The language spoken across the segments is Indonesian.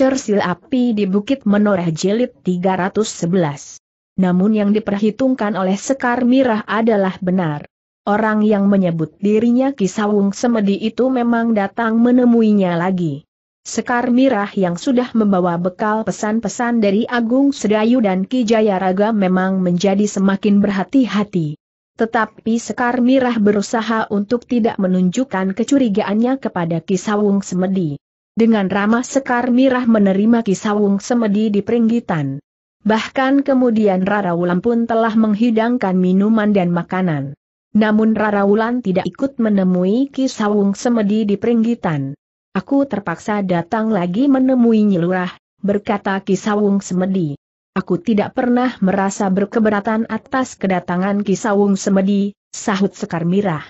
Cersil api di Bukit Menoreh Jelit 311. Namun yang diperhitungkan oleh Sekar Mirah adalah benar. Orang yang menyebut dirinya Kisawung Semedi itu memang datang menemuinya lagi. Sekar Mirah yang sudah membawa bekal pesan-pesan dari Agung Sedayu dan Ki Jayaraga memang menjadi semakin berhati-hati. Tetapi Sekar Mirah berusaha untuk tidak menunjukkan kecurigaannya kepada Kisawung Semedi. Dengan ramah Sekar Mirah menerima kisawung semedi di peringgitan. Bahkan kemudian Rara Wulan pun telah menghidangkan minuman dan makanan. Namun Rara Wulan tidak ikut menemui kisawung semedi di peringgitan. Aku terpaksa datang lagi menemui Nyilurah, berkata kisawung semedi. Aku tidak pernah merasa berkeberatan atas kedatangan Kisawung Semedi, sahut Sekar Mirah.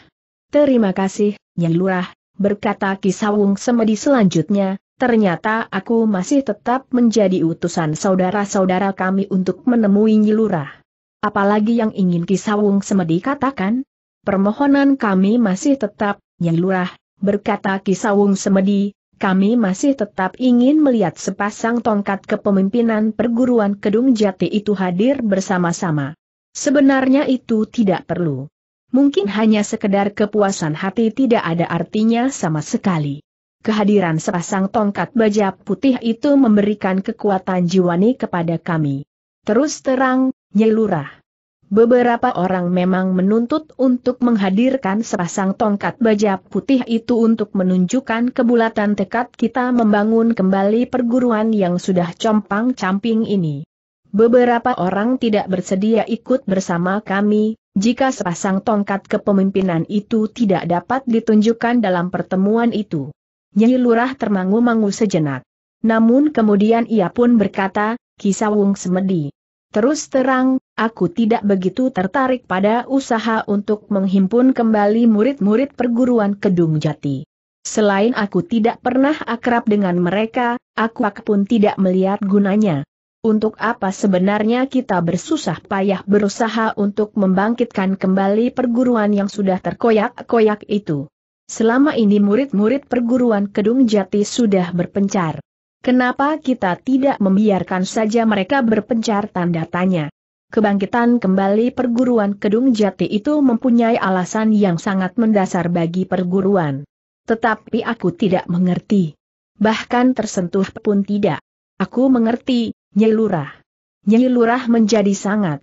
Terima kasih, Nyilurah, berkata Kisawung Semedi selanjutnya, ternyata aku masih tetap menjadi utusan saudara-saudara kami untuk menemui Nyilurah. Apalagi yang ingin Kisawung Semedi katakan? Permohonan kami masih tetap, Nyilurah, berkata Kisawung Semedi, kami masih tetap ingin melihat sepasang tongkat kepemimpinan perguruan Kedung Jati itu hadir bersama-sama. Sebenarnya itu tidak perlu. Mungkin hanya sekedar kepuasan hati tidak ada artinya sama sekali. Kehadiran sepasang tongkat baja putih itu memberikan kekuatan jiwani kepada kami. Terus terang, nyelurah. Beberapa orang memang menuntut untuk menghadirkan sepasang tongkat baja putih itu untuk menunjukkan kebulatan tekad kita membangun kembali perguruan yang sudah compang-camping ini. Beberapa orang tidak bersedia ikut bersama kami, jika sepasang tongkat kepemimpinan itu tidak dapat ditunjukkan dalam pertemuan itu. Nyi Lurah termangu-mangu sejenak. Namun kemudian ia pun berkata, Kisawung Semedi. Terus terang, aku tidak begitu tertarik pada usaha untuk menghimpun kembali murid-murid perguruan Kedung Jati. Selain aku tidak pernah akrab dengan mereka, aku pun tidak melihat gunanya. Untuk apa sebenarnya kita bersusah payah berusaha untuk membangkitkan kembali perguruan yang sudah terkoyak-koyak itu? Selama ini murid-murid perguruan Kedung Jati sudah berpencar. Kenapa kita tidak membiarkan saja mereka berpencar tanda tanya? Kebangkitan kembali perguruan Kedung Jati itu mempunyai alasan yang sangat mendasar bagi perguruan. Tetapi aku tidak mengerti. Bahkan tersentuh pun tidak. Aku mengerti, Nyelurah. Lurah. menjadi sangat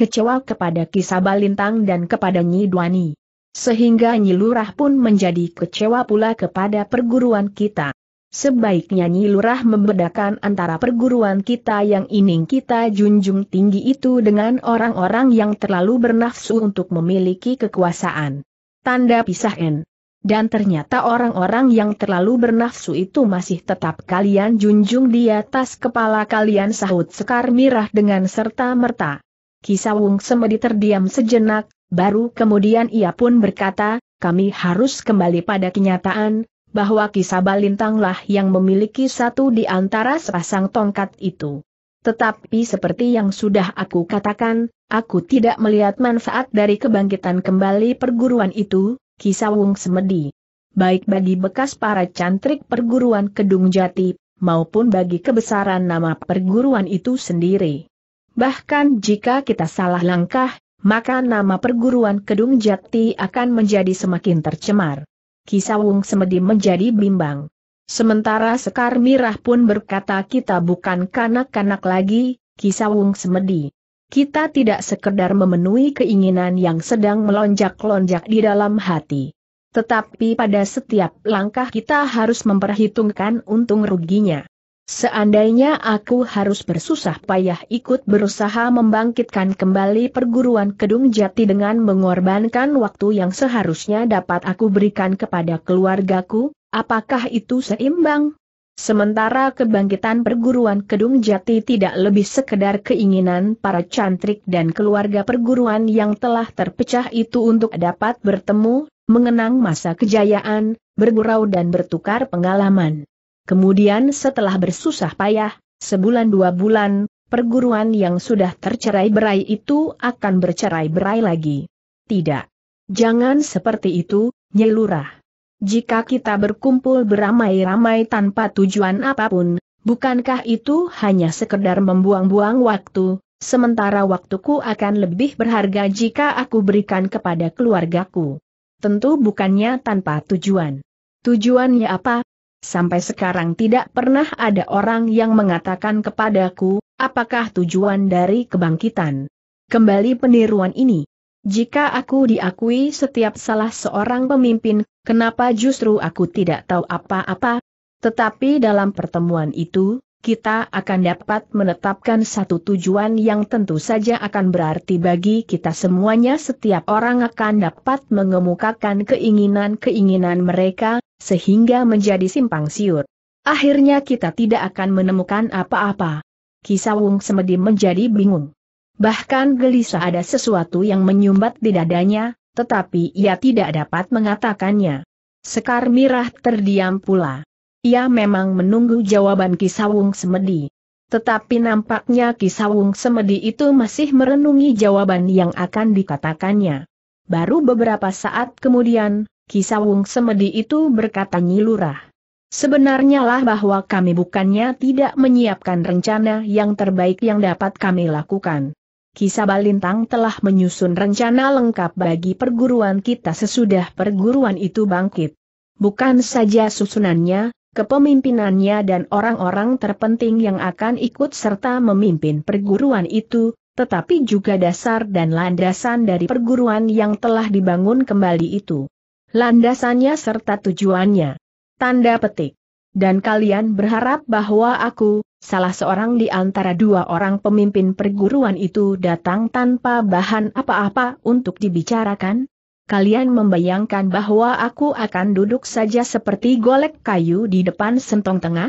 kecewa kepada kisah Balintang dan kepada Nyi Duani. Sehingga Nyi pun menjadi kecewa pula kepada perguruan kita. Sebaiknya Nyi membedakan antara perguruan kita yang ingin kita junjung tinggi itu dengan orang-orang yang terlalu bernafsu untuk memiliki kekuasaan. Tanda pisah N. Dan ternyata orang-orang yang terlalu bernafsu itu masih tetap kalian junjung di atas kepala kalian sahut Sekar Mirah dengan serta-merta. Kisawung Semedi terdiam sejenak, baru kemudian ia pun berkata, kami harus kembali pada kenyataan, bahwa kisah Balintanglah yang memiliki satu di antara sepasang tongkat itu. Tetapi seperti yang sudah aku katakan, aku tidak melihat manfaat dari kebangkitan kembali perguruan itu, Kisawung Semedi. Baik bagi bekas para cantrik perguruan Kedung Jati, maupun bagi kebesaran nama perguruan itu sendiri. Bahkan jika kita salah langkah, maka nama perguruan Kedung Jati akan menjadi semakin tercemar. Kisawung Semedi menjadi bimbang. Sementara Sekar Mirah pun berkata kita bukan kanak-kanak lagi, Kisawung Semedi kita tidak sekedar memenuhi keinginan yang sedang melonjak-lonjak di dalam hati. Tetapi pada setiap langkah kita harus memperhitungkan untung ruginya. Seandainya aku harus bersusah payah ikut berusaha membangkitkan kembali perguruan Kedung Jati dengan mengorbankan waktu yang seharusnya dapat aku berikan kepada keluargaku, apakah itu seimbang? Sementara kebangkitan perguruan Kedung Jati tidak lebih sekedar keinginan para cantrik dan keluarga perguruan yang telah terpecah itu untuk dapat bertemu, mengenang masa kejayaan, bergurau dan bertukar pengalaman. Kemudian setelah bersusah payah, sebulan dua bulan, perguruan yang sudah tercerai berai itu akan bercerai berai lagi. Tidak. Jangan seperti itu, Nyelurah. Jika kita berkumpul beramai-ramai tanpa tujuan apapun, bukankah itu hanya sekedar membuang-buang waktu, sementara waktuku akan lebih berharga jika aku berikan kepada keluargaku. Tentu bukannya tanpa tujuan. Tujuannya apa? Sampai sekarang tidak pernah ada orang yang mengatakan kepadaku, apakah tujuan dari kebangkitan. Kembali peniruan ini. Jika aku diakui setiap salah seorang pemimpin, kenapa justru aku tidak tahu apa-apa? Tetapi dalam pertemuan itu, kita akan dapat menetapkan satu tujuan yang tentu saja akan berarti bagi kita semuanya setiap orang akan dapat mengemukakan keinginan-keinginan mereka, sehingga menjadi simpang siur. Akhirnya kita tidak akan menemukan apa-apa. Kisah Wung Semedi menjadi bingung bahkan gelisah ada sesuatu yang menyumbat di dadanya, tetapi ia tidak dapat mengatakannya. Sekar Mirah terdiam pula. Ia memang menunggu jawaban Kisawung Semedi. Tetapi nampaknya Kisawung Semedi itu masih merenungi jawaban yang akan dikatakannya. Baru beberapa saat kemudian, Kisawung Semedi itu berkata nyilurah. Sebenarnya lah bahwa kami bukannya tidak menyiapkan rencana yang terbaik yang dapat kami lakukan. Kisabalintang telah menyusun rencana lengkap bagi perguruan kita sesudah perguruan itu bangkit. Bukan saja susunannya, kepemimpinannya dan orang-orang terpenting yang akan ikut serta memimpin perguruan itu, tetapi juga dasar dan landasan dari perguruan yang telah dibangun kembali itu. Landasannya serta tujuannya. Tanda petik. Dan kalian berharap bahwa aku, Salah seorang di antara dua orang pemimpin perguruan itu datang tanpa bahan apa-apa untuk dibicarakan. Kalian membayangkan bahwa aku akan duduk saja seperti golek kayu di depan sentong tengah?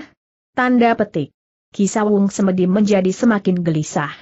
Tanda petik. Kisah Wung Semedi menjadi semakin gelisah.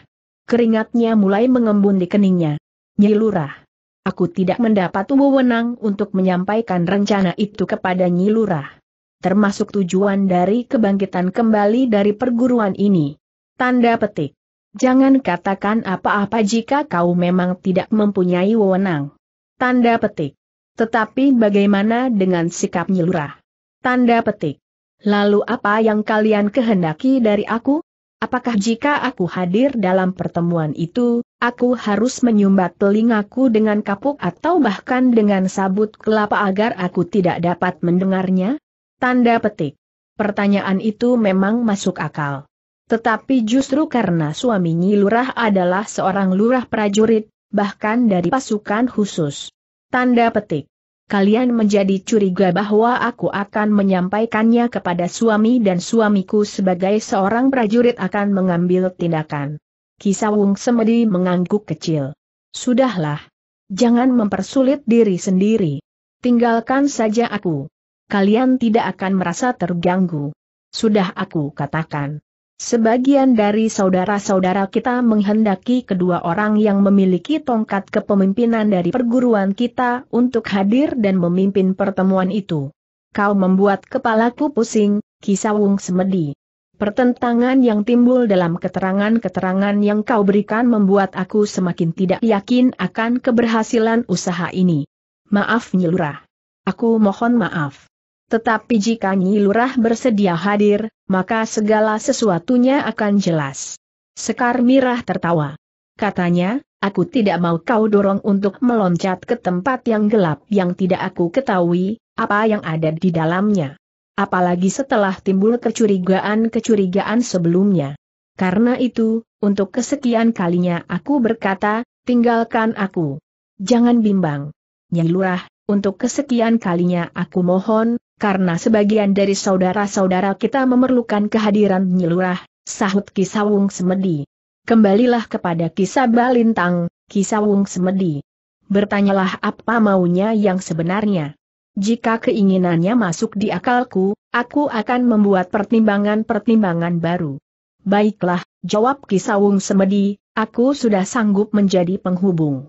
Keringatnya mulai mengembun di keningnya. Nyilurah. Aku tidak mendapat wewenang untuk menyampaikan rencana itu kepada Nyilurah termasuk tujuan dari kebangkitan kembali dari perguruan ini. Tanda petik. Jangan katakan apa-apa jika kau memang tidak mempunyai wewenang. Tanda petik. Tetapi bagaimana dengan sikap nyelurah? Tanda petik. Lalu apa yang kalian kehendaki dari aku? Apakah jika aku hadir dalam pertemuan itu, aku harus menyumbat telingaku dengan kapuk atau bahkan dengan sabut kelapa agar aku tidak dapat mendengarnya? Tanda petik. Pertanyaan itu memang masuk akal. Tetapi justru karena suaminya Lurah adalah seorang lurah prajurit, bahkan dari pasukan khusus. Tanda petik. Kalian menjadi curiga bahwa aku akan menyampaikannya kepada suami dan suamiku sebagai seorang prajurit akan mengambil tindakan. Kisah Kisawung Semedi mengangguk kecil. Sudahlah. Jangan mempersulit diri sendiri. Tinggalkan saja aku kalian tidak akan merasa terganggu. Sudah aku katakan. Sebagian dari saudara-saudara kita menghendaki kedua orang yang memiliki tongkat kepemimpinan dari perguruan kita untuk hadir dan memimpin pertemuan itu. Kau membuat kepalaku pusing, Kisawung Semedi. Pertentangan yang timbul dalam keterangan-keterangan yang kau berikan membuat aku semakin tidak yakin akan keberhasilan usaha ini. Maaf Nyelurah. Aku mohon maaf. Tetapi jika Nyi Lurah bersedia hadir, maka segala sesuatunya akan jelas. Sekar Mirah tertawa. Katanya, aku tidak mau kau dorong untuk meloncat ke tempat yang gelap yang tidak aku ketahui, apa yang ada di dalamnya. Apalagi setelah timbul kecurigaan-kecurigaan sebelumnya. Karena itu, untuk kesekian kalinya aku berkata, tinggalkan aku. Jangan bimbang. Nyi Lurah, untuk kesekian kalinya aku mohon, karena sebagian dari saudara-saudara kita memerlukan kehadiran Nyilurah, sahut Kisawung Semedi. Kembalilah kepada kisah Balintang, Kisawung Semedi. Bertanyalah apa maunya yang sebenarnya. Jika keinginannya masuk di akalku, aku akan membuat pertimbangan-pertimbangan baru. Baiklah, jawab Kisawung Semedi, aku sudah sanggup menjadi penghubung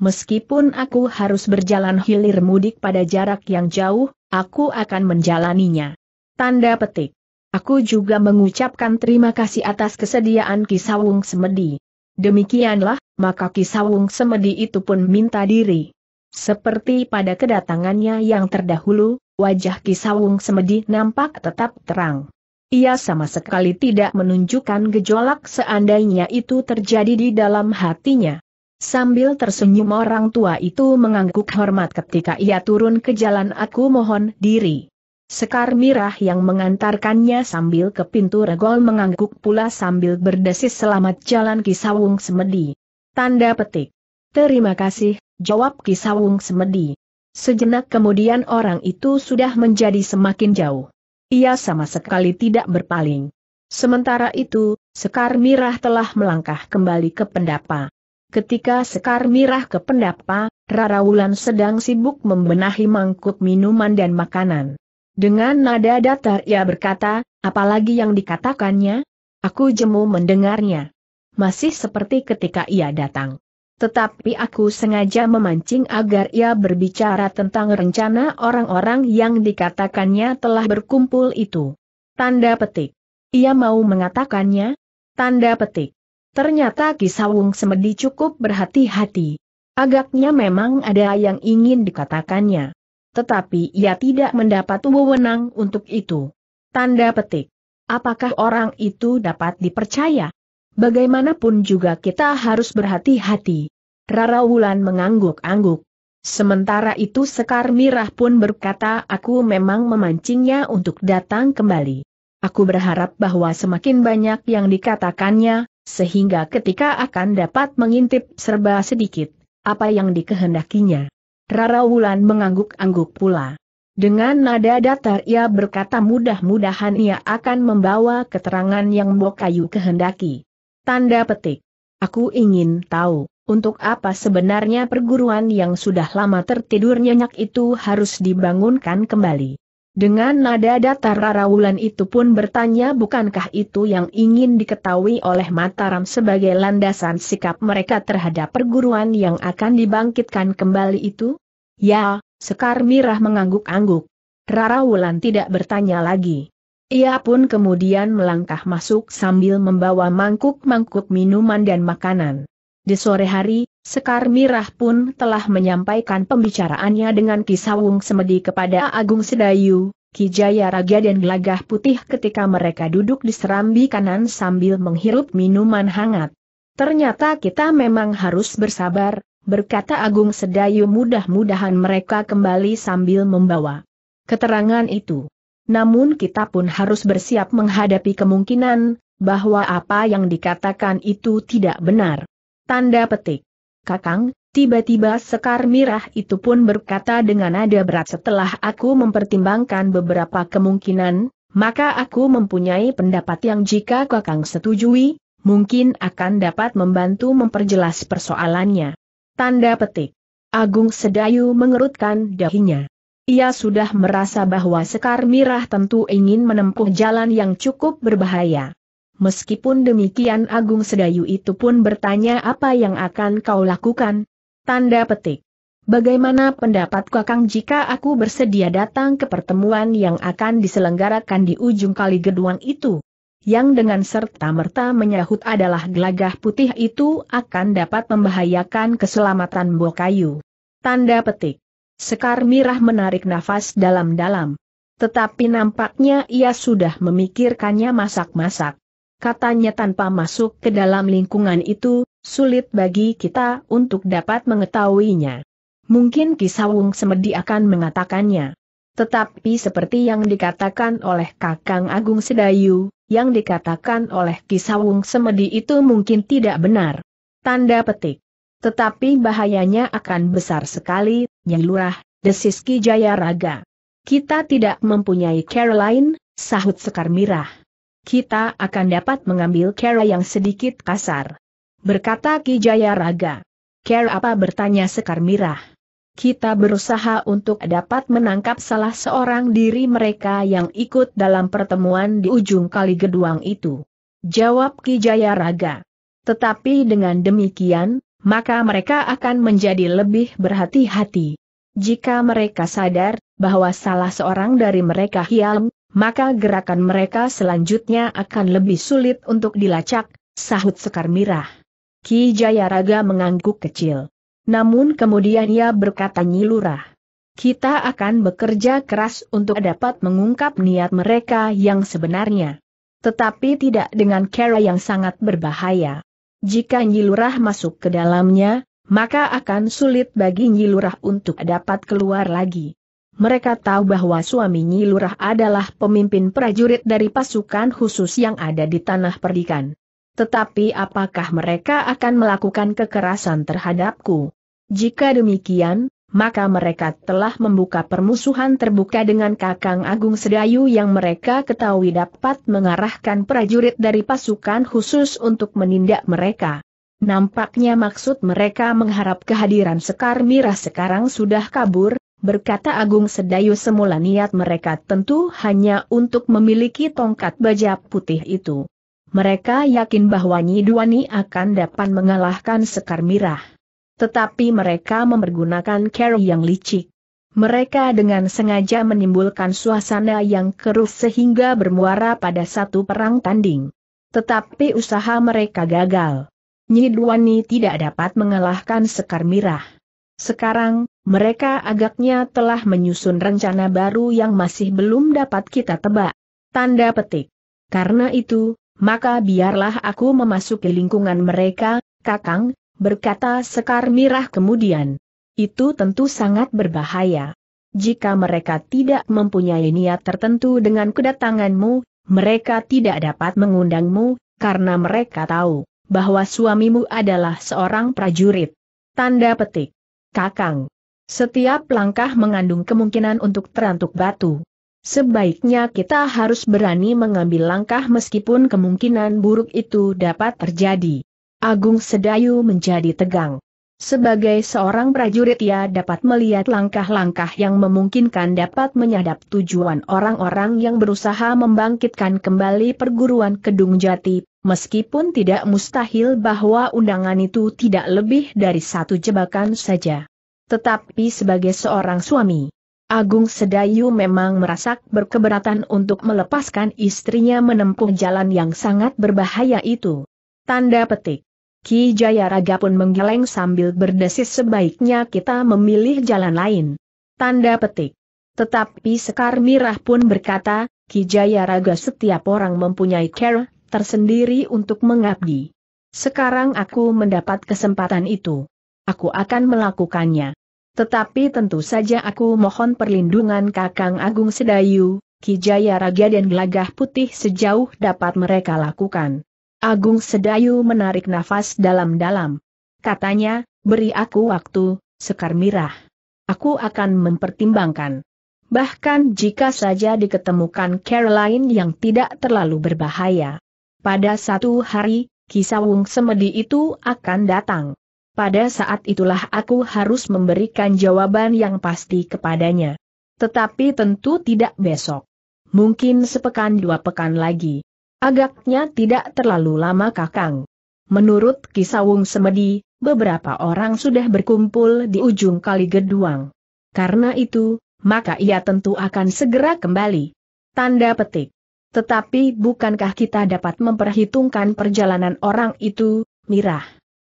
meskipun aku harus berjalan hilir mudik pada jarak yang jauh, aku akan menjalaninya. Tanda petik. Aku juga mengucapkan terima kasih atas kesediaan Kisawung Semedi. Demikianlah, maka Kisawung Semedi itu pun minta diri. Seperti pada kedatangannya yang terdahulu, wajah Kisawung Semedi nampak tetap terang. Ia sama sekali tidak menunjukkan gejolak seandainya itu terjadi di dalam hatinya. Sambil tersenyum orang tua itu mengangguk hormat ketika ia turun ke jalan aku mohon diri. Sekar Mirah yang mengantarkannya sambil ke pintu regol mengangguk pula sambil berdesis selamat jalan Kisawung Semedi. Tanda petik. Terima kasih, jawab Kisawung Semedi. Sejenak kemudian orang itu sudah menjadi semakin jauh. Ia sama sekali tidak berpaling. Sementara itu, Sekar Mirah telah melangkah kembali ke pendapa. Ketika Sekar Mirah ke pendapa, Rara Wulan sedang sibuk membenahi mangkuk minuman dan makanan. Dengan nada datar ia berkata, apalagi yang dikatakannya? Aku jemu mendengarnya. Masih seperti ketika ia datang. Tetapi aku sengaja memancing agar ia berbicara tentang rencana orang-orang yang dikatakannya telah berkumpul itu. Tanda petik. Ia mau mengatakannya? Tanda petik. Ternyata Kisawung Semedi cukup berhati-hati. Agaknya memang ada yang ingin dikatakannya. Tetapi ia tidak mendapat wewenang untuk itu. Tanda petik. Apakah orang itu dapat dipercaya? Bagaimanapun juga kita harus berhati-hati. Rara Wulan mengangguk-angguk. Sementara itu Sekar Mirah pun berkata aku memang memancingnya untuk datang kembali. Aku berharap bahwa semakin banyak yang dikatakannya, sehingga ketika akan dapat mengintip serba sedikit, apa yang dikehendakinya. Rara Wulan mengangguk-angguk pula. Dengan nada datar ia berkata mudah-mudahan ia akan membawa keterangan yang Mbokayu kehendaki. Tanda petik. Aku ingin tahu, untuk apa sebenarnya perguruan yang sudah lama tertidur nyenyak itu harus dibangunkan kembali. Dengan nada datar Wulan itu pun bertanya bukankah itu yang ingin diketahui oleh Mataram sebagai landasan sikap mereka terhadap perguruan yang akan dibangkitkan kembali itu? Ya, Sekar Mirah mengangguk-angguk. Wulan tidak bertanya lagi. Ia pun kemudian melangkah masuk sambil membawa mangkuk-mangkuk minuman dan makanan. Di sore hari, Sekar Mirah pun telah menyampaikan pembicaraannya dengan Kisawung Semedi kepada Agung Sedayu, Kijaya Raga dan Gelagah Putih ketika mereka duduk di serambi kanan sambil menghirup minuman hangat. Ternyata kita memang harus bersabar, berkata Agung Sedayu mudah-mudahan mereka kembali sambil membawa keterangan itu. Namun kita pun harus bersiap menghadapi kemungkinan, bahwa apa yang dikatakan itu tidak benar. Tanda petik. Kakang, tiba-tiba Sekar Mirah itu pun berkata dengan nada berat setelah aku mempertimbangkan beberapa kemungkinan, maka aku mempunyai pendapat yang jika Kakang setujui, mungkin akan dapat membantu memperjelas persoalannya. Tanda petik. Agung Sedayu mengerutkan dahinya. Ia sudah merasa bahwa Sekar Mirah tentu ingin menempuh jalan yang cukup berbahaya. Meskipun demikian Agung Sedayu itu pun bertanya apa yang akan kau lakukan. Tanda petik. Bagaimana pendapat Kakang jika aku bersedia datang ke pertemuan yang akan diselenggarakan di ujung kali geduang itu? Yang dengan serta-merta menyahut adalah gelagah putih itu akan dapat membahayakan keselamatan Bokayu. Tanda petik. Sekar Mirah menarik nafas dalam-dalam. Tetapi nampaknya ia sudah memikirkannya masak-masak katanya tanpa masuk ke dalam lingkungan itu, sulit bagi kita untuk dapat mengetahuinya. Mungkin Kisawung Semedi akan mengatakannya. Tetapi seperti yang dikatakan oleh Kakang Agung Sedayu, yang dikatakan oleh Kisawung Semedi itu mungkin tidak benar. Tanda petik. Tetapi bahayanya akan besar sekali, Nyai Lurah, desiski Raga. Jayaraga. Kita tidak mempunyai Caroline, sahut Sekar Mirah kita akan dapat mengambil Kera yang sedikit kasar. Berkata Ki Jaya Raga. Care apa bertanya Sekar Mirah. Kita berusaha untuk dapat menangkap salah seorang diri mereka yang ikut dalam pertemuan di ujung kali geduang itu. Jawab Ki Jaya Raga. Tetapi dengan demikian, maka mereka akan menjadi lebih berhati-hati. Jika mereka sadar bahwa salah seorang dari mereka hilang, maka gerakan mereka selanjutnya akan lebih sulit untuk dilacak, sahut Sekar Mirah. Ki Jayaraga mengangguk kecil. Namun kemudian ia berkata nyilurah. Kita akan bekerja keras untuk dapat mengungkap niat mereka yang sebenarnya. Tetapi tidak dengan cara yang sangat berbahaya. Jika nyilurah masuk ke dalamnya, maka akan sulit bagi Nyilurah untuk dapat keluar lagi. Mereka tahu bahwa suaminya Lurah adalah pemimpin prajurit dari pasukan khusus yang ada di tanah perdikan. Tetapi apakah mereka akan melakukan kekerasan terhadapku? Jika demikian, maka mereka telah membuka permusuhan terbuka dengan Kakang Agung Sedayu yang mereka ketahui dapat mengarahkan prajurit dari pasukan khusus untuk menindak mereka. Nampaknya maksud mereka mengharap kehadiran Sekar Mirah sekarang sudah kabur, berkata Agung Sedayu semula niat mereka tentu hanya untuk memiliki tongkat baja putih itu. Mereka yakin bahwa Nyiduani akan dapat mengalahkan Sekar Mirah. Tetapi mereka mempergunakan cara yang licik. Mereka dengan sengaja menimbulkan suasana yang keruh sehingga bermuara pada satu perang tanding. Tetapi usaha mereka gagal. Nyiduani tidak dapat mengalahkan Sekar Mirah. Sekarang, mereka agaknya telah menyusun rencana baru yang masih belum dapat kita tebak. Tanda petik. Karena itu, maka biarlah aku memasuki lingkungan mereka, Kakang, berkata Sekar Mirah kemudian. Itu tentu sangat berbahaya. Jika mereka tidak mempunyai niat tertentu dengan kedatanganmu, mereka tidak dapat mengundangmu, karena mereka tahu bahwa suamimu adalah seorang prajurit. Tanda petik. Kakang. Setiap langkah mengandung kemungkinan untuk terantuk batu. Sebaiknya kita harus berani mengambil langkah meskipun kemungkinan buruk itu dapat terjadi. Agung Sedayu menjadi tegang. Sebagai seorang prajurit ia dapat melihat langkah-langkah yang memungkinkan dapat menyadap tujuan orang-orang yang berusaha membangkitkan kembali perguruan Kedung Jati, meskipun tidak mustahil bahwa undangan itu tidak lebih dari satu jebakan saja. Tetapi sebagai seorang suami, Agung Sedayu memang merasa berkeberatan untuk melepaskan istrinya menempuh jalan yang sangat berbahaya itu. Tanda petik. Ki Jayaraga pun menggeleng sambil berdesis sebaiknya kita memilih jalan lain. Tanda petik. Tetapi Sekar Mirah pun berkata, Ki Jayaraga setiap orang mempunyai care tersendiri untuk mengabdi. Sekarang aku mendapat kesempatan itu. Aku akan melakukannya. Tetapi tentu saja aku mohon perlindungan Kakang Agung Sedayu, Ki Jayaraga dan Gelagah Putih sejauh dapat mereka lakukan. Agung Sedayu menarik nafas dalam-dalam. Katanya, beri aku waktu, Sekar Mirah. Aku akan mempertimbangkan. Bahkan jika saja diketemukan Caroline yang tidak terlalu berbahaya. Pada satu hari, Kisawung Semedi itu akan datang. Pada saat itulah aku harus memberikan jawaban yang pasti kepadanya. Tetapi tentu tidak besok. Mungkin sepekan dua pekan lagi. Agaknya tidak terlalu lama Kakang. Menurut Kisawung Semedi, beberapa orang sudah berkumpul di ujung kali Geduang. Karena itu, maka ia tentu akan segera kembali. Tanda petik. Tetapi bukankah kita dapat memperhitungkan perjalanan orang itu, Mirah?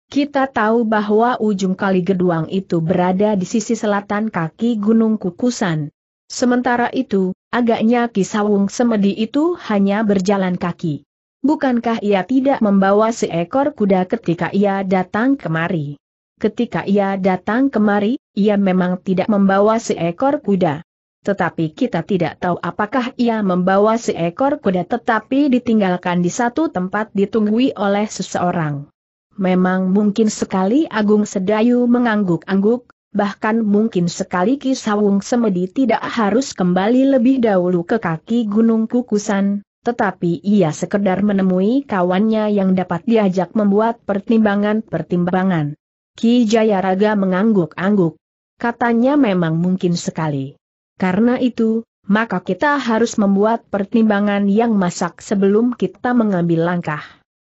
Kita tahu bahwa ujung kali Geduang itu berada di sisi selatan kaki Gunung Kukusan. Sementara itu, agaknya kisawung semedi itu hanya berjalan kaki. Bukankah ia tidak membawa seekor kuda ketika ia datang kemari? Ketika ia datang kemari, ia memang tidak membawa seekor kuda. Tetapi kita tidak tahu apakah ia membawa seekor kuda tetapi ditinggalkan di satu tempat ditunggui oleh seseorang. Memang mungkin sekali Agung Sedayu mengangguk-angguk, bahkan mungkin sekali Ki Sawung Semedi tidak harus kembali lebih dahulu ke kaki Gunung Kukusan, tetapi ia sekedar menemui kawannya yang dapat diajak membuat pertimbangan-pertimbangan. Ki Jayaraga mengangguk-angguk. Katanya memang mungkin sekali. Karena itu, maka kita harus membuat pertimbangan yang masak sebelum kita mengambil langkah.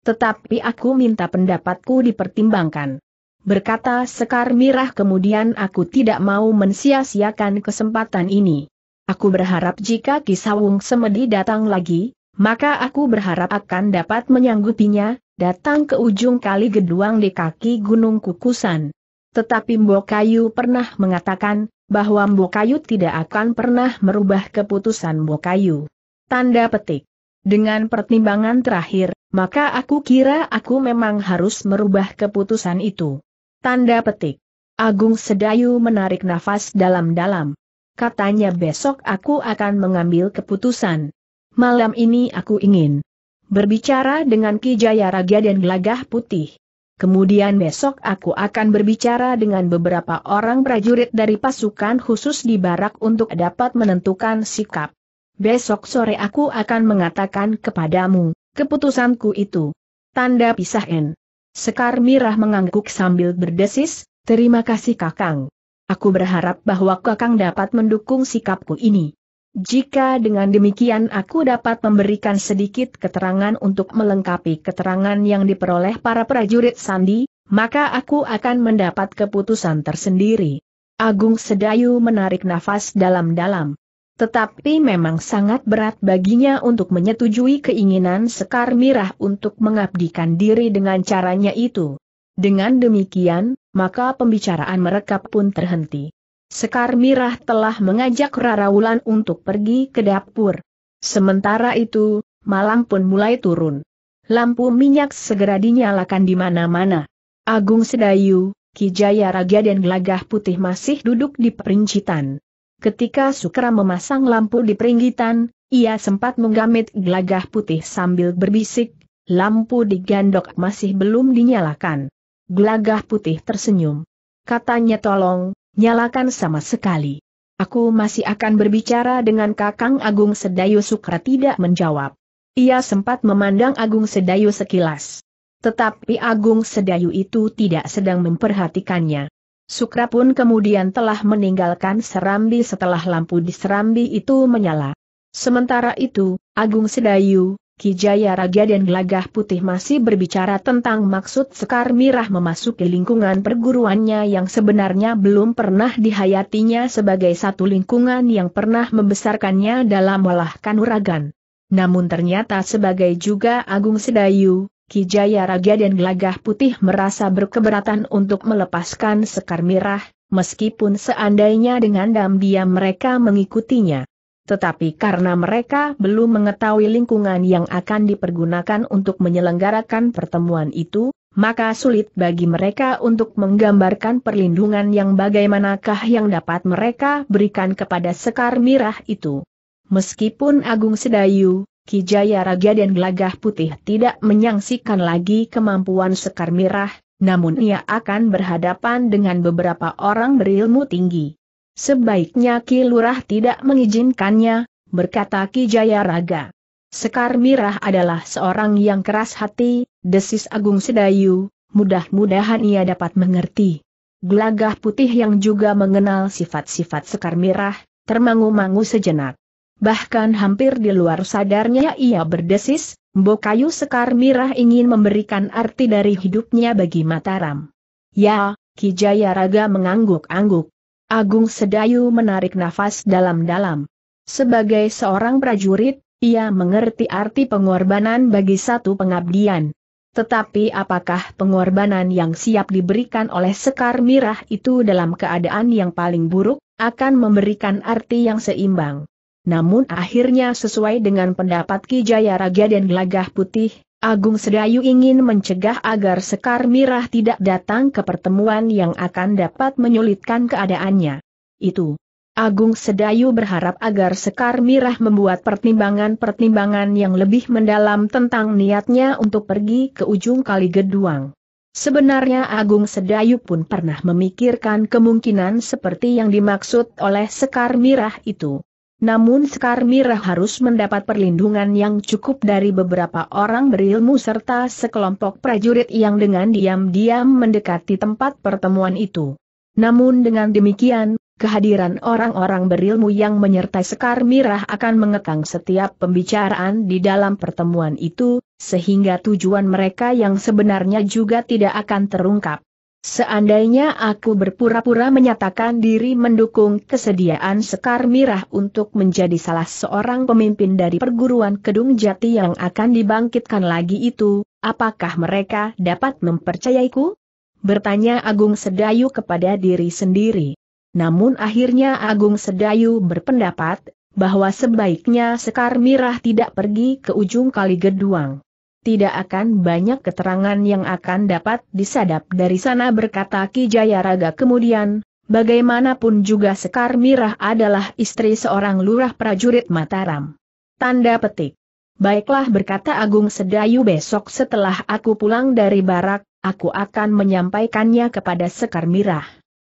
Tetapi aku minta pendapatku dipertimbangkan berkata Sekar Mirah kemudian aku tidak mau mensia-siakan kesempatan ini. Aku berharap jika Kisawung Semedi datang lagi, maka aku berharap akan dapat menyanggupinya, datang ke ujung kali geduang di kaki Gunung Kukusan. Tetapi Mbokayu pernah mengatakan, bahwa Mbokayu tidak akan pernah merubah keputusan Mbokayu. Tanda petik. Dengan pertimbangan terakhir, maka aku kira aku memang harus merubah keputusan itu. Tanda petik. Agung Sedayu menarik nafas dalam-dalam. Katanya besok aku akan mengambil keputusan. Malam ini aku ingin berbicara dengan Ki Jaya Raga dan Gelagah Putih. Kemudian besok aku akan berbicara dengan beberapa orang prajurit dari pasukan khusus di barak untuk dapat menentukan sikap. Besok sore aku akan mengatakan kepadamu, keputusanku itu. Tanda pisah n. Sekar Mirah mengangguk sambil berdesis, terima kasih Kakang. Aku berharap bahwa Kakang dapat mendukung sikapku ini. Jika dengan demikian aku dapat memberikan sedikit keterangan untuk melengkapi keterangan yang diperoleh para prajurit Sandi, maka aku akan mendapat keputusan tersendiri. Agung Sedayu menarik nafas dalam-dalam. Tetapi memang sangat berat baginya untuk menyetujui keinginan Sekar Mirah untuk mengabdikan diri dengan caranya itu. Dengan demikian, maka pembicaraan mereka pun terhenti. Sekar Mirah telah mengajak Rara Wulan untuk pergi ke dapur. Sementara itu, malam pun mulai turun. Lampu minyak segera dinyalakan di mana-mana. Agung Sedayu, Kijaya Raja dan Gelagah Putih masih duduk di perincitan. Ketika Sukra memasang lampu di peringgitan, ia sempat menggamit gelagah putih sambil berbisik, lampu di gandok masih belum dinyalakan. Gelagah putih tersenyum. Katanya tolong, nyalakan sama sekali. Aku masih akan berbicara dengan Kakang Agung Sedayu Sukra tidak menjawab. Ia sempat memandang Agung Sedayu sekilas. Tetapi Agung Sedayu itu tidak sedang memperhatikannya. Sukra pun kemudian telah meninggalkan Serambi setelah lampu di Serambi itu menyala. Sementara itu, Agung Sedayu, Kijaya Raja dan Gelagah Putih masih berbicara tentang maksud Sekar Mirah memasuki lingkungan perguruannya yang sebenarnya belum pernah dihayatinya sebagai satu lingkungan yang pernah membesarkannya dalam olah kanuragan. Namun ternyata sebagai juga Agung Sedayu, Kijaya Raja dan Gelagah Putih merasa berkeberatan untuk melepaskan Sekar Mirah, meskipun seandainya dengan diam-diam mereka mengikutinya. Tetapi karena mereka belum mengetahui lingkungan yang akan dipergunakan untuk menyelenggarakan pertemuan itu, maka sulit bagi mereka untuk menggambarkan perlindungan yang bagaimanakah yang dapat mereka berikan kepada Sekar Mirah itu. Meskipun Agung Sedayu, Kijaya Raga dan Gelagah Putih tidak menyangsikan lagi kemampuan Sekar Mirah, namun ia akan berhadapan dengan beberapa orang berilmu tinggi. Sebaiknya Ki Lurah tidak mengizinkannya, berkata Ki Jaya Raga. Sekar Mirah adalah seorang yang keras hati, desis Agung Sedayu, mudah-mudahan ia dapat mengerti. Gelagah putih yang juga mengenal sifat-sifat Sekar Mirah, termangu-mangu sejenak bahkan hampir di luar sadarnya ia berdesis, Mbokayu sekar mirah ingin memberikan arti dari hidupnya bagi Mataram. Ya, Kijaya Raga mengangguk-angguk. Agung Sedayu menarik nafas dalam-dalam. Sebagai seorang prajurit, ia mengerti arti pengorbanan bagi satu pengabdian. Tetapi apakah pengorbanan yang siap diberikan oleh Sekar Mirah itu dalam keadaan yang paling buruk, akan memberikan arti yang seimbang? namun akhirnya sesuai dengan pendapat Ki Jaya Raja dan Gelagah Putih, Agung Sedayu ingin mencegah agar Sekar Mirah tidak datang ke pertemuan yang akan dapat menyulitkan keadaannya. Itu. Agung Sedayu berharap agar Sekar Mirah membuat pertimbangan-pertimbangan yang lebih mendalam tentang niatnya untuk pergi ke ujung kali geduang. Sebenarnya Agung Sedayu pun pernah memikirkan kemungkinan seperti yang dimaksud oleh Sekar Mirah itu. Namun Sekar Mirah harus mendapat perlindungan yang cukup dari beberapa orang berilmu serta sekelompok prajurit yang dengan diam-diam mendekati tempat pertemuan itu. Namun dengan demikian, kehadiran orang-orang berilmu yang menyertai Sekar Mirah akan mengekang setiap pembicaraan di dalam pertemuan itu, sehingga tujuan mereka yang sebenarnya juga tidak akan terungkap. Seandainya aku berpura-pura menyatakan diri mendukung kesediaan Sekar Mirah untuk menjadi salah seorang pemimpin dari perguruan Kedung Jati yang akan dibangkitkan lagi itu, apakah mereka dapat mempercayaiku? Bertanya Agung Sedayu kepada diri sendiri. Namun akhirnya Agung Sedayu berpendapat, bahwa sebaiknya Sekar Mirah tidak pergi ke ujung kali geduang tidak akan banyak keterangan yang akan dapat disadap dari sana berkata Ki Jayaraga kemudian, bagaimanapun juga Sekar Mirah adalah istri seorang lurah prajurit Mataram. Tanda petik. Baiklah berkata Agung Sedayu besok setelah aku pulang dari barak, aku akan menyampaikannya kepada Sekar Mirah.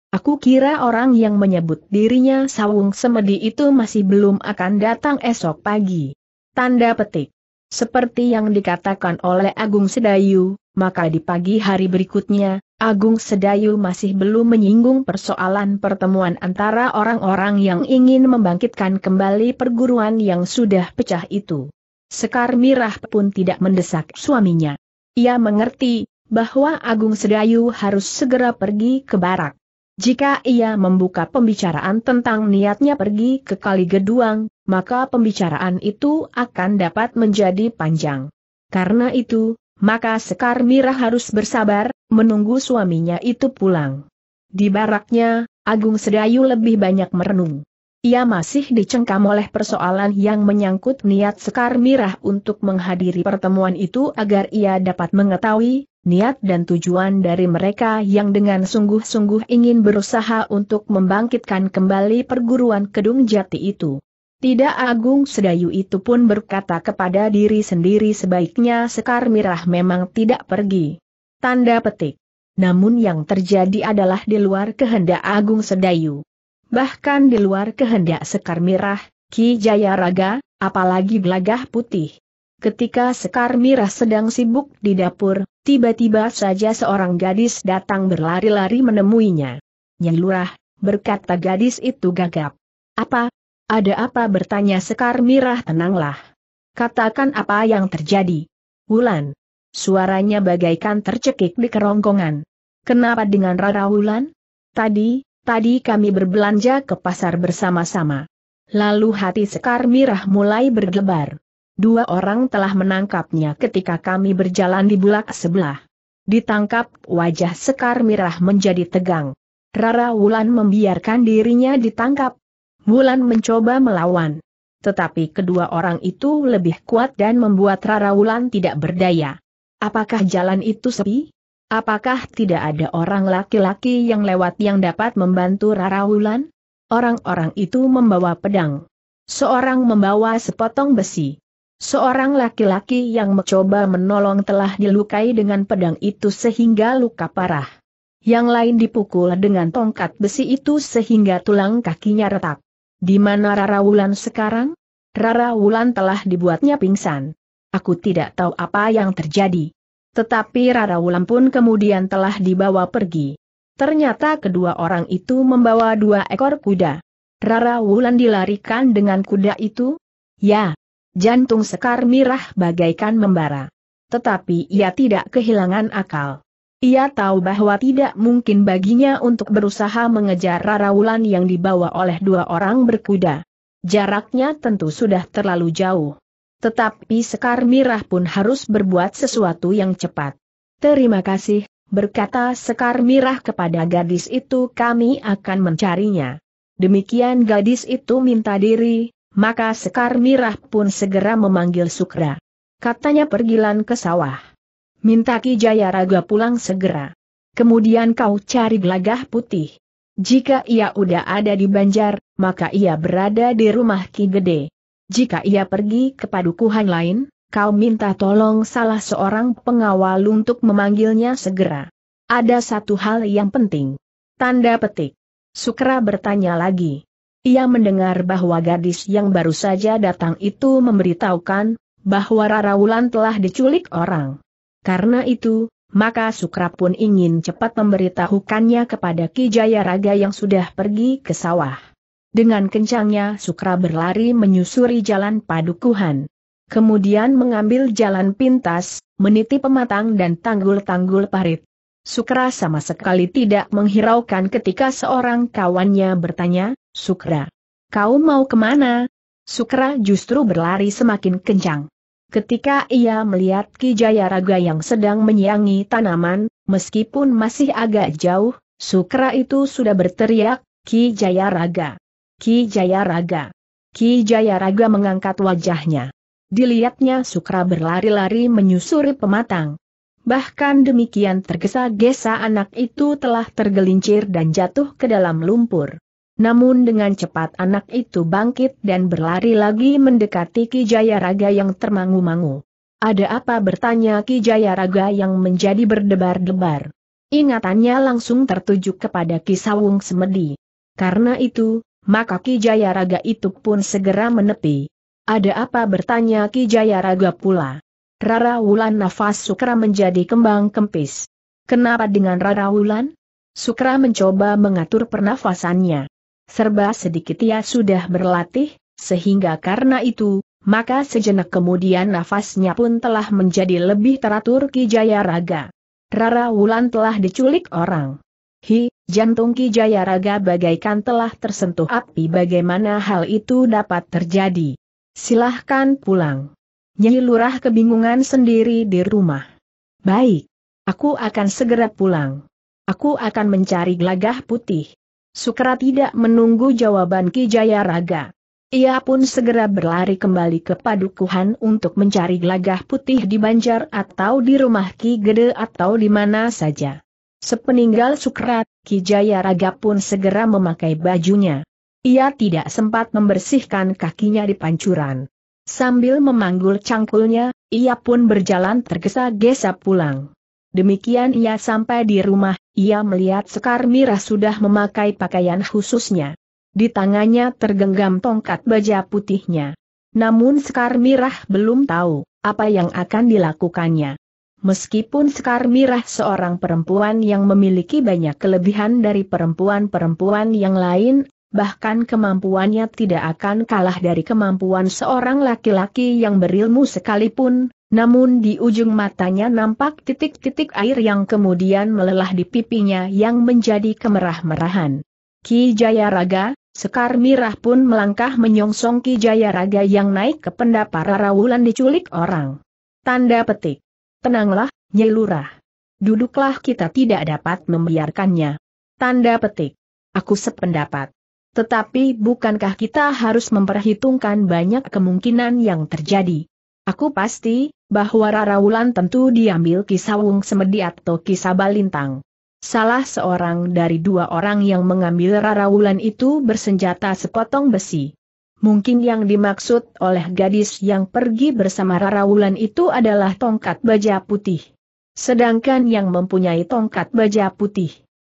Aku kira orang yang menyebut dirinya Sawung Semedi itu masih belum akan datang esok pagi. Tanda petik. Seperti yang dikatakan oleh Agung Sedayu, maka di pagi hari berikutnya, Agung Sedayu masih belum menyinggung persoalan pertemuan antara orang-orang yang ingin membangkitkan kembali perguruan yang sudah pecah itu. Sekar Mirah pun tidak mendesak suaminya. Ia mengerti bahwa Agung Sedayu harus segera pergi ke barak. Jika ia membuka pembicaraan tentang niatnya pergi ke Kali Geduang, maka pembicaraan itu akan dapat menjadi panjang. Karena itu, maka Sekar Mira harus bersabar, menunggu suaminya itu pulang. Di baraknya, Agung Sedayu lebih banyak merenung. Ia masih dicengkam oleh persoalan yang menyangkut niat Sekar Mirah untuk menghadiri pertemuan itu agar ia dapat mengetahui niat dan tujuan dari mereka yang dengan sungguh-sungguh ingin berusaha untuk membangkitkan kembali perguruan Kedung Jati itu. Tidak Agung Sedayu itu pun berkata kepada diri sendiri sebaiknya Sekar Mirah memang tidak pergi. Tanda petik. Namun yang terjadi adalah di luar kehendak Agung Sedayu. Bahkan di luar kehendak Sekar Mirah, Ki Jaya Raga, apalagi Gelagah Putih. Ketika Sekar Mirah sedang sibuk di dapur, tiba-tiba saja seorang gadis datang berlari-lari menemuinya. Nyai Lurah, berkata gadis itu gagap. Apa? Ada apa bertanya Sekar Mirah tenanglah. Katakan apa yang terjadi. Wulan. Suaranya bagaikan tercekik di kerongkongan. Kenapa dengan Rara Wulan? Tadi, tadi kami berbelanja ke pasar bersama-sama. Lalu hati Sekar Mirah mulai berdebar. Dua orang telah menangkapnya ketika kami berjalan di bulak sebelah. Ditangkap, wajah Sekar Mirah menjadi tegang. Rara Wulan membiarkan dirinya ditangkap. Wulan mencoba melawan. Tetapi kedua orang itu lebih kuat dan membuat Rara Wulan tidak berdaya. Apakah jalan itu sepi? Apakah tidak ada orang laki-laki yang lewat yang dapat membantu Rara Wulan? Orang-orang itu membawa pedang. Seorang membawa sepotong besi. Seorang laki-laki yang mencoba menolong telah dilukai dengan pedang itu sehingga luka parah. Yang lain dipukul dengan tongkat besi itu sehingga tulang kakinya retak. Di mana Rara Wulan sekarang? Rara Wulan telah dibuatnya pingsan. Aku tidak tahu apa yang terjadi. Tetapi Rara Wulan pun kemudian telah dibawa pergi. Ternyata kedua orang itu membawa dua ekor kuda. Rara Wulan dilarikan dengan kuda itu? Ya, Jantung Sekar Mirah bagaikan membara. Tetapi ia tidak kehilangan akal. Ia tahu bahwa tidak mungkin baginya untuk berusaha mengejar Raraulan yang dibawa oleh dua orang berkuda. Jaraknya tentu sudah terlalu jauh. Tetapi Sekar Mirah pun harus berbuat sesuatu yang cepat. Terima kasih, berkata Sekar Mirah kepada gadis itu kami akan mencarinya. Demikian gadis itu minta diri, maka Sekar Mirah pun segera memanggil Sukra. Katanya pergilan ke sawah. Minta Ki Jayaraga pulang segera. Kemudian kau cari gelagah putih. Jika ia udah ada di Banjar, maka ia berada di rumah Ki Gede. Jika ia pergi ke padukuhan lain, kau minta tolong salah seorang pengawal untuk memanggilnya segera. Ada satu hal yang penting. Tanda petik. Sukra bertanya lagi. Ia mendengar bahwa gadis yang baru saja datang itu memberitahukan, bahwa Rara Wulan telah diculik orang. Karena itu, maka Sukra pun ingin cepat memberitahukannya kepada Ki Raga yang sudah pergi ke sawah. Dengan kencangnya Sukra berlari menyusuri jalan padukuhan. Kemudian mengambil jalan pintas, meniti pematang dan tanggul-tanggul parit. Sukra sama sekali tidak menghiraukan ketika seorang kawannya bertanya, Sukra, kau mau kemana? Sukra justru berlari semakin kencang. Ketika ia melihat Ki Jayaraga yang sedang menyiangi tanaman, meskipun masih agak jauh, Sukra itu sudah berteriak, Ki Jayaraga! Ki Jayaraga! Ki Jayaraga mengangkat wajahnya. Dilihatnya Sukra berlari-lari menyusuri pematang. Bahkan demikian tergesa-gesa anak itu telah tergelincir dan jatuh ke dalam lumpur. Namun dengan cepat anak itu bangkit dan berlari lagi mendekati Ki Jayaraga yang termangu-mangu. Ada apa bertanya Ki Jayaraga yang menjadi berdebar-debar. Ingatannya langsung tertuju kepada Ki Sawung Semedi. Karena itu, maka Ki Jayaraga itu pun segera menepi. Ada apa bertanya Ki Jayaraga pula. Rara Wulan nafas Sukra menjadi kembang kempis. Kenapa dengan Rara Wulan? Sukra mencoba mengatur pernafasannya. Serba sedikit ia sudah berlatih, sehingga karena itu, maka sejenak kemudian nafasnya pun telah menjadi lebih teratur Ki Jaya Raga. Rara Wulan telah diculik orang. Hi, jantung Ki Raga bagaikan telah tersentuh api bagaimana hal itu dapat terjadi. Silahkan pulang. Nyai Lurah kebingungan sendiri di rumah. Baik. Aku akan segera pulang. Aku akan mencari gelagah putih. Sukra tidak menunggu jawaban Ki Jayaraga. Ia pun segera berlari kembali ke padukuhan untuk mencari gelagah putih di banjar atau di rumah Ki Gede atau di mana saja. Sepeninggal Sukrat, Ki Jayaraga pun segera memakai bajunya. Ia tidak sempat membersihkan kakinya di pancuran. Sambil memanggul cangkulnya, ia pun berjalan tergesa-gesa pulang. Demikian ia sampai di rumah, ia melihat Sekar Mira sudah memakai pakaian khususnya. Di tangannya tergenggam tongkat baja putihnya. Namun Sekar Mirah belum tahu apa yang akan dilakukannya. Meskipun Sekar Mirah seorang perempuan yang memiliki banyak kelebihan dari perempuan-perempuan yang lain, bahkan kemampuannya tidak akan kalah dari kemampuan seorang laki-laki yang berilmu sekalipun, namun di ujung matanya nampak titik-titik air yang kemudian melelah di pipinya yang menjadi kemerah-merahan. Ki Jayaraga, Sekar Mirah pun melangkah menyongsong Ki Jayaraga yang naik ke Rara Wulan diculik orang. Tanda petik. Tenanglah, Nyai Lurah. Duduklah kita tidak dapat membiarkannya. Tanda petik. Aku sependapat. Tetapi bukankah kita harus memperhitungkan banyak kemungkinan yang terjadi? Aku pasti, bahwa Raraulan tentu diambil Kisawung Semedi atau Kisabalintang. Salah seorang dari dua orang yang mengambil Raraulan itu bersenjata sepotong besi. Mungkin yang dimaksud oleh gadis yang pergi bersama Raraulan itu adalah tongkat baja putih. Sedangkan yang mempunyai tongkat baja putih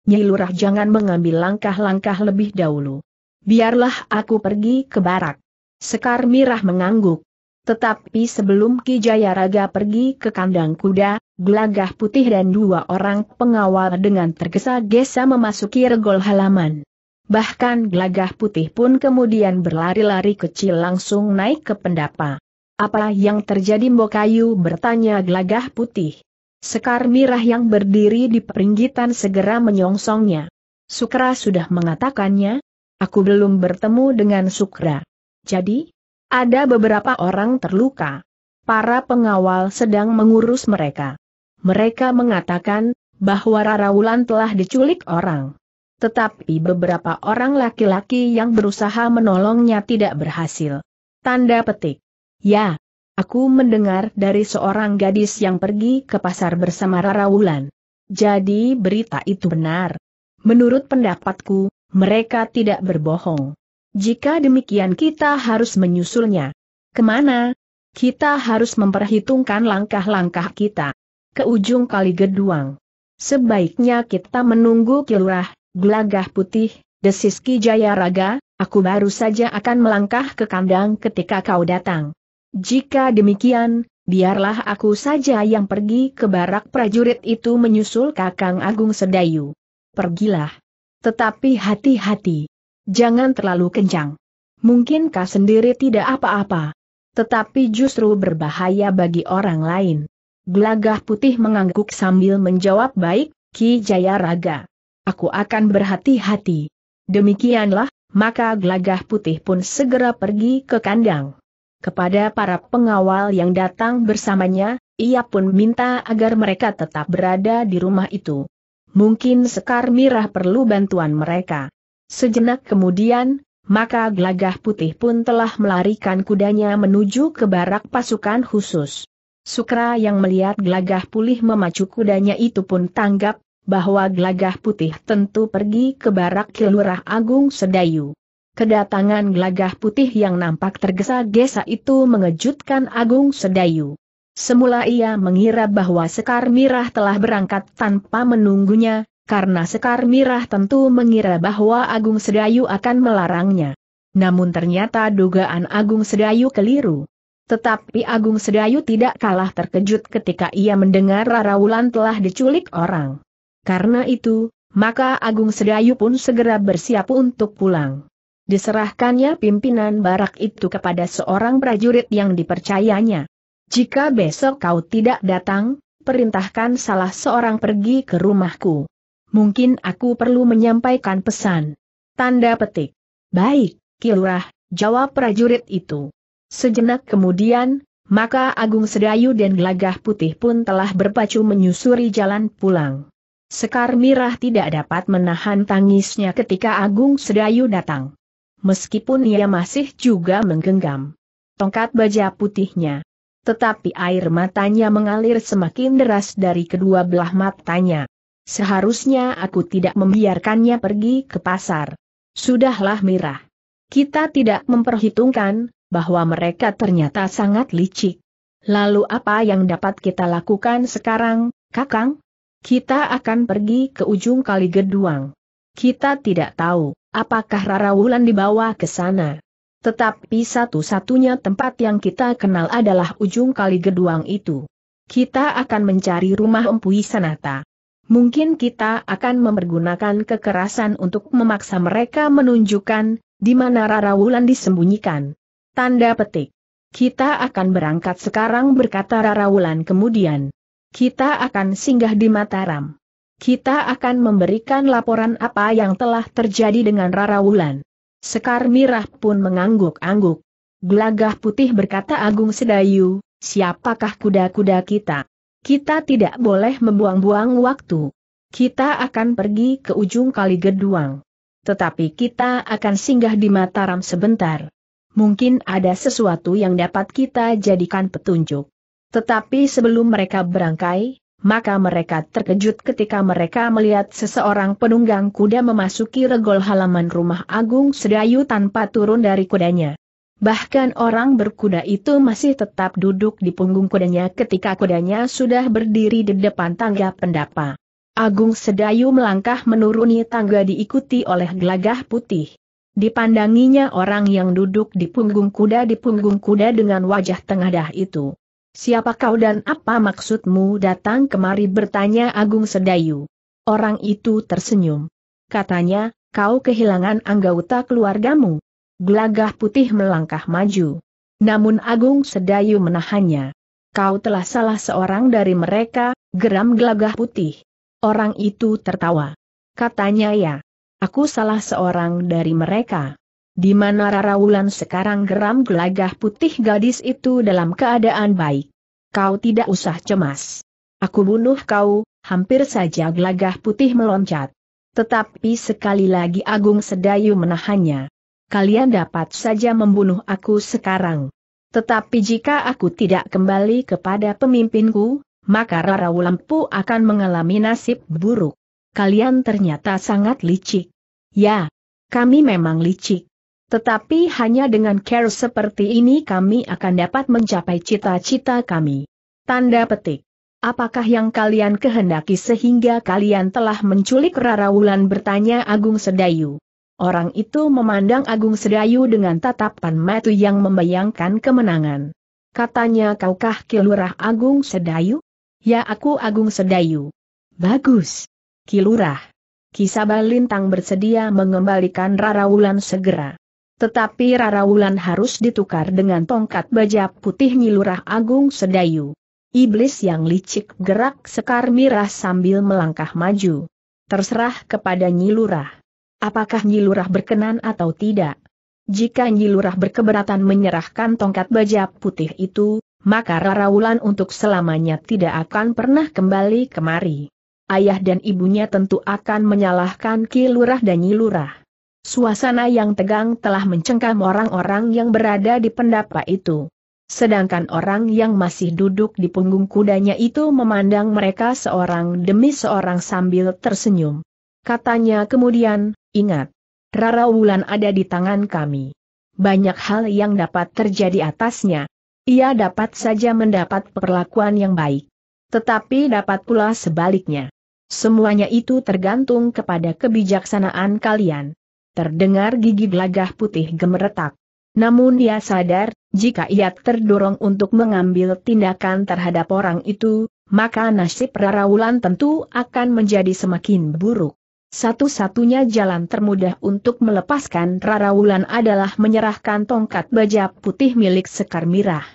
Nyai Lurah jangan mengambil langkah-langkah lebih dahulu. Biarlah aku pergi ke barak. Sekar Mirah mengangguk. Tetapi sebelum Ki Jayaraga pergi ke kandang kuda, gelagah putih dan dua orang pengawal dengan tergesa-gesa memasuki regol halaman. Bahkan gelagah putih pun kemudian berlari-lari kecil langsung naik ke pendapa. Apa yang terjadi Mbokayu bertanya gelagah putih. Sekar Mirah yang berdiri di peringgitan segera menyongsongnya. Sukra sudah mengatakannya, aku belum bertemu dengan Sukra. Jadi, ada beberapa orang terluka. Para pengawal sedang mengurus mereka. Mereka mengatakan, bahwa Raraulan telah diculik orang. Tetapi beberapa orang laki-laki yang berusaha menolongnya tidak berhasil. Tanda petik. Ya, Aku mendengar dari seorang gadis yang pergi ke pasar bersama Rara Wulan. Jadi berita itu benar. Menurut pendapatku, mereka tidak berbohong. Jika demikian kita harus menyusulnya. Kemana? Kita harus memperhitungkan langkah-langkah kita. Ke ujung kali geduang. Sebaiknya kita menunggu kilurah, gelagah putih, desis jaya Raga, aku baru saja akan melangkah ke kandang ketika kau datang. Jika demikian, biarlah aku saja yang pergi ke barak prajurit itu menyusul Kakang Agung Sedayu. Pergilah. Tetapi hati-hati. Jangan terlalu kencang. Mungkin kau sendiri tidak apa-apa. Tetapi justru berbahaya bagi orang lain. Gelagah putih mengangguk sambil menjawab baik, Ki Jaya Raga. Aku akan berhati-hati. Demikianlah, maka gelagah putih pun segera pergi ke kandang. Kepada para pengawal yang datang bersamanya, ia pun minta agar mereka tetap berada di rumah itu. Mungkin Sekar Mirah perlu bantuan mereka. Sejenak kemudian, maka Glagah putih pun telah melarikan kudanya menuju ke barak pasukan khusus. Sukra yang melihat Glagah pulih memacu kudanya itu pun tanggap, bahwa Glagah putih tentu pergi ke barak Kelurah Agung Sedayu. Kedatangan gelagah putih yang nampak tergesa-gesa itu mengejutkan Agung Sedayu. Semula ia mengira bahwa Sekar Mirah telah berangkat tanpa menunggunya, karena Sekar Mirah tentu mengira bahwa Agung Sedayu akan melarangnya. Namun ternyata dugaan Agung Sedayu keliru. Tetapi Agung Sedayu tidak kalah terkejut ketika ia mendengar Rara Wulan telah diculik orang. Karena itu, maka Agung Sedayu pun segera bersiap untuk pulang. Diserahkannya pimpinan barak itu kepada seorang prajurit yang dipercayanya. Jika besok kau tidak datang, perintahkan salah seorang pergi ke rumahku. Mungkin aku perlu menyampaikan pesan. Tanda petik. Baik, Kilurah, jawab prajurit itu. Sejenak kemudian, maka Agung Sedayu dan Gelagah Putih pun telah berpacu menyusuri jalan pulang. Sekar Mirah tidak dapat menahan tangisnya ketika Agung Sedayu datang meskipun ia masih juga menggenggam tongkat baja putihnya. Tetapi air matanya mengalir semakin deras dari kedua belah matanya. Seharusnya aku tidak membiarkannya pergi ke pasar. Sudahlah Mirah. Kita tidak memperhitungkan, bahwa mereka ternyata sangat licik. Lalu apa yang dapat kita lakukan sekarang, Kakang? Kita akan pergi ke ujung kali geduang. Kita tidak tahu apakah Rara Wulan dibawa ke sana. Tetapi satu-satunya tempat yang kita kenal adalah ujung kali geduang itu. Kita akan mencari rumah Empu Sanata. Mungkin kita akan mempergunakan kekerasan untuk memaksa mereka menunjukkan di mana Rara Wulan disembunyikan. Tanda petik. Kita akan berangkat sekarang berkata Rara Wulan kemudian. Kita akan singgah di Mataram kita akan memberikan laporan apa yang telah terjadi dengan Rara Wulan. Sekar Mirah pun mengangguk-angguk. Gelagah putih berkata Agung Sedayu, siapakah kuda-kuda kita? Kita tidak boleh membuang-buang waktu. Kita akan pergi ke ujung kali geduang. Tetapi kita akan singgah di Mataram sebentar. Mungkin ada sesuatu yang dapat kita jadikan petunjuk. Tetapi sebelum mereka berangkai, maka mereka terkejut ketika mereka melihat seseorang penunggang kuda memasuki regol halaman rumah Agung Sedayu tanpa turun dari kudanya. Bahkan orang berkuda itu masih tetap duduk di punggung kudanya ketika kudanya sudah berdiri di depan tangga pendapa. Agung Sedayu melangkah menuruni tangga diikuti oleh gelagah putih. Dipandanginya orang yang duduk di punggung kuda di punggung kuda dengan wajah tengadah itu. Siapa kau dan apa maksudmu datang kemari bertanya Agung Sedayu? Orang itu tersenyum. Katanya, kau kehilangan anggota keluargamu. Gelagah putih melangkah maju. Namun Agung Sedayu menahannya. Kau telah salah seorang dari mereka, geram gelagah putih. Orang itu tertawa. Katanya ya, aku salah seorang dari mereka di mana Rara Wulan sekarang geram gelagah putih gadis itu dalam keadaan baik. Kau tidak usah cemas. Aku bunuh kau, hampir saja gelagah putih meloncat. Tetapi sekali lagi Agung Sedayu menahannya. Kalian dapat saja membunuh aku sekarang. Tetapi jika aku tidak kembali kepada pemimpinku, maka Rara Wulampu akan mengalami nasib buruk. Kalian ternyata sangat licik. Ya, kami memang licik. Tetapi hanya dengan care seperti ini kami akan dapat mencapai cita-cita kami. Tanda petik. Apakah yang kalian kehendaki sehingga kalian telah menculik Rara Wulan bertanya Agung Sedayu. Orang itu memandang Agung Sedayu dengan tatapan mata yang membayangkan kemenangan. Katanya kaukah Kilurah Agung Sedayu? Ya aku Agung Sedayu. Bagus. Kilurah. Kisabalintang bersedia mengembalikan Rara Wulan segera. Tetapi Rara Wulan harus ditukar dengan tongkat baja putih Nyilurah Agung Sedayu. Iblis yang licik gerak sekar mirah sambil melangkah maju. Terserah kepada Nyilurah. Apakah Nyilurah berkenan atau tidak? Jika Nyilurah berkeberatan menyerahkan tongkat baja putih itu, maka Rara Wulan untuk selamanya tidak akan pernah kembali kemari ayah dan ibunya tentu akan menyalahkan Ki Lurah dan nyilurah. Suasana yang tegang telah mencengkam orang-orang yang berada di pendapa itu. Sedangkan orang yang masih duduk di punggung kudanya itu memandang mereka seorang demi seorang sambil tersenyum. Katanya kemudian, ingat, Rara Wulan ada di tangan kami. Banyak hal yang dapat terjadi atasnya. Ia dapat saja mendapat perlakuan yang baik. Tetapi dapat pula sebaliknya. Semuanya itu tergantung kepada kebijaksanaan kalian. Terdengar gigi gelagah putih gemeretak. Namun dia sadar, jika ia terdorong untuk mengambil tindakan terhadap orang itu, maka nasib Wulan tentu akan menjadi semakin buruk. Satu-satunya jalan termudah untuk melepaskan Wulan adalah menyerahkan tongkat baja putih milik Sekar Mirah.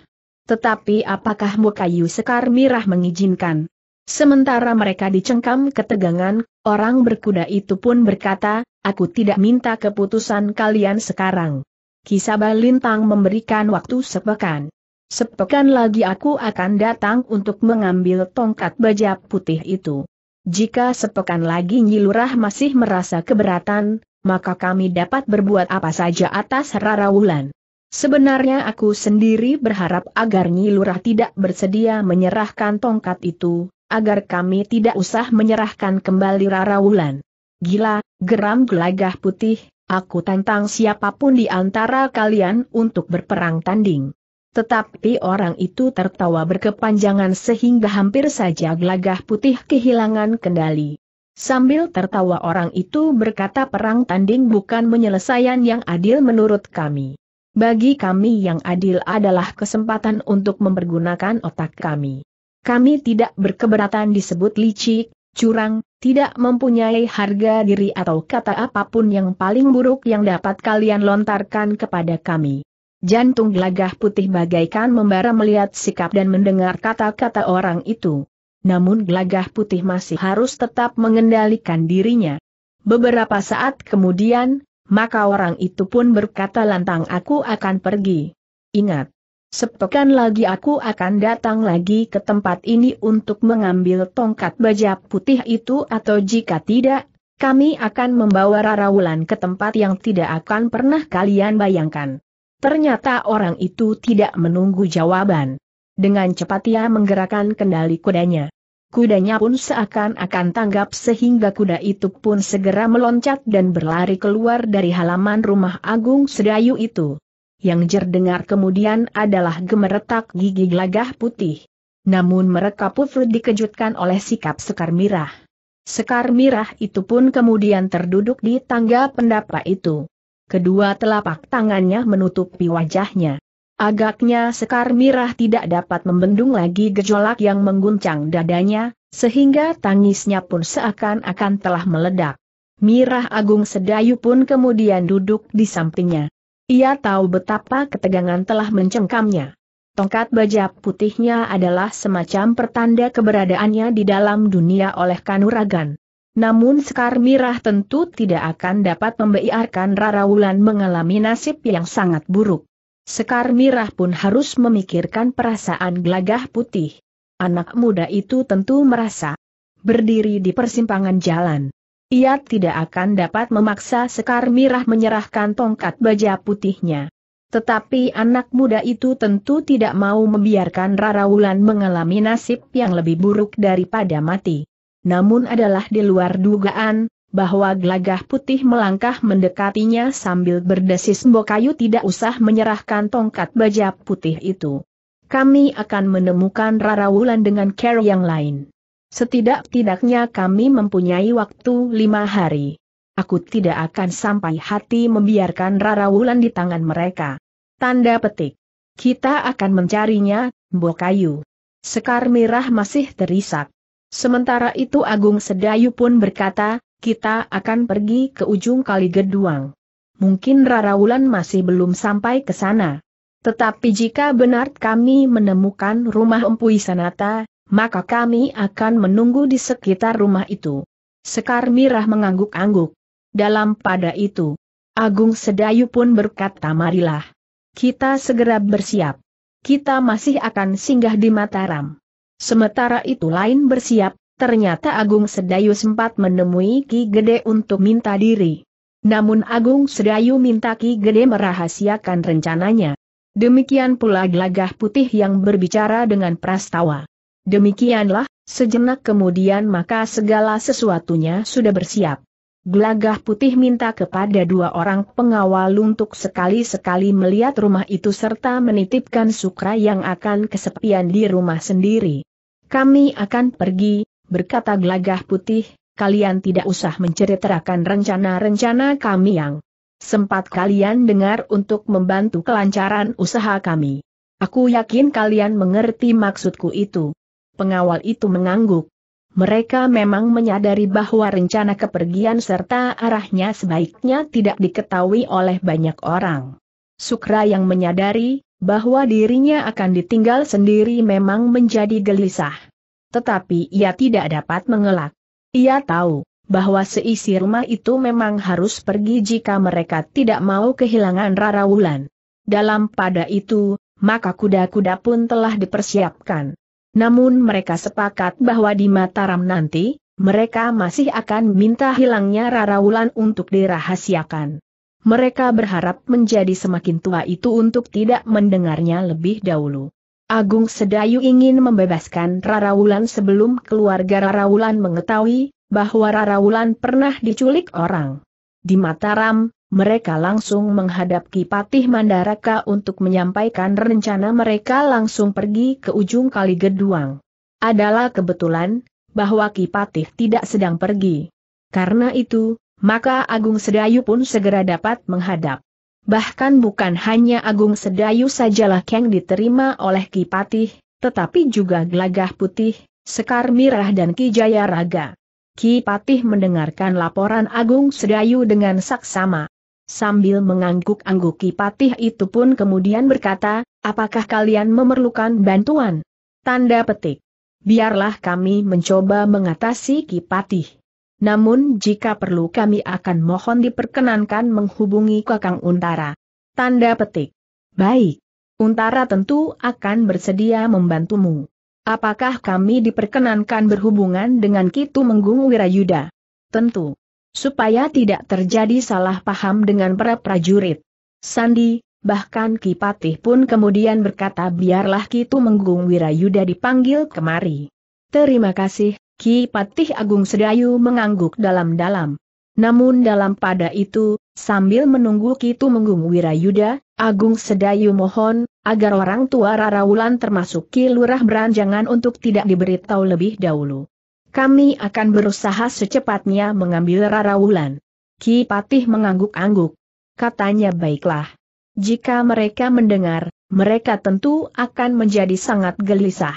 Tetapi apakah Mukayu Sekar Mirah mengizinkan? Sementara mereka dicengkam ketegangan, orang berkuda itu pun berkata, aku tidak minta keputusan kalian sekarang. Kisaba Lintang memberikan waktu sepekan. Sepekan lagi aku akan datang untuk mengambil tongkat baja putih itu. Jika sepekan lagi Nyilurah masih merasa keberatan, maka kami dapat berbuat apa saja atas Rara Wulan. Sebenarnya aku sendiri berharap agar Nyilurah tidak bersedia menyerahkan tongkat itu, agar kami tidak usah menyerahkan kembali Rara Wulan. Gila, geram gelagah putih, aku tantang siapapun di antara kalian untuk berperang tanding. Tetapi orang itu tertawa berkepanjangan sehingga hampir saja gelagah putih kehilangan kendali. Sambil tertawa orang itu berkata perang tanding bukan menyelesaian yang adil menurut kami. Bagi kami yang adil adalah kesempatan untuk mempergunakan otak kami. Kami tidak berkeberatan disebut licik, curang, tidak mempunyai harga diri atau kata apapun yang paling buruk yang dapat kalian lontarkan kepada kami. Jantung gelagah putih bagaikan membara melihat sikap dan mendengar kata-kata orang itu. Namun gelagah putih masih harus tetap mengendalikan dirinya. Beberapa saat kemudian, maka orang itu pun berkata lantang aku akan pergi. Ingat, Sepekan lagi aku akan datang lagi ke tempat ini untuk mengambil tongkat baja putih itu atau jika tidak, kami akan membawa Wulan ke tempat yang tidak akan pernah kalian bayangkan. Ternyata orang itu tidak menunggu jawaban. Dengan cepat ia menggerakkan kendali kudanya. Kudanya pun seakan-akan tanggap sehingga kuda itu pun segera meloncat dan berlari keluar dari halaman rumah Agung Sedayu itu yang jerdengar kemudian adalah gemeretak gigi gelagah putih. Namun mereka puful dikejutkan oleh sikap Sekar Mirah. Sekar Mirah itu pun kemudian terduduk di tangga pendapa itu. Kedua telapak tangannya menutupi wajahnya. Agaknya Sekar Mirah tidak dapat membendung lagi gejolak yang mengguncang dadanya, sehingga tangisnya pun seakan-akan telah meledak. Mirah Agung Sedayu pun kemudian duduk di sampingnya. Ia tahu betapa ketegangan telah mencengkamnya. Tongkat baja putihnya adalah semacam pertanda keberadaannya di dalam dunia oleh kanuragan. Namun Sekar Mirah tentu tidak akan dapat membiarkan Rarawulan mengalami nasib yang sangat buruk. Sekar Mirah pun harus memikirkan perasaan gelagah putih. Anak muda itu tentu merasa berdiri di persimpangan jalan. Ia tidak akan dapat memaksa Sekar Mirah menyerahkan tongkat baja putihnya. Tetapi anak muda itu tentu tidak mau membiarkan Wulan mengalami nasib yang lebih buruk daripada mati. Namun adalah di luar dugaan, bahwa gelagah putih melangkah mendekatinya sambil berdesis Mbokayu tidak usah menyerahkan tongkat baja putih itu. Kami akan menemukan Rara Wulan dengan care yang lain. Setidak-tidaknya kami mempunyai waktu lima hari. Aku tidak akan sampai hati membiarkan Rara Wulan di tangan mereka. Tanda petik. Kita akan mencarinya, Bokayu. Sekar Mirah masih terisak. Sementara itu Agung Sedayu pun berkata, kita akan pergi ke ujung kali Geduang. Mungkin Rara Wulan masih belum sampai ke sana. Tetapi jika benar kami menemukan rumah Empu Isanata, maka kami akan menunggu di sekitar rumah itu. Sekar Mirah mengangguk-angguk. Dalam pada itu, Agung Sedayu pun berkata marilah. Kita segera bersiap. Kita masih akan singgah di Mataram. Sementara itu lain bersiap, ternyata Agung Sedayu sempat menemui Ki Gede untuk minta diri. Namun Agung Sedayu minta Ki Gede merahasiakan rencananya. Demikian pula gelagah putih yang berbicara dengan Prastawa. Demikianlah, sejenak kemudian maka segala sesuatunya sudah bersiap. Gelagah putih minta kepada dua orang pengawal untuk sekali-sekali melihat rumah itu serta menitipkan Sukra yang akan kesepian di rumah sendiri. Kami akan pergi, berkata Gelagah putih, kalian tidak usah menceritakan rencana-rencana kami yang sempat kalian dengar untuk membantu kelancaran usaha kami. Aku yakin kalian mengerti maksudku itu. Pengawal itu mengangguk. Mereka memang menyadari bahwa rencana kepergian serta arahnya sebaiknya tidak diketahui oleh banyak orang. Sukra yang menyadari bahwa dirinya akan ditinggal sendiri memang menjadi gelisah. Tetapi ia tidak dapat mengelak. Ia tahu bahwa seisi rumah itu memang harus pergi jika mereka tidak mau kehilangan Rara Wulan. Dalam pada itu, maka kuda-kuda pun telah dipersiapkan. Namun mereka sepakat bahwa di Mataram nanti, mereka masih akan minta hilangnya Rara Wulan untuk dirahasiakan. Mereka berharap menjadi semakin tua itu untuk tidak mendengarnya lebih dahulu. Agung Sedayu ingin membebaskan Rara Wulan sebelum keluarga Rara Wulan mengetahui bahwa Rara Wulan pernah diculik orang. Di Mataram, mereka langsung menghadap Kipatih Mandaraka untuk menyampaikan rencana mereka langsung pergi ke ujung kali Geduang. Adalah kebetulan, bahwa Kipatih tidak sedang pergi. Karena itu, maka Agung Sedayu pun segera dapat menghadap. Bahkan bukan hanya Agung Sedayu sajalah yang diterima oleh Kipatih, tetapi juga Gelagah Putih, Sekar Mirah dan Kijaya Raga. Ki Patih mendengarkan laporan Agung Sedayu dengan saksama. Sambil mengangguk-angguk Patih itu pun kemudian berkata, apakah kalian memerlukan bantuan? Tanda petik. Biarlah kami mencoba mengatasi kipatih. Namun jika perlu kami akan mohon diperkenankan menghubungi Kakang Untara. Tanda petik. Baik. Untara tentu akan bersedia membantumu. Apakah kami diperkenankan berhubungan dengan Kitu Menggung Wirayuda? Tentu supaya tidak terjadi salah paham dengan para prajurit. Sandi, bahkan Kipatih pun kemudian berkata biarlah Kitu Menggung Wirayuda dipanggil kemari. Terima kasih, Kipatih Agung Sedayu mengangguk dalam-dalam. Namun dalam pada itu, sambil menunggu Kitu Menggung Wirayuda, Agung Sedayu mohon, agar orang tua Raraulan termasuk Kilurah Beranjangan untuk tidak diberitahu lebih dahulu. Kami akan berusaha secepatnya mengambil Rara Wulan. Ki Patih mengangguk-angguk. Katanya baiklah. Jika mereka mendengar, mereka tentu akan menjadi sangat gelisah.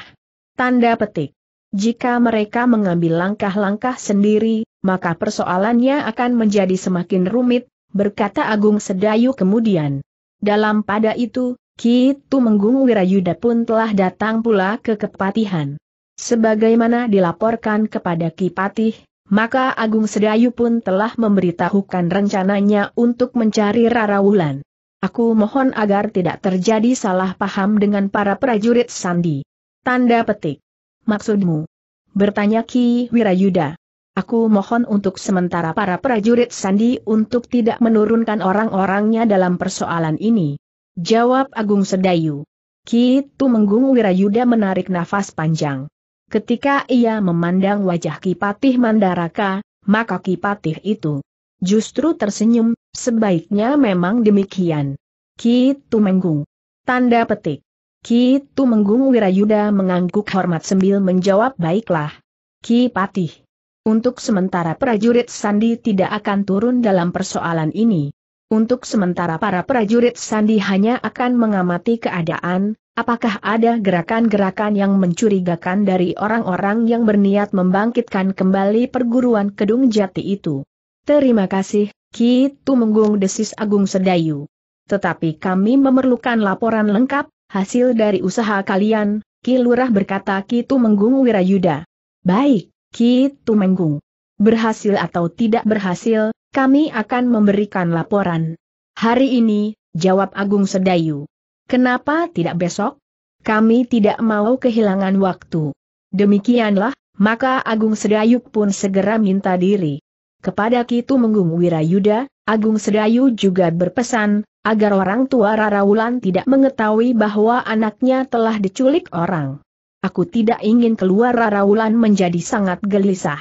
Tanda petik. Jika mereka mengambil langkah-langkah sendiri, maka persoalannya akan menjadi semakin rumit, berkata Agung Sedayu kemudian. Dalam pada itu, Ki Tumenggung Wirayuda pun telah datang pula ke Kepatihan. Sebagaimana dilaporkan kepada Kipatih, maka Agung Sedayu pun telah memberitahukan rencananya untuk mencari Rara Wulan. Aku mohon agar tidak terjadi salah paham dengan para prajurit Sandi. Tanda petik. Maksudmu? Bertanya Ki Wirayuda. Aku mohon untuk sementara para prajurit Sandi untuk tidak menurunkan orang-orangnya dalam persoalan ini. Jawab Agung Sedayu. Ki Tumenggung Wirayuda menarik nafas panjang. Ketika ia memandang wajah Kipatih Mandaraka, maka Kipatih itu justru tersenyum, sebaiknya memang demikian. Ki Tumenggung. Tanda petik. Ki Tumenggung Wirayuda mengangguk hormat sambil menjawab baiklah. Ki Patih. Untuk sementara prajurit Sandi tidak akan turun dalam persoalan ini. Untuk sementara para prajurit Sandi hanya akan mengamati keadaan, apakah ada gerakan-gerakan yang mencurigakan dari orang-orang yang berniat membangkitkan kembali perguruan Kedung Jati itu. Terima kasih, Ki Tumenggung Desis Agung Sedayu. Tetapi kami memerlukan laporan lengkap, hasil dari usaha kalian, Ki Lurah berkata Ki Tumenggung Wirayuda. Baik, Ki Tumenggung. Berhasil atau tidak berhasil, kami akan memberikan laporan. Hari ini, jawab Agung Sedayu. Kenapa tidak besok? Kami tidak mau kehilangan waktu. Demikianlah, maka Agung Sedayu pun segera minta diri. Kepada Kitu Menggung Wirayuda, Agung Sedayu juga berpesan, agar orang tua Raraulan tidak mengetahui bahwa anaknya telah diculik orang. Aku tidak ingin keluar Raraulan menjadi sangat gelisah.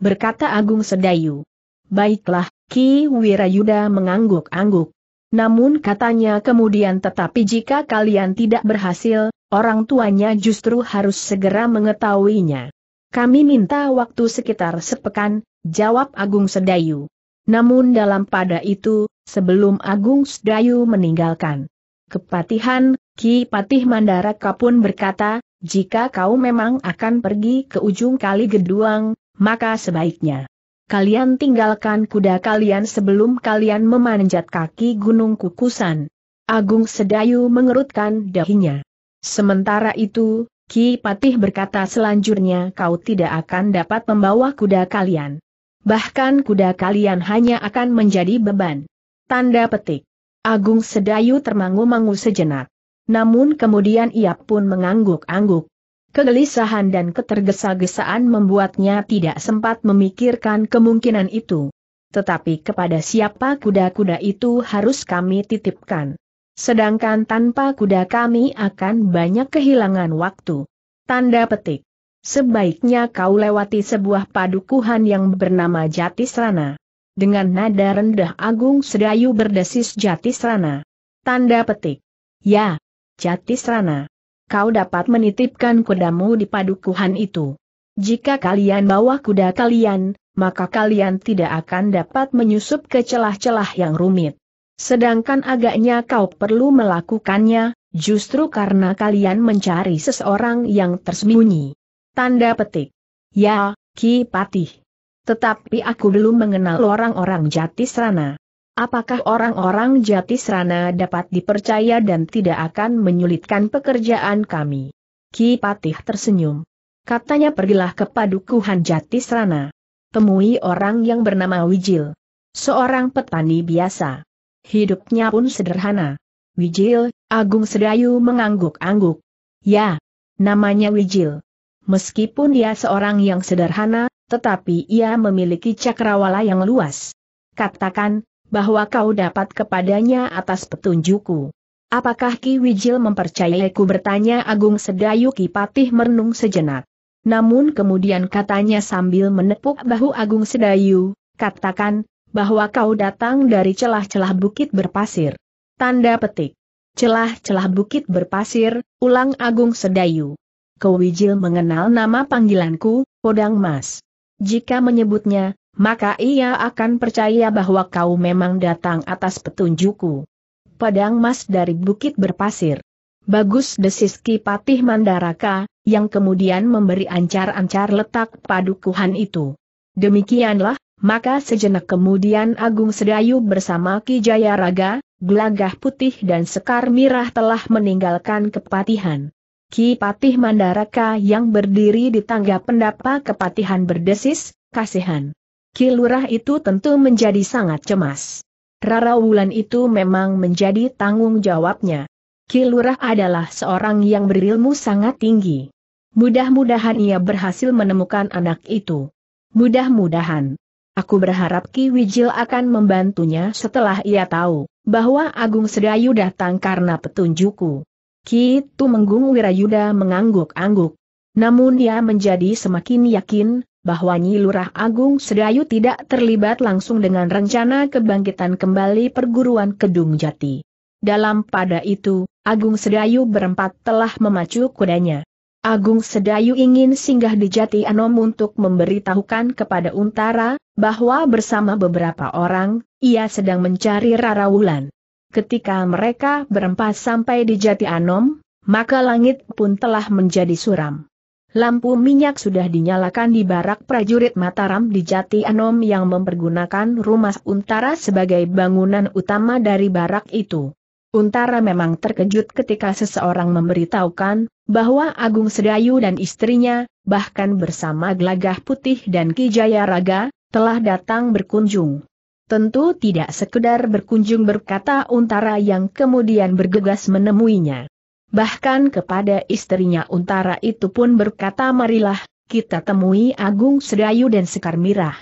Berkata Agung Sedayu. Baiklah, Ki Wirayuda mengangguk-angguk. Namun katanya kemudian tetapi jika kalian tidak berhasil, orang tuanya justru harus segera mengetahuinya. Kami minta waktu sekitar sepekan, jawab Agung Sedayu. Namun dalam pada itu, sebelum Agung Sedayu meninggalkan kepatihan, Ki Patih Mandaraka pun berkata, jika kau memang akan pergi ke ujung kali geduang, maka sebaiknya kalian tinggalkan kuda kalian sebelum kalian memanjat kaki Gunung Kukusan. Agung Sedayu mengerutkan dahinya. Sementara itu, Ki Patih berkata selanjutnya kau tidak akan dapat membawa kuda kalian. Bahkan kuda kalian hanya akan menjadi beban. Tanda petik. Agung Sedayu termangu-mangu sejenak. Namun kemudian ia pun mengangguk-angguk. Kegelisahan dan ketergesa-gesaan membuatnya tidak sempat memikirkan kemungkinan itu. Tetapi kepada siapa kuda-kuda itu harus kami titipkan. Sedangkan tanpa kuda kami akan banyak kehilangan waktu. Tanda petik. Sebaiknya kau lewati sebuah padukuhan yang bernama Jatisrana. Dengan nada rendah Agung Sedayu berdesis Jatisrana. Tanda petik. Ya, Jatisrana kau dapat menitipkan kudamu di padukuhan itu. Jika kalian bawa kuda kalian, maka kalian tidak akan dapat menyusup ke celah-celah yang rumit. Sedangkan agaknya kau perlu melakukannya, justru karena kalian mencari seseorang yang tersembunyi. Tanda petik. Ya, Ki Patih. Tetapi aku belum mengenal orang-orang jati Jatisrana. Apakah orang-orang Jatisrana dapat dipercaya dan tidak akan menyulitkan pekerjaan kami? Ki Patih tersenyum. Katanya pergilah ke padukuhan Jatisrana. Temui orang yang bernama Wijil. Seorang petani biasa. Hidupnya pun sederhana. Wijil, Agung Sedayu mengangguk-angguk. Ya, namanya Wijil. Meskipun dia seorang yang sederhana, tetapi ia memiliki cakrawala yang luas. Katakan, bahwa kau dapat kepadanya atas petunjukku. Apakah Ki Wijil mempercayaiku bertanya Agung Sedayu Ki Patih merenung sejenak. Namun kemudian katanya sambil menepuk bahu Agung Sedayu, katakan, bahwa kau datang dari celah-celah bukit berpasir. Tanda petik. Celah-celah bukit berpasir, ulang Agung Sedayu. Kewijil mengenal nama panggilanku, Podang Mas. Jika menyebutnya, maka ia akan percaya bahwa kau memang datang atas petunjukku. Pedang Mas dari Bukit Berpasir. Bagus desis Ki Patih Mandaraka, yang kemudian memberi ancar-ancar letak padukuhan itu. Demikianlah, maka sejenak kemudian Agung Sedayu bersama Ki Jayaraga, Glagah Putih dan Sekar Mirah telah meninggalkan kepatihan. Ki Patih Mandaraka yang berdiri di tangga pendapa kepatihan berdesis, kasihan. Kilurah itu tentu menjadi sangat cemas. Rara Wulan itu memang menjadi tanggung jawabnya. Kilurah adalah seorang yang berilmu sangat tinggi. Mudah-mudahan ia berhasil menemukan anak itu. Mudah-mudahan. Aku berharap Ki Wijil akan membantunya setelah ia tahu bahwa Agung Sedayu datang karena petunjukku. Ki Tumenggung Wirayuda mengangguk-angguk. Namun ia menjadi semakin yakin bahwa Nyi Lurah Agung Sedayu tidak terlibat langsung dengan rencana kebangkitan kembali perguruan Kedung Jati. Dalam pada itu, Agung Sedayu berempat telah memacu kudanya. Agung Sedayu ingin singgah di Jati Anom untuk memberitahukan kepada Untara, bahwa bersama beberapa orang, ia sedang mencari Rara Wulan. Ketika mereka berempat sampai di Jati Anom, maka langit pun telah menjadi suram. Lampu minyak sudah dinyalakan di barak prajurit Mataram di Jati Anom yang mempergunakan rumah Untara sebagai bangunan utama dari barak itu. Untara memang terkejut ketika seseorang memberitahukan bahwa Agung Sedayu dan istrinya, bahkan bersama Gelagah Putih dan Kijaya Raga, telah datang berkunjung. Tentu tidak sekedar berkunjung berkata Untara yang kemudian bergegas menemuinya. Bahkan kepada istrinya Untara itu pun berkata marilah, kita temui Agung Sedayu dan Sekar Mirah.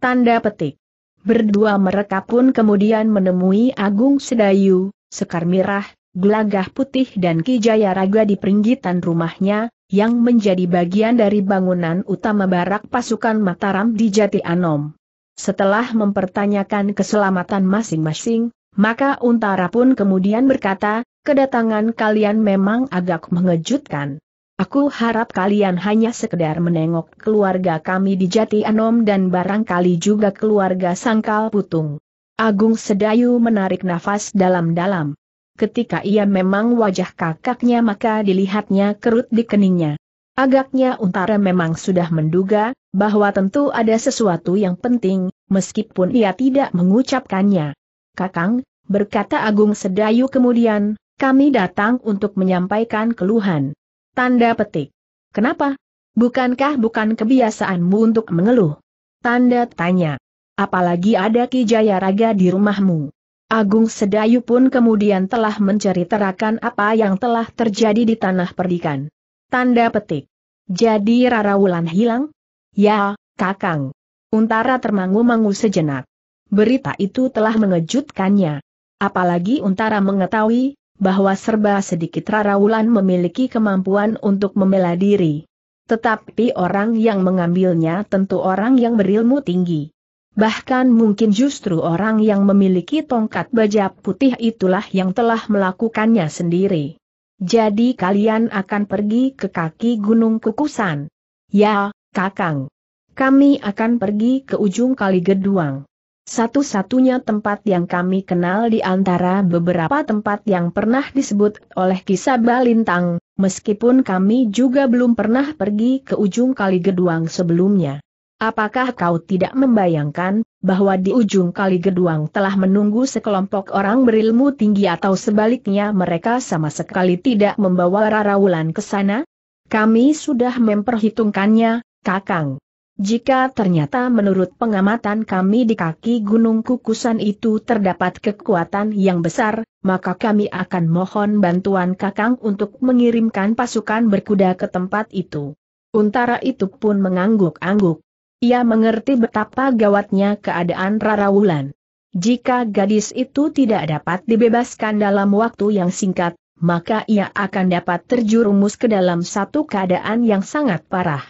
Tanda petik. Berdua mereka pun kemudian menemui Agung Sedayu, Sekar Mirah, Gelagah Putih dan Kijaya Raga di peringgitan rumahnya, yang menjadi bagian dari bangunan utama barak pasukan Mataram di Jati Anom. Setelah mempertanyakan keselamatan masing-masing, maka Untara pun kemudian berkata, kedatangan kalian memang agak mengejutkan. Aku harap kalian hanya sekedar menengok keluarga kami di Jati Anom dan barangkali juga keluarga Sangkal Putung. Agung Sedayu menarik nafas dalam-dalam. Ketika ia memang wajah kakaknya maka dilihatnya kerut di keningnya. Agaknya Untara memang sudah menduga, bahwa tentu ada sesuatu yang penting, meskipun ia tidak mengucapkannya. Kakang, berkata Agung Sedayu kemudian, kami datang untuk menyampaikan keluhan. Tanda petik. Kenapa? Bukankah bukan kebiasaanmu untuk mengeluh? Tanda tanya. Apalagi ada Ki Raga di rumahmu. Agung Sedayu pun kemudian telah menceritakan apa yang telah terjadi di tanah perdikan. Tanda petik. Jadi Rara Wulan hilang? Ya, Kakang. Untara termangu-mangu sejenak. Berita itu telah mengejutkannya. Apalagi Untara mengetahui, bahwa serba sedikit Raraulan memiliki kemampuan untuk membela diri. Tetapi orang yang mengambilnya tentu orang yang berilmu tinggi. Bahkan mungkin justru orang yang memiliki tongkat baja putih itulah yang telah melakukannya sendiri. Jadi kalian akan pergi ke kaki Gunung Kukusan. Ya, Kakang. Kami akan pergi ke ujung Kali Geduang. Satu-satunya tempat yang kami kenal di antara beberapa tempat yang pernah disebut oleh kisah Balintang, meskipun kami juga belum pernah pergi ke ujung kali geduang sebelumnya. Apakah kau tidak membayangkan, bahwa di ujung kali geduang telah menunggu sekelompok orang berilmu tinggi atau sebaliknya mereka sama sekali tidak membawa Raraulan ke sana? Kami sudah memperhitungkannya, Kakang. Jika ternyata menurut pengamatan kami di kaki Gunung Kukusan itu terdapat kekuatan yang besar, maka kami akan mohon bantuan Kakang untuk mengirimkan pasukan berkuda ke tempat itu. Untara itu pun mengangguk-angguk. Ia mengerti betapa gawatnya keadaan Rarawulan. Jika gadis itu tidak dapat dibebaskan dalam waktu yang singkat, maka ia akan dapat terjerumus ke dalam satu keadaan yang sangat parah.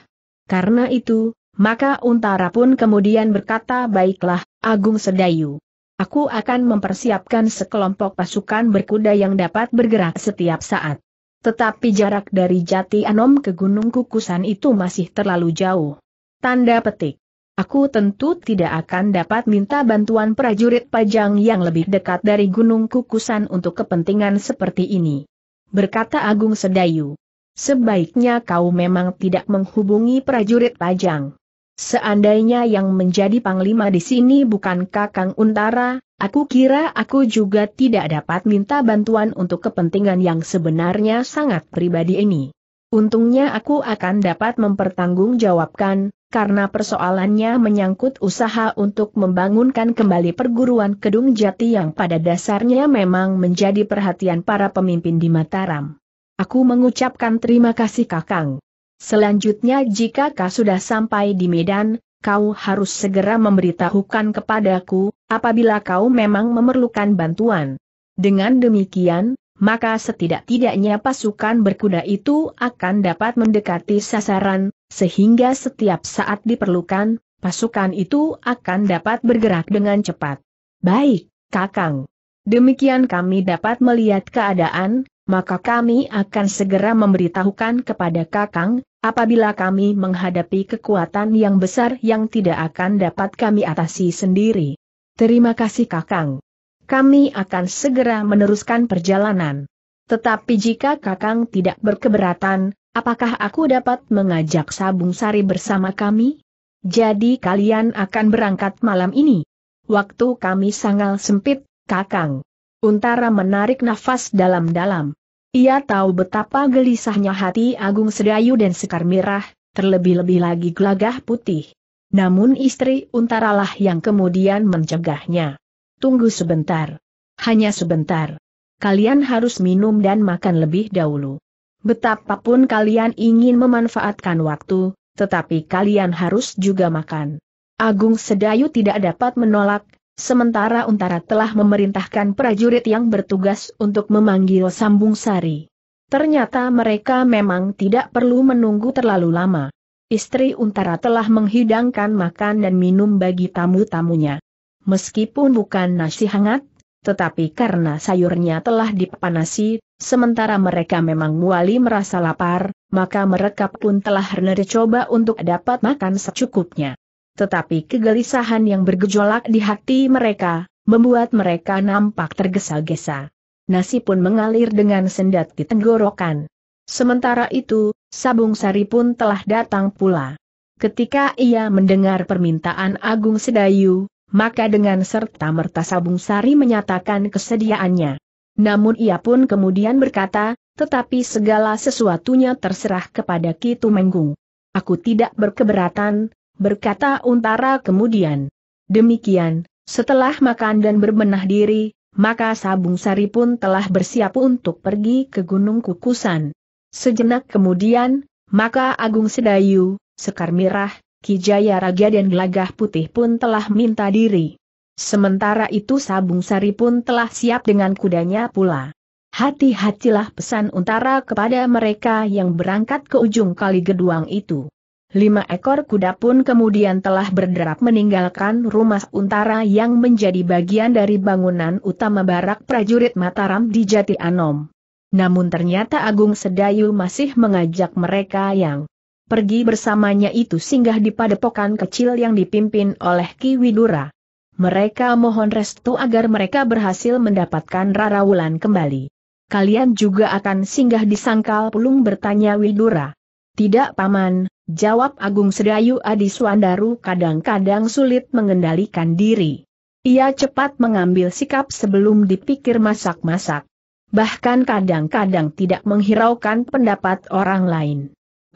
Karena itu, maka Untara pun kemudian berkata baiklah, Agung Sedayu. Aku akan mempersiapkan sekelompok pasukan berkuda yang dapat bergerak setiap saat. Tetapi jarak dari Jati Anom ke Gunung Kukusan itu masih terlalu jauh. Tanda petik. Aku tentu tidak akan dapat minta bantuan prajurit pajang yang lebih dekat dari Gunung Kukusan untuk kepentingan seperti ini. Berkata Agung Sedayu. Sebaiknya kau memang tidak menghubungi prajurit pajang. Seandainya yang menjadi panglima di sini bukan Kakang Untara, aku kira aku juga tidak dapat minta bantuan untuk kepentingan yang sebenarnya sangat pribadi ini. Untungnya aku akan dapat mempertanggungjawabkan, karena persoalannya menyangkut usaha untuk membangunkan kembali perguruan Kedung Jati yang pada dasarnya memang menjadi perhatian para pemimpin di Mataram. Aku mengucapkan terima kasih Kakang. Selanjutnya jika kau sudah sampai di Medan, kau harus segera memberitahukan kepadaku, apabila kau memang memerlukan bantuan. Dengan demikian, maka setidak-tidaknya pasukan berkuda itu akan dapat mendekati sasaran, sehingga setiap saat diperlukan, pasukan itu akan dapat bergerak dengan cepat. Baik, Kakang. Demikian kami dapat melihat keadaan, maka kami akan segera memberitahukan kepada Kakang, apabila kami menghadapi kekuatan yang besar yang tidak akan dapat kami atasi sendiri. Terima kasih Kakang. Kami akan segera meneruskan perjalanan. Tetapi jika Kakang tidak berkeberatan, apakah aku dapat mengajak Sabung Sari bersama kami? Jadi kalian akan berangkat malam ini. Waktu kami sangat sempit, Kakang. Untara menarik nafas dalam-dalam. Ia tahu betapa gelisahnya hati Agung Sedayu dan Sekar Mirah, terlebih-lebih lagi gelagah putih. Namun istri Untaralah yang kemudian mencegahnya. Tunggu sebentar. Hanya sebentar. Kalian harus minum dan makan lebih dahulu. Betapapun kalian ingin memanfaatkan waktu, tetapi kalian harus juga makan. Agung Sedayu tidak dapat menolak, Sementara Untara telah memerintahkan prajurit yang bertugas untuk memanggil Sambung Sari. Ternyata mereka memang tidak perlu menunggu terlalu lama. Istri Untara telah menghidangkan makan dan minum bagi tamu-tamunya. Meskipun bukan nasi hangat, tetapi karena sayurnya telah dipanasi, sementara mereka memang muali merasa lapar, maka mereka pun telah coba untuk dapat makan secukupnya tetapi kegelisahan yang bergejolak di hati mereka, membuat mereka nampak tergesa-gesa. Nasi pun mengalir dengan sendat di tenggorokan. Sementara itu, Sabung Sari pun telah datang pula. Ketika ia mendengar permintaan Agung Sedayu, maka dengan serta-merta Sabung Sari menyatakan kesediaannya. Namun ia pun kemudian berkata, tetapi segala sesuatunya terserah kepada Kitu Menggung. Aku tidak berkeberatan, berkata Untara kemudian. Demikian, setelah makan dan berbenah diri, maka Sabung Sari pun telah bersiap untuk pergi ke Gunung Kukusan. Sejenak kemudian, maka Agung Sedayu, Sekar Mirah, Ki Jaya Raja dan Gelagah Putih pun telah minta diri. Sementara itu Sabung Sari pun telah siap dengan kudanya pula. Hati-hatilah pesan Untara kepada mereka yang berangkat ke ujung kali geduang itu. Lima ekor kuda pun kemudian telah berderap meninggalkan rumah untara yang menjadi bagian dari bangunan utama barak prajurit Mataram di Jati Anom. Namun ternyata Agung Sedayu masih mengajak mereka yang pergi bersamanya itu singgah di padepokan kecil yang dipimpin oleh Ki Widura. Mereka mohon restu agar mereka berhasil mendapatkan Rara Wulan kembali. Kalian juga akan singgah di sangkal pulung bertanya Widura. Tidak paman, Jawab Agung Sedayu Adi Suandaru kadang-kadang sulit mengendalikan diri. Ia cepat mengambil sikap sebelum dipikir masak-masak. Bahkan kadang-kadang tidak menghiraukan pendapat orang lain.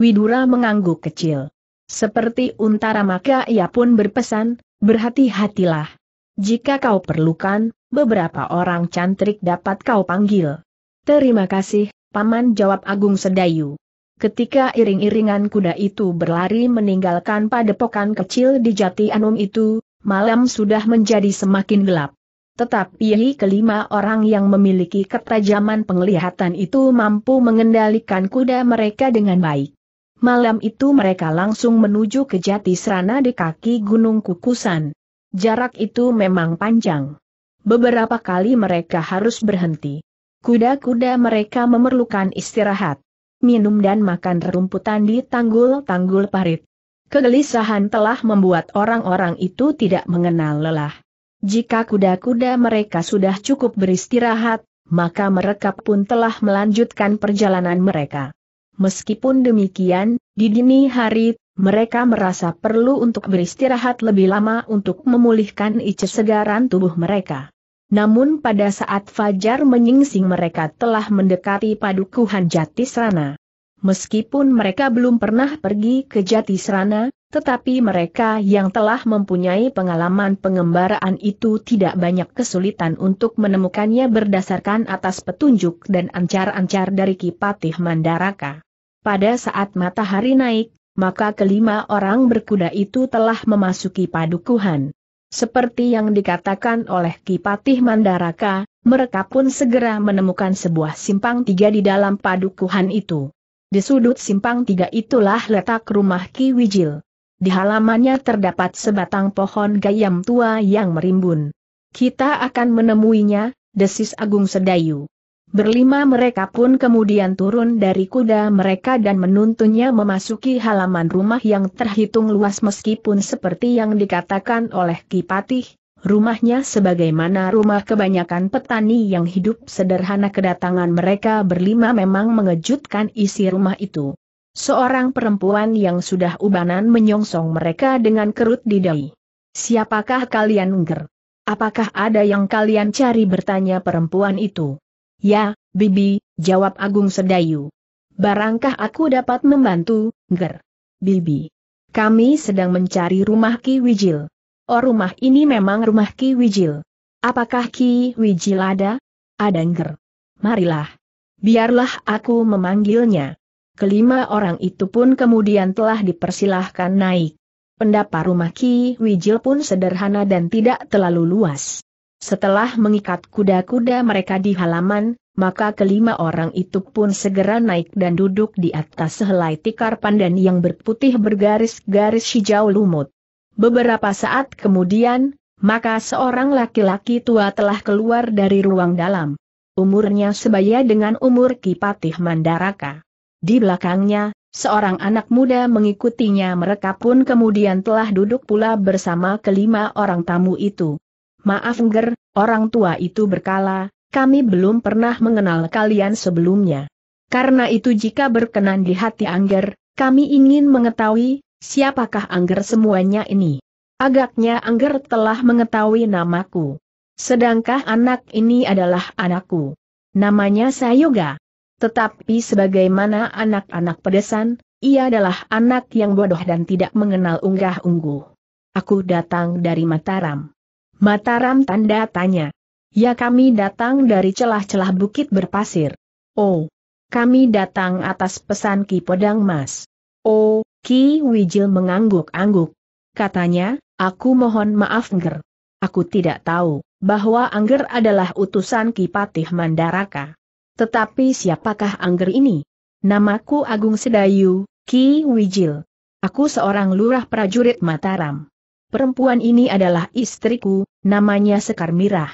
Widura mengangguk kecil. Seperti untara maka ia pun berpesan, berhati-hatilah. Jika kau perlukan, beberapa orang cantrik dapat kau panggil. Terima kasih, Paman jawab Agung Sedayu. Ketika iring-iringan kuda itu berlari meninggalkan padepokan kecil di Jati Anum itu, malam sudah menjadi semakin gelap. Tetapi kelima orang yang memiliki ketajaman penglihatan itu mampu mengendalikan kuda mereka dengan baik. Malam itu mereka langsung menuju ke jati serana di kaki Gunung Kukusan. Jarak itu memang panjang. Beberapa kali mereka harus berhenti. Kuda-kuda mereka memerlukan istirahat minum dan makan rerumputan di tanggul-tanggul parit. Kegelisahan telah membuat orang-orang itu tidak mengenal lelah. Jika kuda-kuda mereka sudah cukup beristirahat, maka mereka pun telah melanjutkan perjalanan mereka. Meskipun demikian, di dini hari, mereka merasa perlu untuk beristirahat lebih lama untuk memulihkan ice segaran tubuh mereka. Namun pada saat Fajar menyingsing mereka telah mendekati padukuhan Jatisrana. Meskipun mereka belum pernah pergi ke Jatisrana, tetapi mereka yang telah mempunyai pengalaman pengembaraan itu tidak banyak kesulitan untuk menemukannya berdasarkan atas petunjuk dan ancar-ancar dari Kipatih Mandaraka. Pada saat matahari naik, maka kelima orang berkuda itu telah memasuki padukuhan. Seperti yang dikatakan oleh Kipatih Mandaraka, mereka pun segera menemukan sebuah simpang tiga di dalam padukuhan itu. Di sudut simpang tiga itulah letak rumah Ki Wijil. Di halamannya terdapat sebatang pohon gayam tua yang merimbun. Kita akan menemuinya, desis Agung Sedayu. Berlima mereka pun kemudian turun dari kuda mereka dan menuntunnya memasuki halaman rumah yang terhitung luas meskipun seperti yang dikatakan oleh Kipatih, rumahnya sebagaimana rumah kebanyakan petani yang hidup sederhana kedatangan mereka berlima memang mengejutkan isi rumah itu. Seorang perempuan yang sudah ubanan menyongsong mereka dengan kerut di dahi. Siapakah kalian Nger? Apakah ada yang kalian cari bertanya perempuan itu? Ya, Bibi, jawab Agung Sedayu. Barangkah aku dapat membantu, Ger? Bibi. Kami sedang mencari rumah Ki Wijil. Oh rumah ini memang rumah Ki Wijil. Apakah Ki Wijil ada? Ada Ger. Marilah. Biarlah aku memanggilnya. Kelima orang itu pun kemudian telah dipersilahkan naik. Pendapa rumah Ki Wijil pun sederhana dan tidak terlalu luas. Setelah mengikat kuda-kuda mereka di halaman, maka kelima orang itu pun segera naik dan duduk di atas sehelai tikar pandan yang berputih bergaris-garis hijau lumut. Beberapa saat kemudian, maka seorang laki-laki tua telah keluar dari ruang dalam. Umurnya sebaya dengan umur Kipatih Mandaraka. Di belakangnya, seorang anak muda mengikutinya mereka pun kemudian telah duduk pula bersama kelima orang tamu itu. Maaf Ngger, orang tua itu berkala, kami belum pernah mengenal kalian sebelumnya. Karena itu jika berkenan di hati Angger, kami ingin mengetahui, siapakah Angger semuanya ini. Agaknya Angger telah mengetahui namaku. Sedangkah anak ini adalah anakku. Namanya Sayoga. Tetapi sebagaimana anak-anak pedesan, ia adalah anak yang bodoh dan tidak mengenal unggah-ungguh. Aku datang dari Mataram. Mataram tanda tanya. Ya kami datang dari celah-celah bukit berpasir. Oh, kami datang atas pesan Ki Podang Mas. Oh, Ki Wijil mengangguk-angguk. Katanya, aku mohon maaf Ngger. Aku tidak tahu bahwa Angger adalah utusan Ki Patih Mandaraka. Tetapi siapakah Angger ini? Namaku Agung Sedayu, Ki Wijil. Aku seorang lurah prajurit Mataram. Perempuan ini adalah istriku, namanya Sekar Mirah.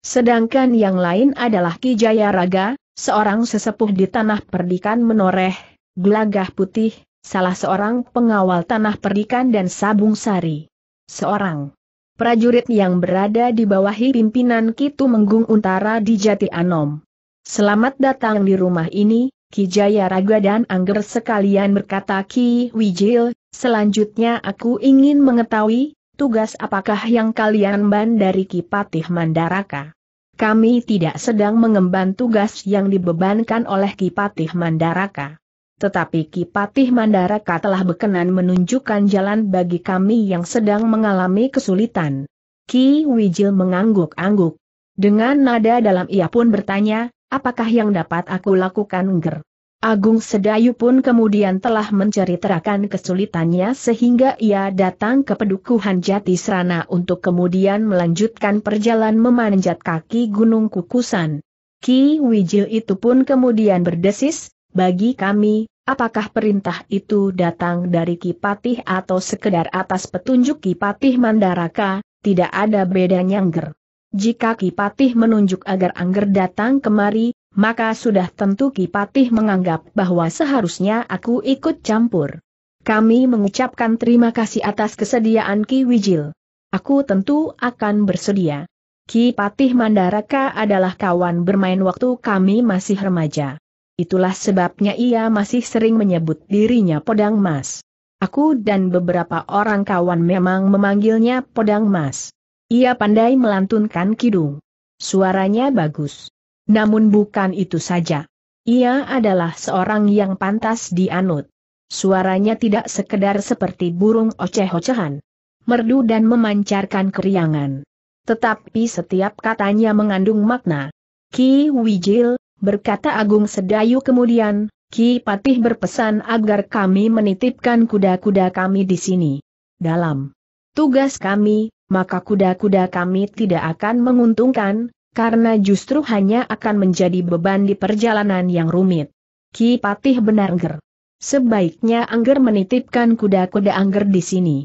Sedangkan yang lain adalah Ki Jaya Raga, seorang sesepuh di tanah perdikan menoreh, gelagah putih, salah seorang pengawal tanah perdikan dan sabung sari. Seorang prajurit yang berada di bawah pimpinan Kitu Menggung Untara di Jati Anom. Selamat datang di rumah ini, Ki Jaya Raga dan Angger sekalian berkata Ki Wijil, selanjutnya aku ingin mengetahui, tugas apakah yang kalian dari Kipatih Mandaraka? Kami tidak sedang mengemban tugas yang dibebankan oleh Kipatih Mandaraka. Tetapi Kipatih Mandaraka telah berkenan menunjukkan jalan bagi kami yang sedang mengalami kesulitan. Ki Wijil mengangguk-angguk. Dengan nada dalam ia pun bertanya, apakah yang dapat aku lakukan Ger? Agung Sedayu pun kemudian telah menceritakan kesulitannya sehingga ia datang ke pedukuhan Jati Serana untuk kemudian melanjutkan perjalanan memanjat kaki Gunung Kukusan. Ki Wijil itu pun kemudian berdesis, bagi kami, apakah perintah itu datang dari Kipatih atau sekedar atas petunjuk Kipatih Mandaraka, tidak ada bedanya Angger. Jika Kipatih menunjuk agar Angger datang kemari, maka sudah tentu Ki Patih menganggap bahwa seharusnya aku ikut campur. Kami mengucapkan terima kasih atas kesediaan Ki Wijil. Aku tentu akan bersedia. Ki Patih Mandaraka adalah kawan bermain waktu kami masih remaja. Itulah sebabnya ia masih sering menyebut dirinya Podang Mas. Aku dan beberapa orang kawan memang memanggilnya Podang Mas. Ia pandai melantunkan kidung. Suaranya bagus. Namun bukan itu saja. Ia adalah seorang yang pantas dianut. Suaranya tidak sekedar seperti burung oceh-ocehan. Merdu dan memancarkan keriangan. Tetapi setiap katanya mengandung makna. Ki Wijil, berkata Agung Sedayu kemudian, Ki Patih berpesan agar kami menitipkan kuda-kuda kami di sini. Dalam tugas kami, maka kuda-kuda kami tidak akan menguntungkan, karena justru hanya akan menjadi beban di perjalanan yang rumit. Ki Patih benar Angger. Sebaiknya Angger menitipkan kuda-kuda Angger di sini.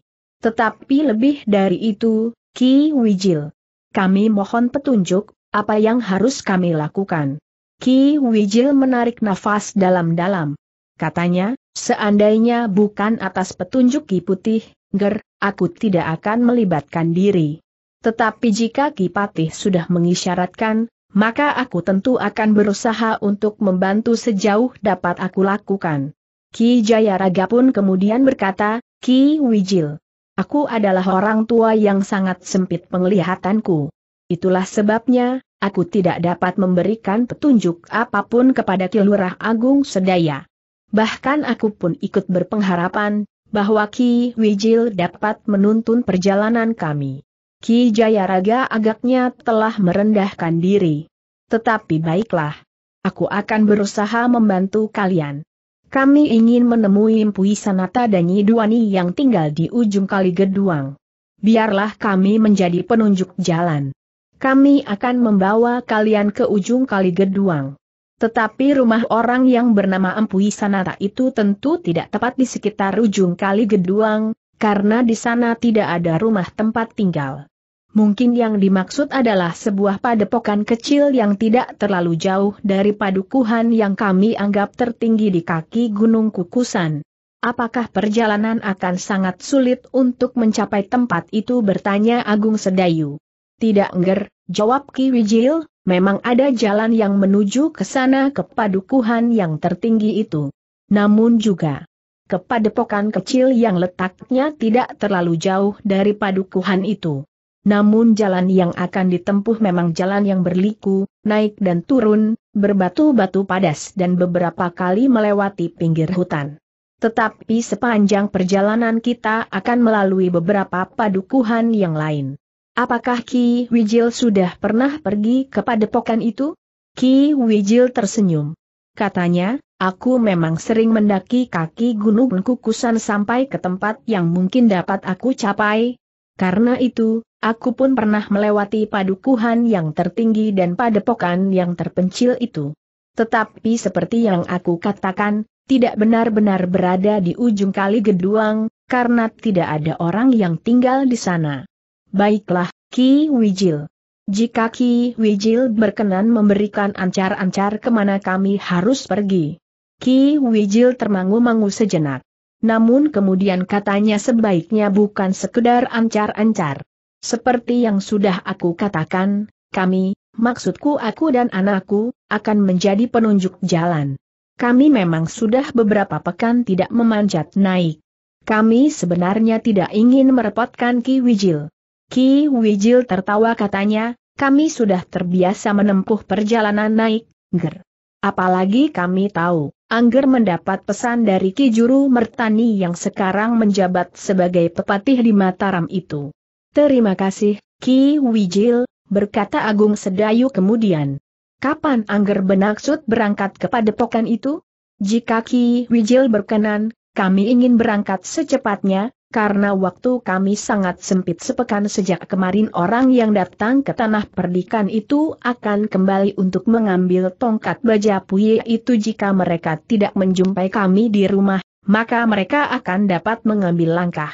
Tetapi lebih dari itu, Ki Wijil. Kami mohon petunjuk, apa yang harus kami lakukan. Ki Wijil menarik nafas dalam-dalam. Katanya, seandainya bukan atas petunjuk Ki Putih, Ger, aku tidak akan melibatkan diri. Tetapi jika Kipatih sudah mengisyaratkan, maka aku tentu akan berusaha untuk membantu sejauh dapat aku lakukan. Ki Jayaraga pun kemudian berkata, Ki Wijil, aku adalah orang tua yang sangat sempit penglihatanku. Itulah sebabnya, aku tidak dapat memberikan petunjuk apapun kepada Ki Lurah Agung Sedaya. Bahkan aku pun ikut berpengharapan, bahwa Ki Wijil dapat menuntun perjalanan kami. Ki Jayaraga agaknya telah merendahkan diri. Tetapi baiklah. Aku akan berusaha membantu kalian. Kami ingin menemui Mpui Sanata dan Yiduani yang tinggal di ujung kali Geduang. Biarlah kami menjadi penunjuk jalan. Kami akan membawa kalian ke ujung kali Geduang. Tetapi rumah orang yang bernama Empui Sanata itu tentu tidak tepat di sekitar ujung kali Geduang, karena di sana tidak ada rumah tempat tinggal. Mungkin yang dimaksud adalah sebuah padepokan kecil yang tidak terlalu jauh dari padukuhan yang kami anggap tertinggi di kaki Gunung Kukusan. Apakah perjalanan akan sangat sulit untuk mencapai tempat itu bertanya Agung Sedayu. Tidak ngger, jawab Ki Wijil, memang ada jalan yang menuju ke sana ke padukuhan yang tertinggi itu. Namun juga, kepadepokan kecil yang letaknya tidak terlalu jauh dari padukuhan itu. Namun jalan yang akan ditempuh memang jalan yang berliku, naik dan turun, berbatu-batu padas dan beberapa kali melewati pinggir hutan. Tetapi sepanjang perjalanan kita akan melalui beberapa padukuhan yang lain. Apakah Ki Wijil sudah pernah pergi ke padepokan itu? Ki Wijil tersenyum. Katanya, aku memang sering mendaki kaki gunung kukusan sampai ke tempat yang mungkin dapat aku capai, karena itu, aku pun pernah melewati padukuhan yang tertinggi dan padepokan yang terpencil itu. Tetapi seperti yang aku katakan, tidak benar-benar berada di ujung kali geduang, karena tidak ada orang yang tinggal di sana. Baiklah, Ki Wijil. Jika Ki Wijil berkenan memberikan ancar-ancar kemana kami harus pergi. Ki Wijil termangu-mangu sejenak namun kemudian katanya sebaiknya bukan sekedar ancar-ancar. Seperti yang sudah aku katakan, kami, maksudku aku dan anakku, akan menjadi penunjuk jalan. Kami memang sudah beberapa pekan tidak memanjat naik. Kami sebenarnya tidak ingin merepotkan Ki Wijil. Ki Wijil tertawa katanya, kami sudah terbiasa menempuh perjalanan naik, ger. Apalagi kami tahu, Angger mendapat pesan dari Ki Juru Mertani yang sekarang menjabat sebagai pepatih di Mataram itu. Terima kasih, Ki Wijil, berkata Agung Sedayu kemudian. Kapan Angger bermaksud berangkat ke padepokan itu? Jika Ki Wijil berkenan, kami ingin berangkat secepatnya, karena waktu kami sangat sempit sepekan sejak kemarin orang yang datang ke tanah perdikan itu akan kembali untuk mengambil tongkat baja puye itu jika mereka tidak menjumpai kami di rumah, maka mereka akan dapat mengambil langkah.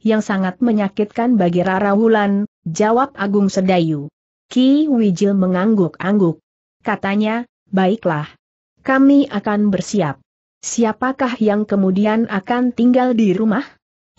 Yang sangat menyakitkan bagi Rara Wulan, jawab Agung Sedayu. Ki Wijil mengangguk-angguk. Katanya, baiklah. Kami akan bersiap. Siapakah yang kemudian akan tinggal di rumah?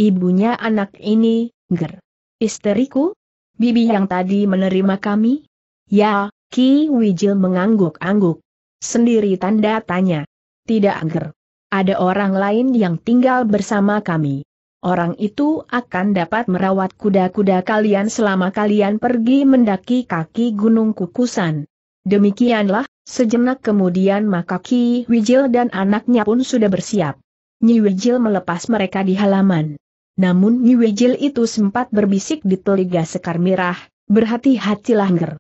Ibunya anak ini, ger. Isteriku? Bibi yang tadi menerima kami? Ya, Ki Wijil mengangguk-angguk. Sendiri tanda tanya. Tidak ger. Ada orang lain yang tinggal bersama kami. Orang itu akan dapat merawat kuda-kuda kalian selama kalian pergi mendaki kaki Gunung Kukusan. Demikianlah, sejenak kemudian maka Ki Wijil dan anaknya pun sudah bersiap. Nyi Wijil melepas mereka di halaman. Namun Wijil itu sempat berbisik di telinga Sekar Mirah, berhati-hatilah Nger.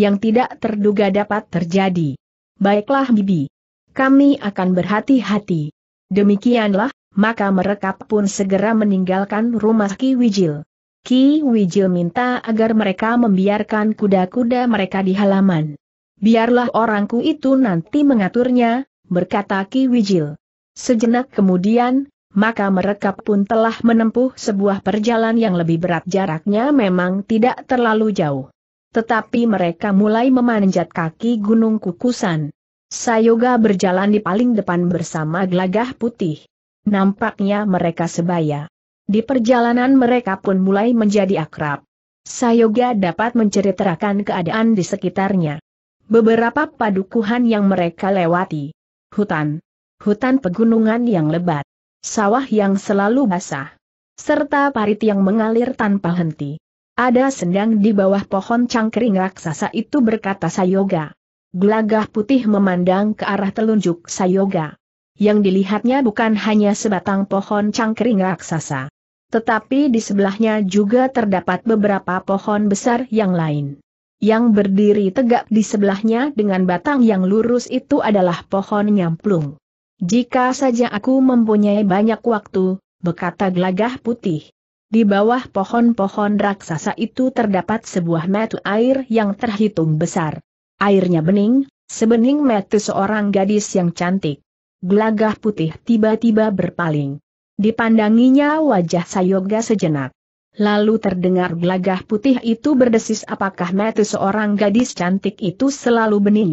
Yang tidak terduga dapat terjadi. Baiklah Bibi. Kami akan berhati-hati. Demikianlah, maka mereka pun segera meninggalkan rumah Ki Wijil. Ki Wijil minta agar mereka membiarkan kuda-kuda mereka di halaman. Biarlah orangku itu nanti mengaturnya, berkata Ki Wijil. Sejenak kemudian, maka mereka pun telah menempuh sebuah perjalanan yang lebih berat jaraknya memang tidak terlalu jauh. Tetapi mereka mulai memanjat kaki Gunung Kukusan. Sayoga berjalan di paling depan bersama gelagah putih. Nampaknya mereka sebaya. Di perjalanan mereka pun mulai menjadi akrab. Sayoga dapat menceritakan keadaan di sekitarnya. Beberapa padukuhan yang mereka lewati. Hutan. Hutan pegunungan yang lebat sawah yang selalu basah, serta parit yang mengalir tanpa henti. Ada sendang di bawah pohon cangkering raksasa itu berkata Sayoga. Gelagah putih memandang ke arah telunjuk Sayoga. Yang dilihatnya bukan hanya sebatang pohon cangkering raksasa. Tetapi di sebelahnya juga terdapat beberapa pohon besar yang lain. Yang berdiri tegak di sebelahnya dengan batang yang lurus itu adalah pohon nyamplung. Jika saja aku mempunyai banyak waktu, berkata Glagah putih. Di bawah pohon-pohon raksasa itu terdapat sebuah metu air yang terhitung besar. Airnya bening, sebening metu seorang gadis yang cantik. Glagah putih tiba-tiba berpaling. Dipandanginya wajah Sayoga sejenak. Lalu terdengar Glagah putih itu berdesis apakah metu seorang gadis cantik itu selalu bening.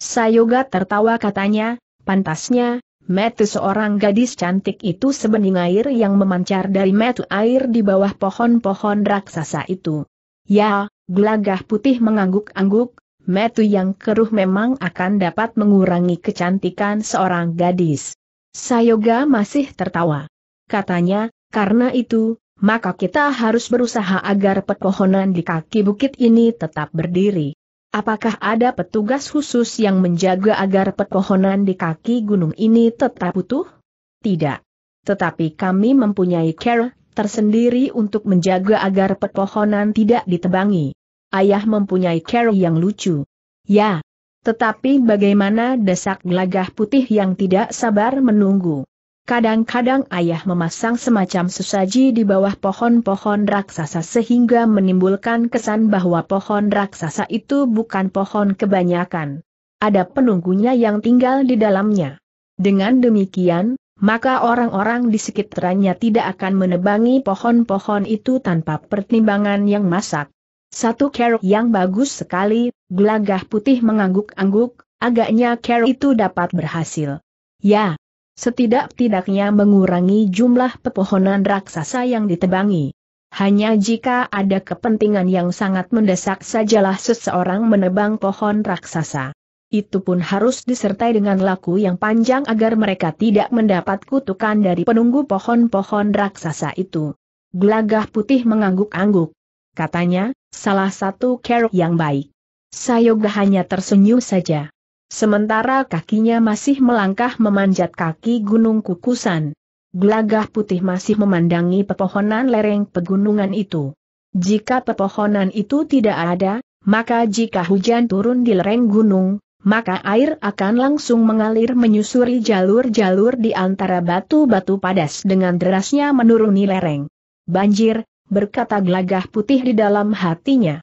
Sayoga tertawa katanya, pantasnya, Metu seorang gadis cantik itu sebening air yang memancar dari metu air di bawah pohon-pohon raksasa itu. Ya, gelagah putih mengangguk-angguk, metu yang keruh memang akan dapat mengurangi kecantikan seorang gadis. Sayoga masih tertawa. Katanya, karena itu, maka kita harus berusaha agar pepohonan di kaki bukit ini tetap berdiri. Apakah ada petugas khusus yang menjaga agar pepohonan di kaki gunung ini tetap utuh? Tidak. Tetapi kami mempunyai care tersendiri untuk menjaga agar pepohonan tidak ditebangi. Ayah mempunyai care yang lucu. Ya. Tetapi bagaimana desak gelagah putih yang tidak sabar menunggu? Kadang-kadang ayah memasang semacam sesaji di bawah pohon-pohon raksasa sehingga menimbulkan kesan bahwa pohon raksasa itu bukan pohon kebanyakan. Ada penunggunya yang tinggal di dalamnya. Dengan demikian, maka orang-orang di sekitarnya tidak akan menebangi pohon-pohon itu tanpa pertimbangan yang masak. Satu kerok yang bagus sekali, gelagah putih mengangguk-angguk, agaknya kerok itu dapat berhasil. Ya, setidak-tidaknya mengurangi jumlah pepohonan raksasa yang ditebangi. Hanya jika ada kepentingan yang sangat mendesak sajalah seseorang menebang pohon raksasa. Itu pun harus disertai dengan laku yang panjang agar mereka tidak mendapat kutukan dari penunggu pohon-pohon raksasa itu. Gelagah putih mengangguk-angguk. Katanya, salah satu keruk yang baik. Sayoga hanya tersenyum saja sementara kakinya masih melangkah memanjat kaki gunung kukusan. Gelagah putih masih memandangi pepohonan lereng pegunungan itu. Jika pepohonan itu tidak ada, maka jika hujan turun di lereng gunung, maka air akan langsung mengalir menyusuri jalur-jalur di antara batu-batu padas dengan derasnya menuruni lereng. Banjir, berkata gelagah putih di dalam hatinya.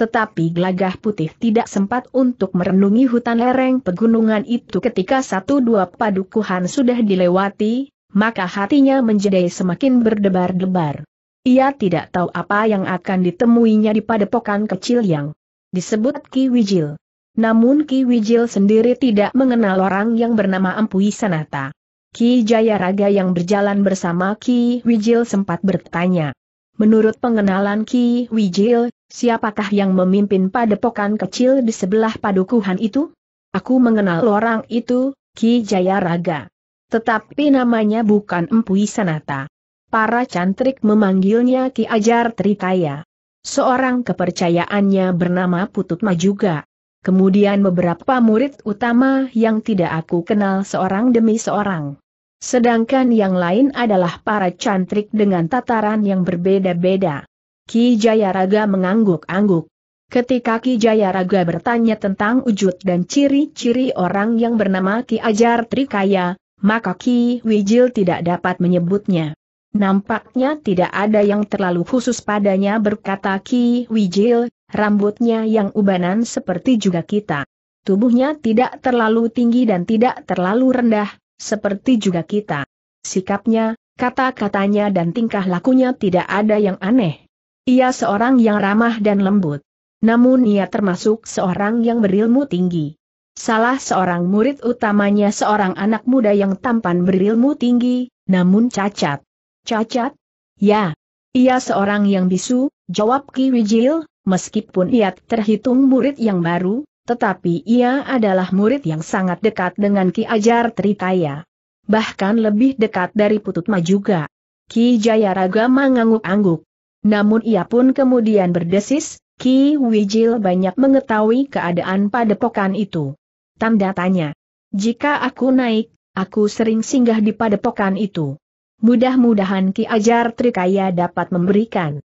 Tetapi gelagah putih tidak sempat untuk merenungi hutan lereng pegunungan itu ketika satu dua padukuhan sudah dilewati, maka hatinya menjadi semakin berdebar-debar. Ia tidak tahu apa yang akan ditemuinya di padepokan kecil yang disebut Ki Wijil. Namun Ki Wijil sendiri tidak mengenal orang yang bernama Empui Sanata. Ki Jayaraga yang berjalan bersama Ki Wijil sempat bertanya. Menurut pengenalan Ki Wijil, Siapakah yang memimpin padepokan kecil di sebelah padukuhan itu? Aku mengenal orang itu, Ki Jayaraga. Tetapi namanya bukan Empu Sanata. Para cantrik memanggilnya Ki Ajar Trikaya. Seorang kepercayaannya bernama Pututma juga. Kemudian beberapa murid utama yang tidak aku kenal seorang demi seorang. Sedangkan yang lain adalah para cantrik dengan tataran yang berbeda-beda. Ki Jayaraga mengangguk-angguk. Ketika Ki Jayaraga bertanya tentang wujud dan ciri-ciri orang yang bernama Ki Ajar Trikaya, maka Ki Wijil tidak dapat menyebutnya. Nampaknya tidak ada yang terlalu khusus padanya berkata Ki Wijil, rambutnya yang ubanan seperti juga kita. Tubuhnya tidak terlalu tinggi dan tidak terlalu rendah, seperti juga kita. Sikapnya, kata-katanya dan tingkah lakunya tidak ada yang aneh. Ia seorang yang ramah dan lembut. Namun ia termasuk seorang yang berilmu tinggi. Salah seorang murid utamanya seorang anak muda yang tampan berilmu tinggi, namun cacat. Cacat? Ya. Ia seorang yang bisu, jawab Ki Wijil, meskipun ia terhitung murid yang baru, tetapi ia adalah murid yang sangat dekat dengan Ki Ajar Tritaya. Bahkan lebih dekat dari Putut Ma juga. Ki Jayaraga mengangguk-angguk. Namun ia pun kemudian berdesis, Ki Wijil banyak mengetahui keadaan padepokan itu. Tanda tanya. Jika aku naik, aku sering singgah di padepokan itu. Mudah-mudahan Ki Ajar Trikaya dapat memberikan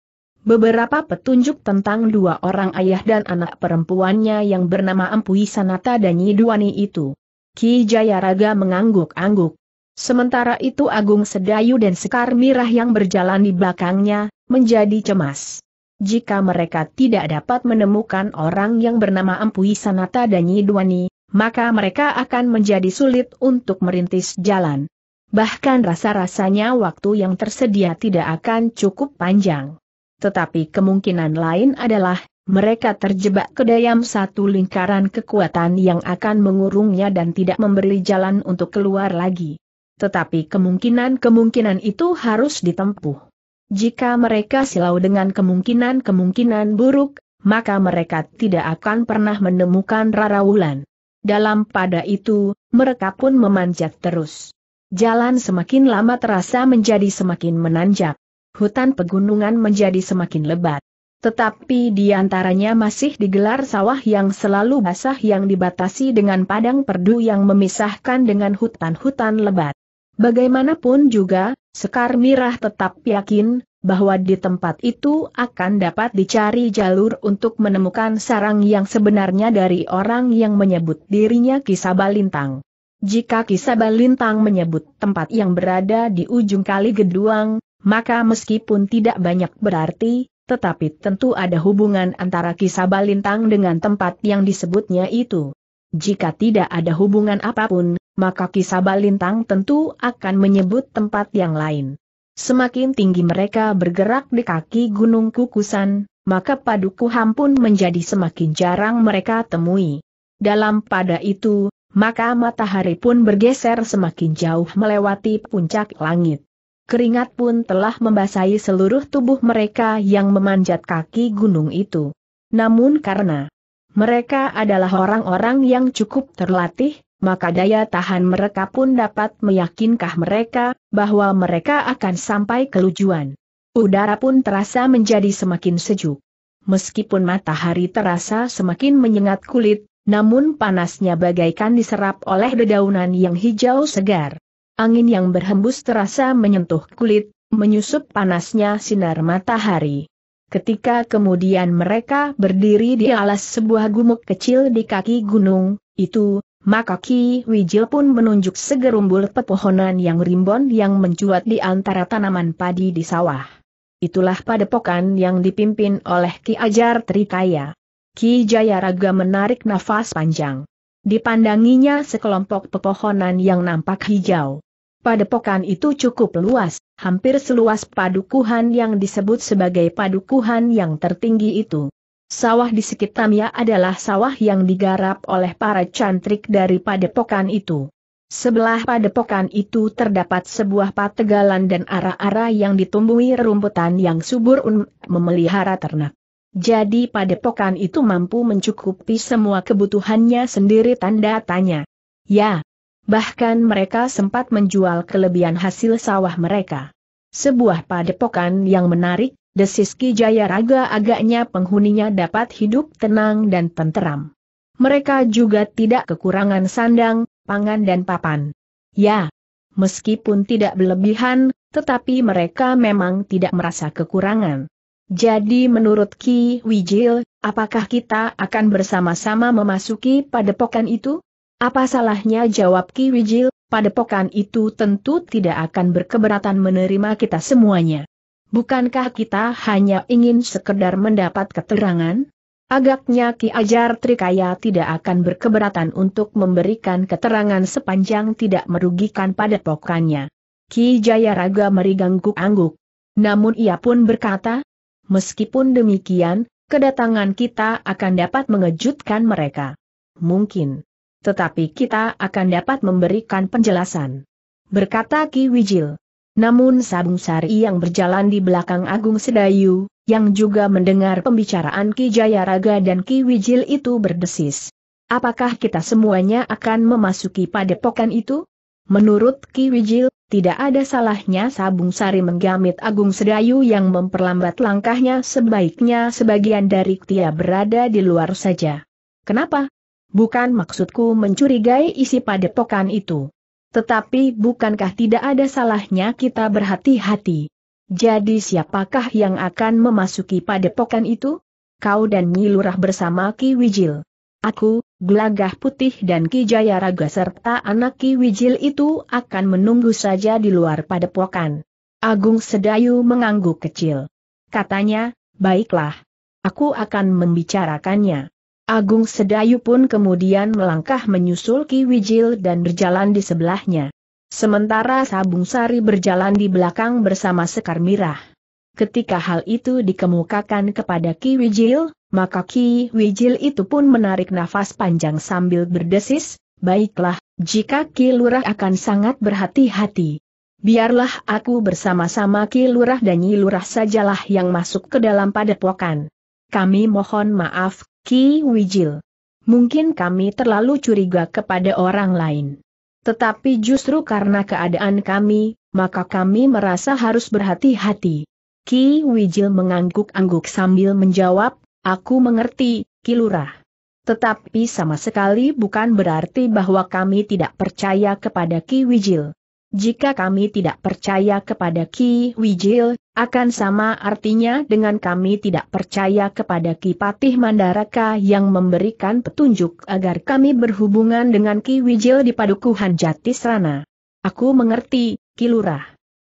beberapa petunjuk tentang dua orang ayah dan anak perempuannya yang bernama Ampuisanata dan Yiduani itu. Ki Jayaraga mengangguk-angguk. Sementara itu Agung Sedayu dan Sekar Mirah yang berjalan di belakangnya, menjadi cemas. Jika mereka tidak dapat menemukan orang yang bernama Ampui Sanata dan Yidwani, maka mereka akan menjadi sulit untuk merintis jalan. Bahkan rasa-rasanya waktu yang tersedia tidak akan cukup panjang. Tetapi kemungkinan lain adalah, mereka terjebak ke dayam satu lingkaran kekuatan yang akan mengurungnya dan tidak memberi jalan untuk keluar lagi. Tetapi kemungkinan-kemungkinan itu harus ditempuh. Jika mereka silau dengan kemungkinan-kemungkinan buruk, maka mereka tidak akan pernah menemukan Rara Wulan. Dalam pada itu, mereka pun memanjat terus. Jalan semakin lama terasa menjadi semakin menanjak. Hutan pegunungan menjadi semakin lebat. Tetapi di antaranya masih digelar sawah yang selalu basah yang dibatasi dengan padang perdu yang memisahkan dengan hutan-hutan lebat. Bagaimanapun juga, Sekar Mirah tetap yakin, bahwa di tempat itu akan dapat dicari jalur untuk menemukan sarang yang sebenarnya dari orang yang menyebut dirinya Kisabalintang. Jika Kisabalintang menyebut tempat yang berada di ujung kali Geduang, maka meskipun tidak banyak berarti, tetapi tentu ada hubungan antara Kisabalintang dengan tempat yang disebutnya itu. Jika tidak ada hubungan apapun, maka kisah Lintang tentu akan menyebut tempat yang lain. Semakin tinggi mereka bergerak di kaki Gunung Kukusan, maka padukuham pun menjadi semakin jarang mereka temui. Dalam pada itu, maka matahari pun bergeser semakin jauh melewati puncak langit. Keringat pun telah membasahi seluruh tubuh mereka yang memanjat kaki gunung itu. Namun karena mereka adalah orang-orang yang cukup terlatih, maka daya tahan mereka pun dapat meyakinkah mereka bahwa mereka akan sampai ke tujuan. Udara pun terasa menjadi semakin sejuk. Meskipun matahari terasa semakin menyengat kulit, namun panasnya bagaikan diserap oleh dedaunan yang hijau segar. Angin yang berhembus terasa menyentuh kulit, menyusup panasnya sinar matahari. Ketika kemudian mereka berdiri di alas sebuah gumuk kecil di kaki gunung, itu, maka Ki Wijil pun menunjuk segerumbul pepohonan yang rimbon yang mencuat di antara tanaman padi di sawah. Itulah padepokan yang dipimpin oleh Ki Ajar Trikaya. Ki Jayaraga menarik nafas panjang. Dipandanginya sekelompok pepohonan yang nampak hijau. Padepokan itu cukup luas, hampir seluas padukuhan yang disebut sebagai padukuhan yang tertinggi itu. Sawah di sekitarnya adalah sawah yang digarap oleh para cantrik dari padepokan itu. Sebelah padepokan itu terdapat sebuah pategalan dan ara-ara yang ditumbuhi rumputan yang subur untuk memelihara ternak. Jadi padepokan itu mampu mencukupi semua kebutuhannya sendiri tanda tanya. Ya, bahkan mereka sempat menjual kelebihan hasil sawah mereka. Sebuah padepokan yang menarik, desis Ki Raga agaknya penghuninya dapat hidup tenang dan tenteram. Mereka juga tidak kekurangan sandang, pangan dan papan. Ya, meskipun tidak berlebihan, tetapi mereka memang tidak merasa kekurangan. Jadi menurut Ki Wijil, apakah kita akan bersama-sama memasuki padepokan itu? Apa salahnya jawab Ki Wijil, padepokan itu tentu tidak akan berkeberatan menerima kita semuanya. Bukankah kita hanya ingin sekedar mendapat keterangan? Agaknya Ki Ajar Trikaya tidak akan berkeberatan untuk memberikan keterangan sepanjang tidak merugikan pada pokoknya. Ki Jayaraga merigangguk-angguk. Namun ia pun berkata, meskipun demikian, kedatangan kita akan dapat mengejutkan mereka. Mungkin. Tetapi kita akan dapat memberikan penjelasan. Berkata Ki Wijil. Namun Sabung Sari yang berjalan di belakang Agung Sedayu, yang juga mendengar pembicaraan Ki Jayaraga dan Ki Wijil itu berdesis. Apakah kita semuanya akan memasuki padepokan itu? Menurut Ki Wijil, tidak ada salahnya Sabung Sari menggamit Agung Sedayu yang memperlambat langkahnya sebaiknya sebagian dari Ktia berada di luar saja. Kenapa? Bukan maksudku mencurigai isi padepokan itu. Tetapi bukankah tidak ada salahnya kita berhati-hati? Jadi siapakah yang akan memasuki padepokan itu? Kau dan Nyi bersama Ki Wijil. Aku, Gelagah Putih dan Ki Jaya Raga serta anak Ki Wijil itu akan menunggu saja di luar padepokan. Agung Sedayu mengangguk kecil. Katanya, baiklah. Aku akan membicarakannya. Agung Sedayu pun kemudian melangkah menyusul Ki Wijil dan berjalan di sebelahnya. Sementara Sabung Sari berjalan di belakang bersama Sekar Mirah. Ketika hal itu dikemukakan kepada Ki Wijil, maka Ki Wijil itu pun menarik nafas panjang sambil berdesis, baiklah, jika Ki Lurah akan sangat berhati-hati. Biarlah aku bersama-sama Ki Lurah dan Nyi Lurah sajalah yang masuk ke dalam padepokan. Kami mohon maaf Ki Wijil. Mungkin kami terlalu curiga kepada orang lain. Tetapi justru karena keadaan kami, maka kami merasa harus berhati-hati. Ki Wijil mengangguk-angguk sambil menjawab, aku mengerti, Ki Lurah. Tetapi sama sekali bukan berarti bahwa kami tidak percaya kepada Ki Wijil. Jika kami tidak percaya kepada Ki Wijil, akan sama artinya dengan kami tidak percaya kepada Ki Patih Mandaraka yang memberikan petunjuk agar kami berhubungan dengan Ki Wijil di Padukuhan Jatisrana. Aku mengerti, Ki Lurah.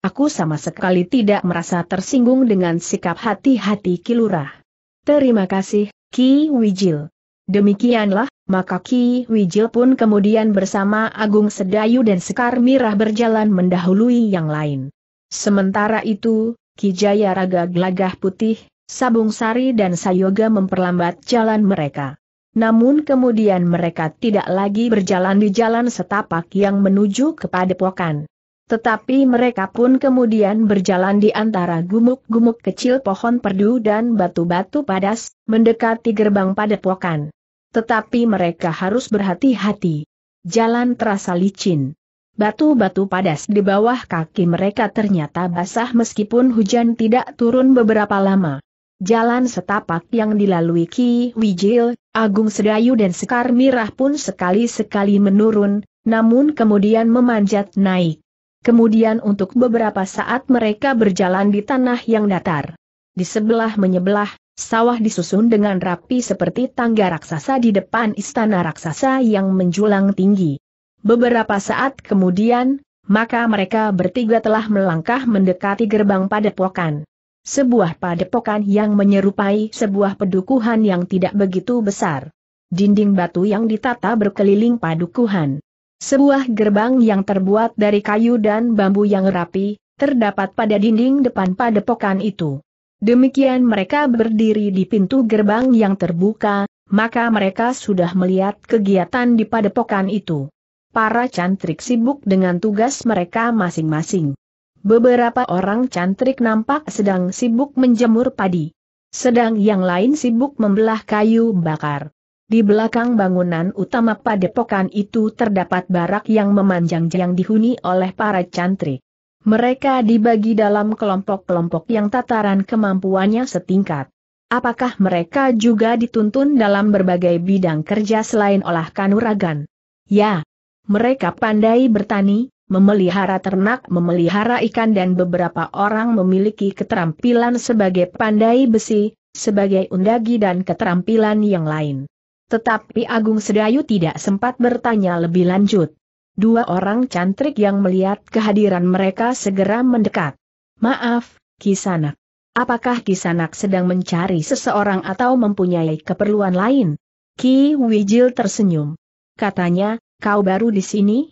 Aku sama sekali tidak merasa tersinggung dengan sikap hati-hati Ki Lurah. Terima kasih, Ki Wijil. Demikianlah, maka Ki Wijil pun kemudian bersama Agung Sedayu dan Sekar Mirah berjalan mendahului yang lain. Sementara itu, Ki Jaya Raga Gelagah Putih, Sabung Sari dan Sayoga memperlambat jalan mereka. Namun kemudian mereka tidak lagi berjalan di jalan setapak yang menuju ke padepokan. Tetapi mereka pun kemudian berjalan di antara gumuk-gumuk kecil pohon perdu dan batu-batu padas, mendekati gerbang padepokan. Tetapi mereka harus berhati-hati. Jalan terasa licin. Batu-batu padas di bawah kaki mereka ternyata basah meskipun hujan tidak turun beberapa lama. Jalan setapak yang dilalui Ki Wijil, Agung Sedayu dan Sekar Mirah pun sekali-sekali menurun, namun kemudian memanjat naik. Kemudian untuk beberapa saat mereka berjalan di tanah yang datar. Di sebelah menyebelah, Sawah disusun dengan rapi seperti tangga raksasa di depan istana raksasa yang menjulang tinggi. Beberapa saat kemudian, maka mereka bertiga telah melangkah mendekati gerbang padepokan. Sebuah padepokan yang menyerupai sebuah pedukuhan yang tidak begitu besar. Dinding batu yang ditata berkeliling padukuhan. Sebuah gerbang yang terbuat dari kayu dan bambu yang rapi, terdapat pada dinding depan padepokan itu. Demikian mereka berdiri di pintu gerbang yang terbuka, maka mereka sudah melihat kegiatan di padepokan itu. Para cantrik sibuk dengan tugas mereka masing-masing. Beberapa orang cantrik nampak sedang sibuk menjemur padi. Sedang yang lain sibuk membelah kayu bakar. Di belakang bangunan utama padepokan itu terdapat barak yang memanjang yang dihuni oleh para cantrik. Mereka dibagi dalam kelompok-kelompok yang tataran kemampuannya setingkat. Apakah mereka juga dituntun dalam berbagai bidang kerja selain olah kanuragan? Ya, mereka pandai bertani, memelihara ternak, memelihara ikan dan beberapa orang memiliki keterampilan sebagai pandai besi, sebagai undagi dan keterampilan yang lain. Tetapi Agung Sedayu tidak sempat bertanya lebih lanjut. Dua orang cantrik yang melihat kehadiran mereka segera mendekat. Maaf, Kisanak. Apakah Kisanak sedang mencari seseorang atau mempunyai keperluan lain? Ki Wijil tersenyum. Katanya, kau baru di sini?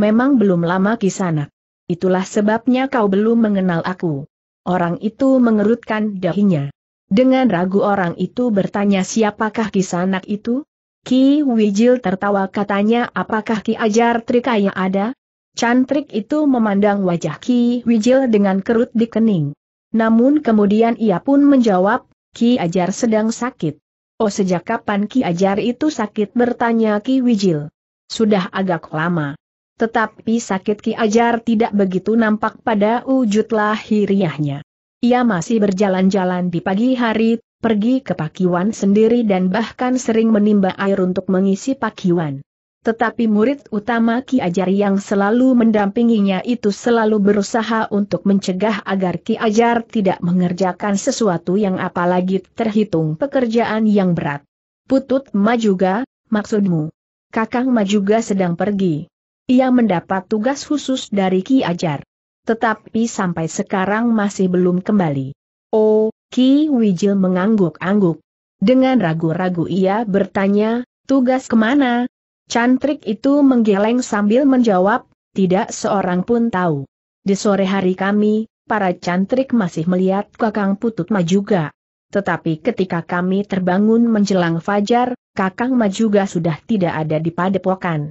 Memang belum lama Kisanak. Itulah sebabnya kau belum mengenal aku. Orang itu mengerutkan dahinya. Dengan ragu orang itu bertanya siapakah Kisanak itu? Ki Wijil tertawa katanya apakah Ki Ajar Trikaya ada? Cantrik itu memandang wajah Ki Wijil dengan kerut di kening. Namun kemudian ia pun menjawab, Ki Ajar sedang sakit. Oh sejak kapan Ki Ajar itu sakit bertanya Ki Wijil. Sudah agak lama. Tetapi sakit Ki Ajar tidak begitu nampak pada wujud lahiriahnya. Ia masih berjalan-jalan di pagi hari, pergi ke pakiwan sendiri dan bahkan sering menimba air untuk mengisi pakiwan. Tetapi murid utama Ki Ajar yang selalu mendampinginya itu selalu berusaha untuk mencegah agar Ki Ajar tidak mengerjakan sesuatu yang apalagi terhitung pekerjaan yang berat. Putut Ma juga, maksudmu? Kakang Ma juga sedang pergi. Ia mendapat tugas khusus dari Ki Ajar. Tetapi sampai sekarang masih belum kembali. Oh, Ki Wijil mengangguk-angguk. Dengan ragu-ragu ia bertanya, tugas kemana? Cantrik itu menggeleng sambil menjawab, tidak seorang pun tahu. Di sore hari kami, para cantrik masih melihat Kakang Pututma juga. Tetapi ketika kami terbangun menjelang fajar, Kakang Majuga sudah tidak ada di padepokan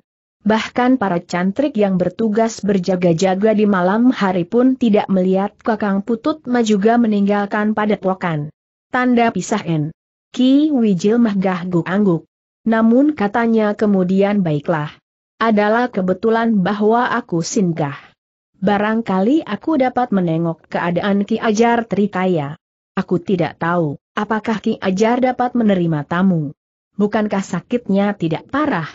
bahkan para cantrik yang bertugas berjaga-jaga di malam hari pun tidak melihat Kakang Putut ma juga meninggalkan padepokan. Tanda pisah N. Ki Wijil menggahguk-angguk. Namun katanya kemudian baiklah. Adalah kebetulan bahwa aku singgah. Barangkali aku dapat menengok keadaan Ki Ajar Trikaya. Aku tidak tahu, apakah Ki Ajar dapat menerima tamu. Bukankah sakitnya tidak parah?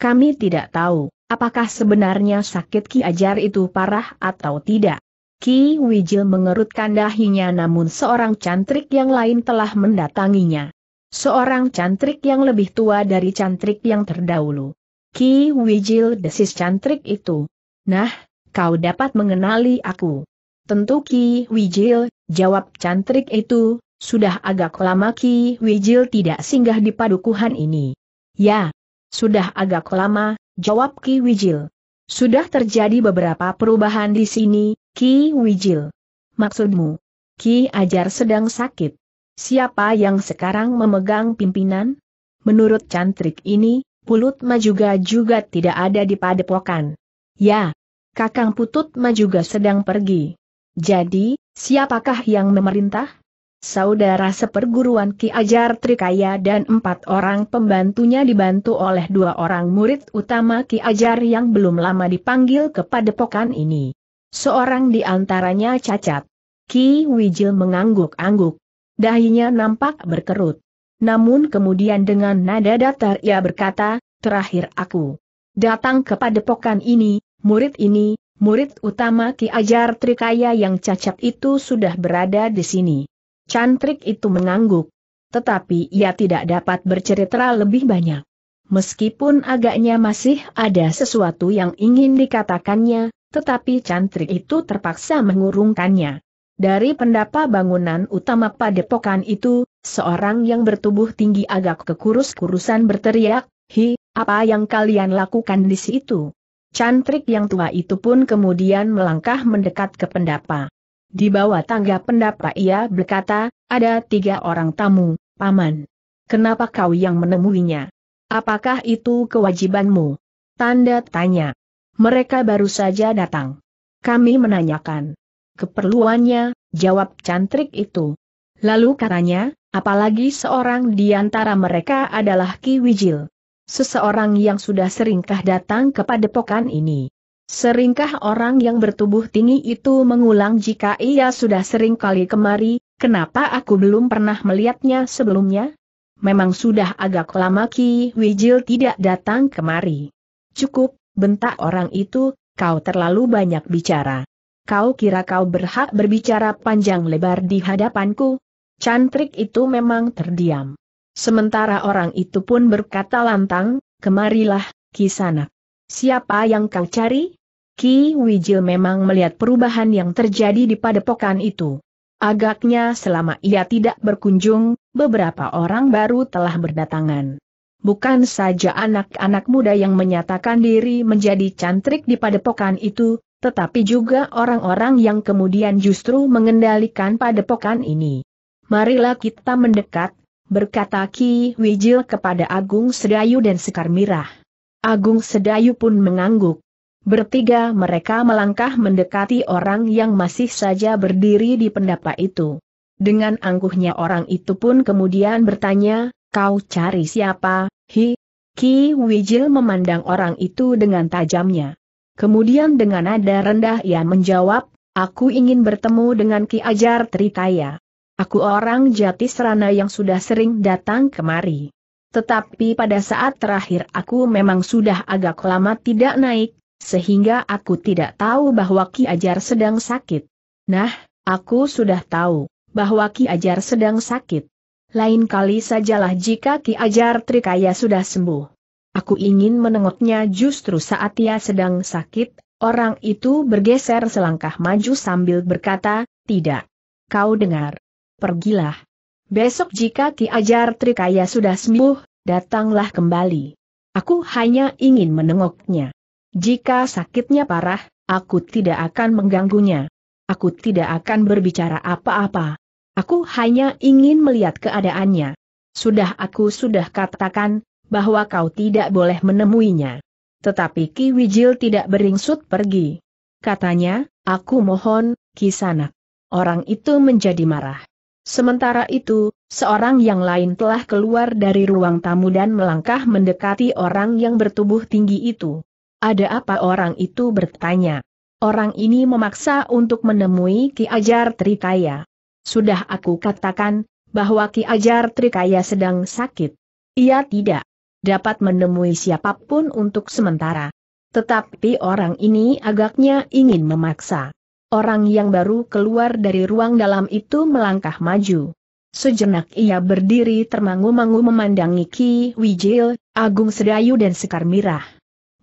Kami tidak tahu, apakah sebenarnya sakit Ki Ajar itu parah atau tidak. Ki Wijil mengerutkan dahinya namun seorang cantrik yang lain telah mendatanginya. Seorang cantrik yang lebih tua dari cantrik yang terdahulu. Ki Wijil desis cantrik itu. Nah, kau dapat mengenali aku. Tentu Ki Wijil, jawab cantrik itu, sudah agak lama Ki Wijil tidak singgah di padukuhan ini. Ya, sudah agak lama, jawab Ki Wijil. Sudah terjadi beberapa perubahan di sini, Ki Wijil. Maksudmu? Ki Ajar sedang sakit. Siapa yang sekarang memegang pimpinan? Menurut cantrik ini, Pulut Majuga juga tidak ada di padepokan. Ya, Kakang Putut juga sedang pergi. Jadi, siapakah yang memerintah? saudara seperguruan Ki Ajar Trikaya dan empat orang pembantunya dibantu oleh dua orang murid utama Ki Ajar yang belum lama dipanggil kepada pokan ini. Seorang di antaranya cacat. Ki Wijil mengangguk-angguk. Dahinya nampak berkerut. Namun kemudian dengan nada datar ia berkata, terakhir aku datang kepada pokan ini, murid ini, murid utama Ki Ajar Trikaya yang cacat itu sudah berada di sini. Cantrik itu mengangguk. Tetapi ia tidak dapat bercerita lebih banyak. Meskipun agaknya masih ada sesuatu yang ingin dikatakannya, tetapi cantrik itu terpaksa mengurungkannya. Dari pendapa bangunan utama padepokan itu, seorang yang bertubuh tinggi agak kekurus-kurusan berteriak, Hi, apa yang kalian lakukan di situ? Cantrik yang tua itu pun kemudian melangkah mendekat ke pendapa. Di bawah tangga pendapat ia berkata, ada tiga orang tamu, paman. Kenapa kau yang menemuinya? Apakah itu kewajibanmu? Tanda tanya. Mereka baru saja datang. Kami menanyakan. Keperluannya, jawab cantrik itu. Lalu katanya, apalagi seorang di antara mereka adalah Ki Wijil. Seseorang yang sudah seringkah datang kepada pokan ini. Seringkah orang yang bertubuh tinggi itu mengulang jika ia sudah sering kali kemari, kenapa aku belum pernah melihatnya sebelumnya? Memang sudah agak lama Ki Wijil tidak datang kemari. Cukup, bentak orang itu, kau terlalu banyak bicara. Kau kira kau berhak berbicara panjang lebar di hadapanku? Cantrik itu memang terdiam. Sementara orang itu pun berkata lantang, kemarilah, kisanak. Siapa yang kau cari? Ki Wijil memang melihat perubahan yang terjadi di padepokan itu. Agaknya selama ia tidak berkunjung, beberapa orang baru telah berdatangan. Bukan saja anak-anak muda yang menyatakan diri menjadi cantrik di padepokan itu, tetapi juga orang-orang yang kemudian justru mengendalikan padepokan ini. Marilah kita mendekat, berkata Ki Wijil kepada Agung Sedayu dan Sekar Mirah. Agung Sedayu pun mengangguk. Bertiga mereka melangkah mendekati orang yang masih saja berdiri di pendapa itu. Dengan angkuhnya orang itu pun kemudian bertanya, kau cari siapa, hi? Ki Wijil memandang orang itu dengan tajamnya. Kemudian dengan nada rendah ia menjawab, aku ingin bertemu dengan Ki Ajar Tritaya. Aku orang jati serana yang sudah sering datang kemari. Tetapi pada saat terakhir aku memang sudah agak lama tidak naik, sehingga aku tidak tahu bahwa Ki Ajar sedang sakit. Nah, aku sudah tahu bahwa Ki Ajar sedang sakit. Lain kali sajalah jika Ki Ajar Trikaya sudah sembuh. Aku ingin menengoknya justru saat ia sedang sakit, orang itu bergeser selangkah maju sambil berkata, tidak. Kau dengar. Pergilah. Besok jika Ki Ajar Trikaya sudah sembuh, datanglah kembali. Aku hanya ingin menengoknya. Jika sakitnya parah, aku tidak akan mengganggunya. Aku tidak akan berbicara apa-apa. Aku hanya ingin melihat keadaannya. Sudah aku sudah katakan, bahwa kau tidak boleh menemuinya. Tetapi Ki Wijil tidak beringsut pergi. Katanya, aku mohon, Ki Sanak. Orang itu menjadi marah. Sementara itu, seorang yang lain telah keluar dari ruang tamu dan melangkah mendekati orang yang bertubuh tinggi itu. Ada apa orang itu bertanya? Orang ini memaksa untuk menemui Ki Ajar Trikaya. Sudah aku katakan, bahwa Ki Ajar Trikaya sedang sakit. Ia tidak dapat menemui siapapun untuk sementara. Tetapi orang ini agaknya ingin memaksa. Orang yang baru keluar dari ruang dalam itu melangkah maju. Sejenak ia berdiri termangu-mangu memandangi Ki Wijil, Agung Sedayu dan Sekar Mirah.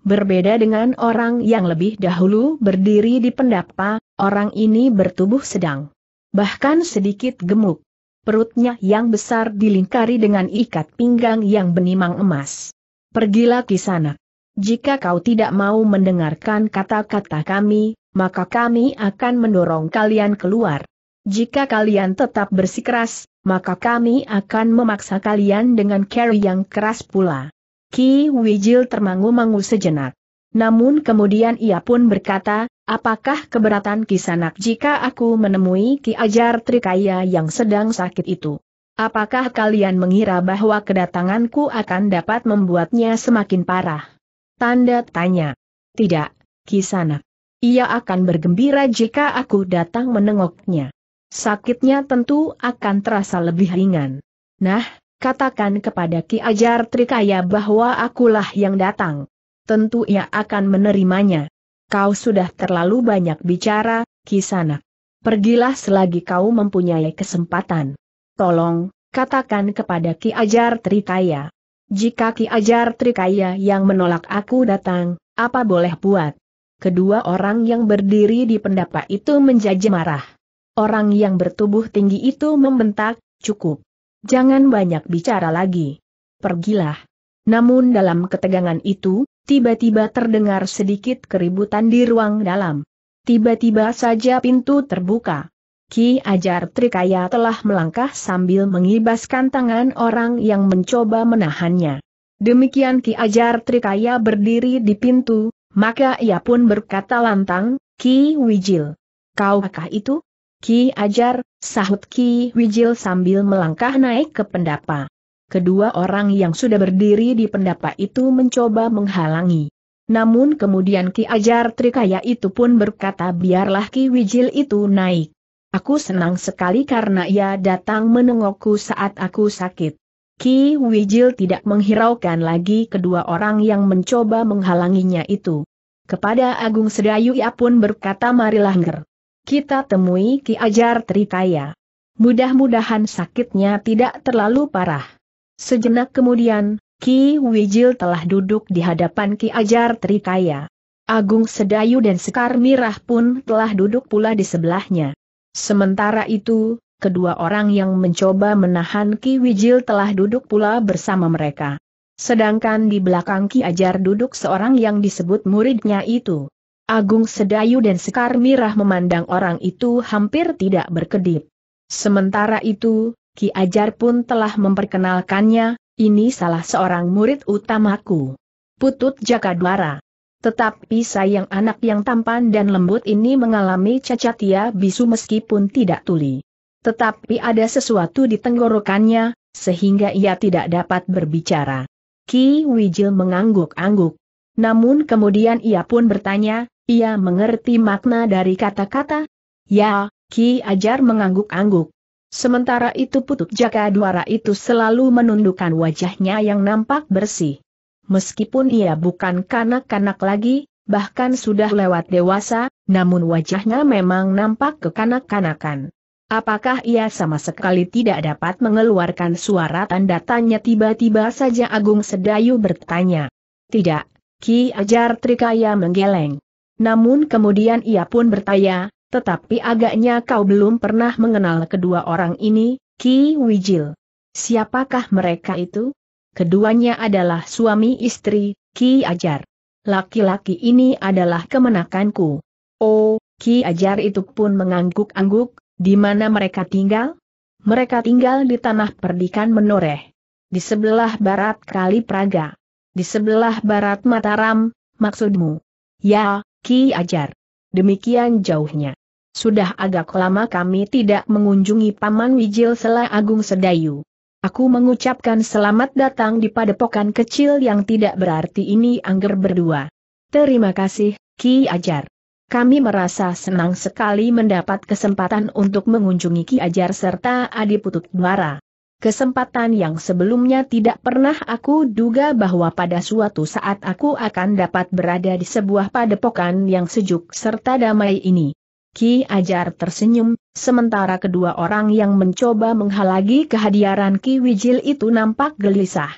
Berbeda dengan orang yang lebih dahulu berdiri di pendapa, orang ini bertubuh sedang. Bahkan sedikit gemuk. Perutnya yang besar dilingkari dengan ikat pinggang yang benimang emas. Pergilah ke sana. Jika kau tidak mau mendengarkan kata-kata kami, maka kami akan mendorong kalian keluar. Jika kalian tetap bersikeras, maka kami akan memaksa kalian dengan cara yang keras pula. Ki Wijil termangu-mangu sejenak. Namun kemudian ia pun berkata, apakah keberatan Ki Sanak jika aku menemui Ki Ajar Trikaya yang sedang sakit itu? Apakah kalian mengira bahwa kedatanganku akan dapat membuatnya semakin parah? Tanda tanya. Tidak, Ki Sanak. Ia akan bergembira jika aku datang menengoknya. Sakitnya tentu akan terasa lebih ringan. Nah, katakan kepada Ki Ajar Trikaya bahwa akulah yang datang. Tentu ia akan menerimanya. Kau sudah terlalu banyak bicara, Kisana. Pergilah selagi kau mempunyai kesempatan. Tolong, katakan kepada Ki Ajar Trikaya. Jika Ki Ajar Trikaya yang menolak aku datang, apa boleh buat? Kedua orang yang berdiri di pendapa itu menjadi marah. Orang yang bertubuh tinggi itu membentak, cukup. Jangan banyak bicara lagi. Pergilah. Namun dalam ketegangan itu, tiba-tiba terdengar sedikit keributan di ruang dalam. Tiba-tiba saja pintu terbuka. Ki Ajar Trikaya telah melangkah sambil mengibaskan tangan orang yang mencoba menahannya. Demikian Ki Ajar Trikaya berdiri di pintu, maka ia pun berkata lantang, Ki Wijil. Kau akah itu? Ki ajar, sahut Ki Wijil sambil melangkah naik ke pendapa. Kedua orang yang sudah berdiri di pendapa itu mencoba menghalangi. Namun kemudian Ki Ajar Trikaya itu pun berkata biarlah Ki Wijil itu naik. Aku senang sekali karena ia datang menengokku saat aku sakit. Ki Wijil tidak menghiraukan lagi kedua orang yang mencoba menghalanginya itu. Kepada Agung Sedayu ia pun berkata marilah nger kita temui Ki Ajar Trikaya. Mudah-mudahan sakitnya tidak terlalu parah. Sejenak kemudian, Ki Wijil telah duduk di hadapan Ki Ajar Trikaya. Agung Sedayu dan Sekar Mirah pun telah duduk pula di sebelahnya. Sementara itu, kedua orang yang mencoba menahan Ki Wijil telah duduk pula bersama mereka. Sedangkan di belakang Ki Ajar duduk seorang yang disebut muridnya itu. Agung Sedayu dan Sekar Mirah memandang orang itu hampir tidak berkedip. Sementara itu, Ki Ajar pun telah memperkenalkannya, ini salah seorang murid utamaku. Putut Jakadwara. Tetapi sayang anak yang tampan dan lembut ini mengalami cacat ia ya bisu meskipun tidak tuli. Tetapi ada sesuatu di tenggorokannya, sehingga ia tidak dapat berbicara. Ki Wijil mengangguk-angguk. Namun kemudian ia pun bertanya, ia mengerti makna dari kata-kata. Ya, Ki Ajar mengangguk-angguk. Sementara itu Putut Jaka Duara itu selalu menundukkan wajahnya yang nampak bersih. Meskipun ia bukan kanak-kanak lagi, bahkan sudah lewat dewasa, namun wajahnya memang nampak kekanak-kanakan. Apakah ia sama sekali tidak dapat mengeluarkan suara tanda tanya tiba-tiba saja Agung Sedayu bertanya. Tidak, Ki Ajar Trikaya menggeleng. Namun kemudian ia pun bertanya, tetapi agaknya kau belum pernah mengenal kedua orang ini, Ki Wijil. Siapakah mereka itu? Keduanya adalah suami istri, Ki Ajar. Laki-laki ini adalah kemenakanku. Oh, Ki Ajar itu pun mengangguk-angguk, di mana mereka tinggal? Mereka tinggal di tanah perdikan menoreh. Di sebelah barat Kali Praga. Di sebelah barat Mataram, maksudmu? Ya, Ki Ajar. Demikian jauhnya. Sudah agak lama kami tidak mengunjungi Paman Wijil Sela Agung Sedayu. Aku mengucapkan selamat datang di padepokan kecil yang tidak berarti ini angger berdua. Terima kasih, Ki Ajar. Kami merasa senang sekali mendapat kesempatan untuk mengunjungi Ki Ajar serta Adi Putut kesempatan yang sebelumnya tidak pernah aku duga bahwa pada suatu saat aku akan dapat berada di sebuah padepokan yang sejuk serta damai ini. Ki Ajar tersenyum, sementara kedua orang yang mencoba menghalangi kehadiran Ki Wijil itu nampak gelisah.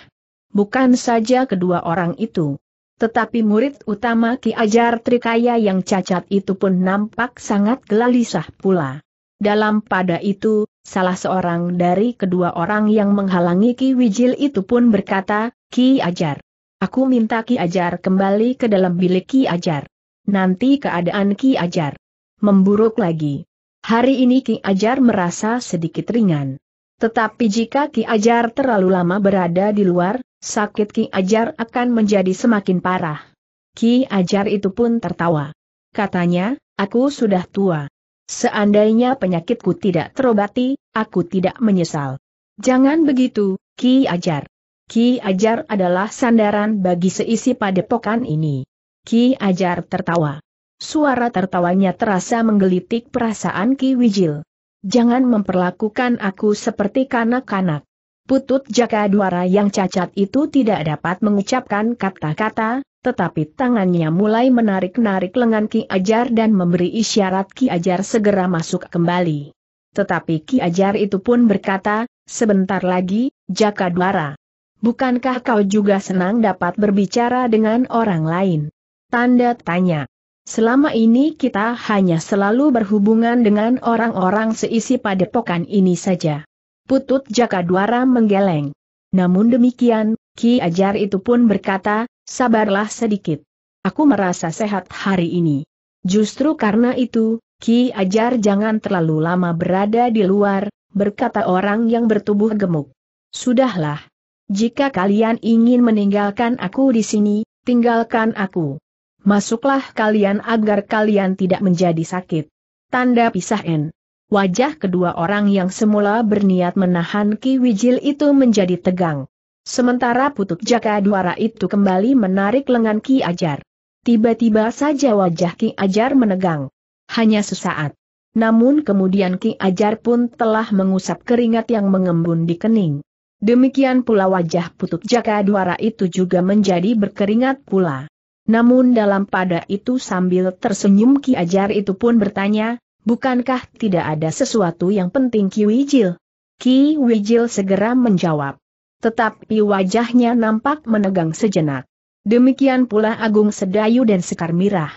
Bukan saja kedua orang itu. Tetapi murid utama Ki Ajar Trikaya yang cacat itu pun nampak sangat gelisah pula. Dalam pada itu, Salah seorang dari kedua orang yang menghalangi Ki Wijil itu pun berkata, Ki Ajar. Aku minta Ki Ajar kembali ke dalam bilik Ki Ajar. Nanti keadaan Ki Ajar memburuk lagi. Hari ini Ki Ajar merasa sedikit ringan. Tetapi jika Ki Ajar terlalu lama berada di luar, sakit Ki Ajar akan menjadi semakin parah. Ki Ajar itu pun tertawa. Katanya, aku sudah tua. Seandainya penyakitku tidak terobati, aku tidak menyesal. Jangan begitu, Ki Ajar. Ki Ajar adalah sandaran bagi seisi padepokan ini. Ki Ajar tertawa. Suara tertawanya terasa menggelitik perasaan Ki Wijil. Jangan memperlakukan aku seperti kanak-kanak. Putut Jaka Duara yang cacat itu tidak dapat mengucapkan kata-kata, tetapi tangannya mulai menarik-narik lengan Ki Ajar dan memberi isyarat Ki Ajar segera masuk kembali. Tetapi Ki Ajar itu pun berkata, sebentar lagi, Jaka Duara. Bukankah kau juga senang dapat berbicara dengan orang lain? Tanda tanya. Selama ini kita hanya selalu berhubungan dengan orang-orang seisi padepokan ini saja. Putut Jaka duara menggeleng. Namun demikian, Ki Ajar itu pun berkata, sabarlah sedikit. Aku merasa sehat hari ini. Justru karena itu, Ki Ajar jangan terlalu lama berada di luar, berkata orang yang bertubuh gemuk. Sudahlah. Jika kalian ingin meninggalkan aku di sini, tinggalkan aku. Masuklah kalian agar kalian tidak menjadi sakit. Tanda pisah N wajah kedua orang yang semula berniat menahan Ki Wijil itu menjadi tegang. Sementara putuk Jaka Duara itu kembali menarik lengan Ki Ajar. Tiba-tiba saja wajah Ki Ajar menegang. Hanya sesaat. Namun kemudian Ki Ajar pun telah mengusap keringat yang mengembun di kening. Demikian pula wajah putuk Jaka Duara itu juga menjadi berkeringat pula. Namun dalam pada itu sambil tersenyum Ki Ajar itu pun bertanya, bukankah tidak ada sesuatu yang penting Ki Wijil? Ki Wijil segera menjawab. Tetapi wajahnya nampak menegang sejenak. Demikian pula Agung Sedayu dan Sekar Mirah.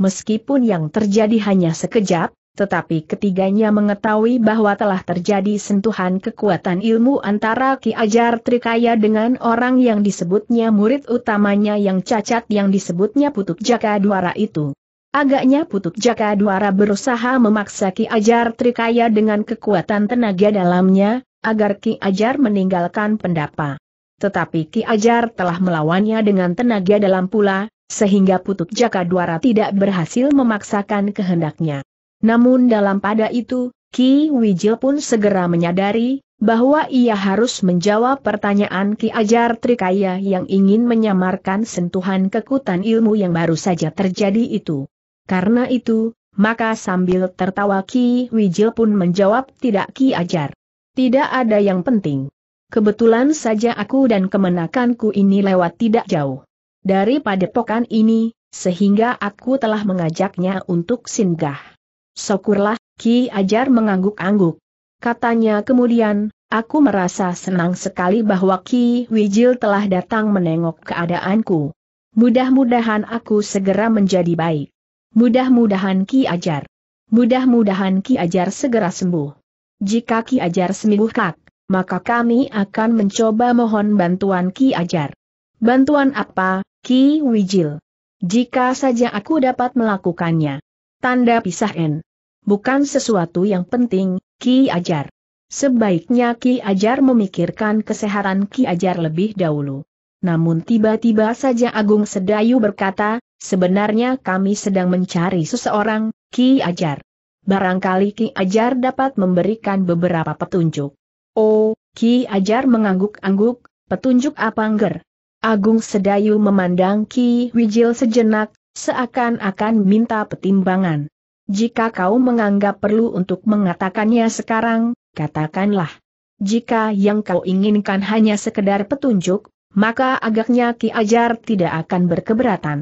Meskipun yang terjadi hanya sekejap, tetapi ketiganya mengetahui bahwa telah terjadi sentuhan kekuatan ilmu antara Ki Ajar Trikaya dengan orang yang disebutnya murid utamanya yang cacat yang disebutnya Putuk Jaka Duara itu. Agaknya Putut Jaka Duara berusaha memaksa Ki Ajar Trikaya dengan kekuatan tenaga dalamnya, agar Ki Ajar meninggalkan pendapa. Tetapi Ki Ajar telah melawannya dengan tenaga dalam pula, sehingga Putut Jaka Duara tidak berhasil memaksakan kehendaknya. Namun dalam pada itu, Ki Wijil pun segera menyadari, bahwa ia harus menjawab pertanyaan Ki Ajar Trikaya yang ingin menyamarkan sentuhan kekutan ilmu yang baru saja terjadi itu. Karena itu, maka sambil tertawa Ki Wijil pun menjawab tidak Ki Ajar. Tidak ada yang penting. Kebetulan saja aku dan kemenakanku ini lewat tidak jauh. Dari padepokan ini, sehingga aku telah mengajaknya untuk singgah. Syukurlah, Ki Ajar mengangguk-angguk. Katanya kemudian, aku merasa senang sekali bahwa Ki Wijil telah datang menengok keadaanku. Mudah-mudahan aku segera menjadi baik. Mudah-mudahan Ki Ajar. Mudah-mudahan Ki Ajar segera sembuh. Jika Ki Ajar sembuh kak, maka kami akan mencoba mohon bantuan Ki Ajar. Bantuan apa, Ki Wijil? Jika saja aku dapat melakukannya. Tanda pisah N. Bukan sesuatu yang penting, Ki Ajar. Sebaiknya Ki Ajar memikirkan kesehatan Ki Ajar lebih dahulu. Namun tiba-tiba saja Agung Sedayu berkata, Sebenarnya kami sedang mencari seseorang, Ki Ajar. Barangkali Ki Ajar dapat memberikan beberapa petunjuk. Oh, Ki Ajar mengangguk-angguk, petunjuk apa angger? Agung Sedayu memandang Ki Wijil sejenak, seakan-akan minta pertimbangan. Jika kau menganggap perlu untuk mengatakannya sekarang, katakanlah. Jika yang kau inginkan hanya sekedar petunjuk, maka agaknya Ki Ajar tidak akan berkeberatan.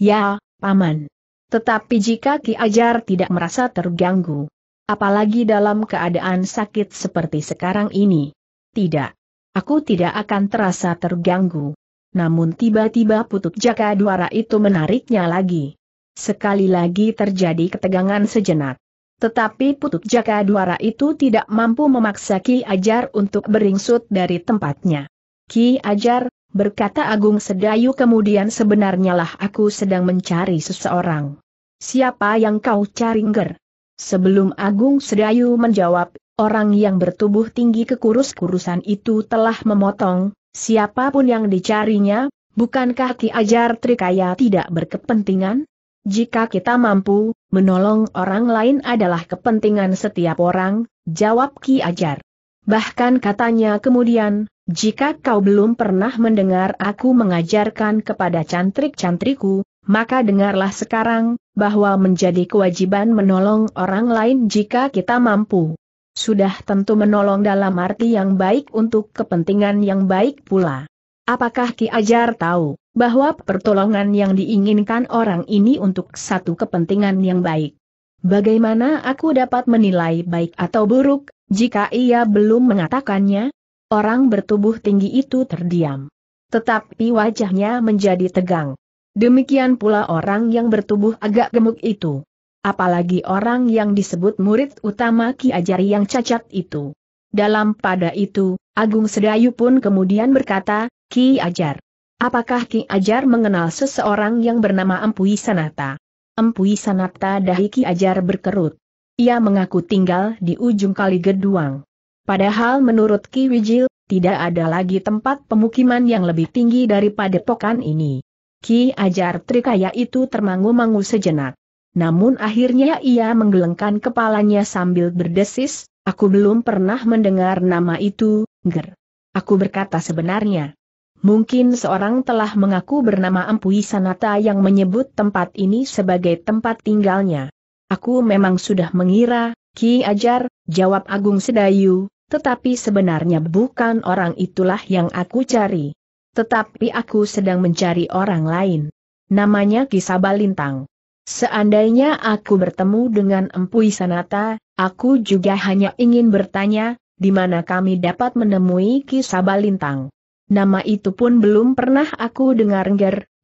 Ya, Paman. Tetapi jika Ki Ajar tidak merasa terganggu, apalagi dalam keadaan sakit seperti sekarang ini. Tidak. Aku tidak akan terasa terganggu. Namun tiba-tiba putut jaka duara itu menariknya lagi. Sekali lagi terjadi ketegangan sejenak. Tetapi putut jaka duara itu tidak mampu memaksa Ki Ajar untuk beringsut dari tempatnya. Ki Ajar, berkata Agung Sedayu kemudian sebenarnya lah aku sedang mencari seseorang. Siapa yang kau cari ngger? Sebelum Agung Sedayu menjawab, orang yang bertubuh tinggi kekurus-kurusan itu telah memotong, siapapun yang dicarinya, bukankah Ki Ajar Trikaya tidak berkepentingan? Jika kita mampu, menolong orang lain adalah kepentingan setiap orang, jawab Ki Ajar. Bahkan katanya kemudian, jika kau belum pernah mendengar aku mengajarkan kepada cantrik-cantriku, maka dengarlah sekarang, bahwa menjadi kewajiban menolong orang lain jika kita mampu. Sudah tentu menolong dalam arti yang baik untuk kepentingan yang baik pula. Apakah Ki Ajar tahu, bahwa pertolongan yang diinginkan orang ini untuk satu kepentingan yang baik? Bagaimana aku dapat menilai baik atau buruk, jika ia belum mengatakannya, orang bertubuh tinggi itu terdiam. Tetapi wajahnya menjadi tegang. Demikian pula orang yang bertubuh agak gemuk itu. Apalagi orang yang disebut murid utama Ki Ajari yang cacat itu. Dalam pada itu, Agung Sedayu pun kemudian berkata, Ki Ajar. Apakah Ki Ajar mengenal seseorang yang bernama Empui Sanata? Empui Sanata dahi Ki Ajar berkerut ia mengaku tinggal di ujung kali Geduang. Padahal menurut Ki Wijil, tidak ada lagi tempat pemukiman yang lebih tinggi daripada pokan ini. Ki Ajar Trikaya itu termangu-mangu sejenak. Namun akhirnya ia menggelengkan kepalanya sambil berdesis, aku belum pernah mendengar nama itu, ger. Aku berkata sebenarnya. Mungkin seorang telah mengaku bernama Ampui Sanata yang menyebut tempat ini sebagai tempat tinggalnya. Aku memang sudah mengira, Ki Ajar, jawab Agung Sedayu, tetapi sebenarnya bukan orang itulah yang aku cari. Tetapi aku sedang mencari orang lain. Namanya Ki Sabalintang. Seandainya aku bertemu dengan Empu Isanata, aku juga hanya ingin bertanya, di mana kami dapat menemui Ki Sabalintang. Nama itu pun belum pernah aku dengar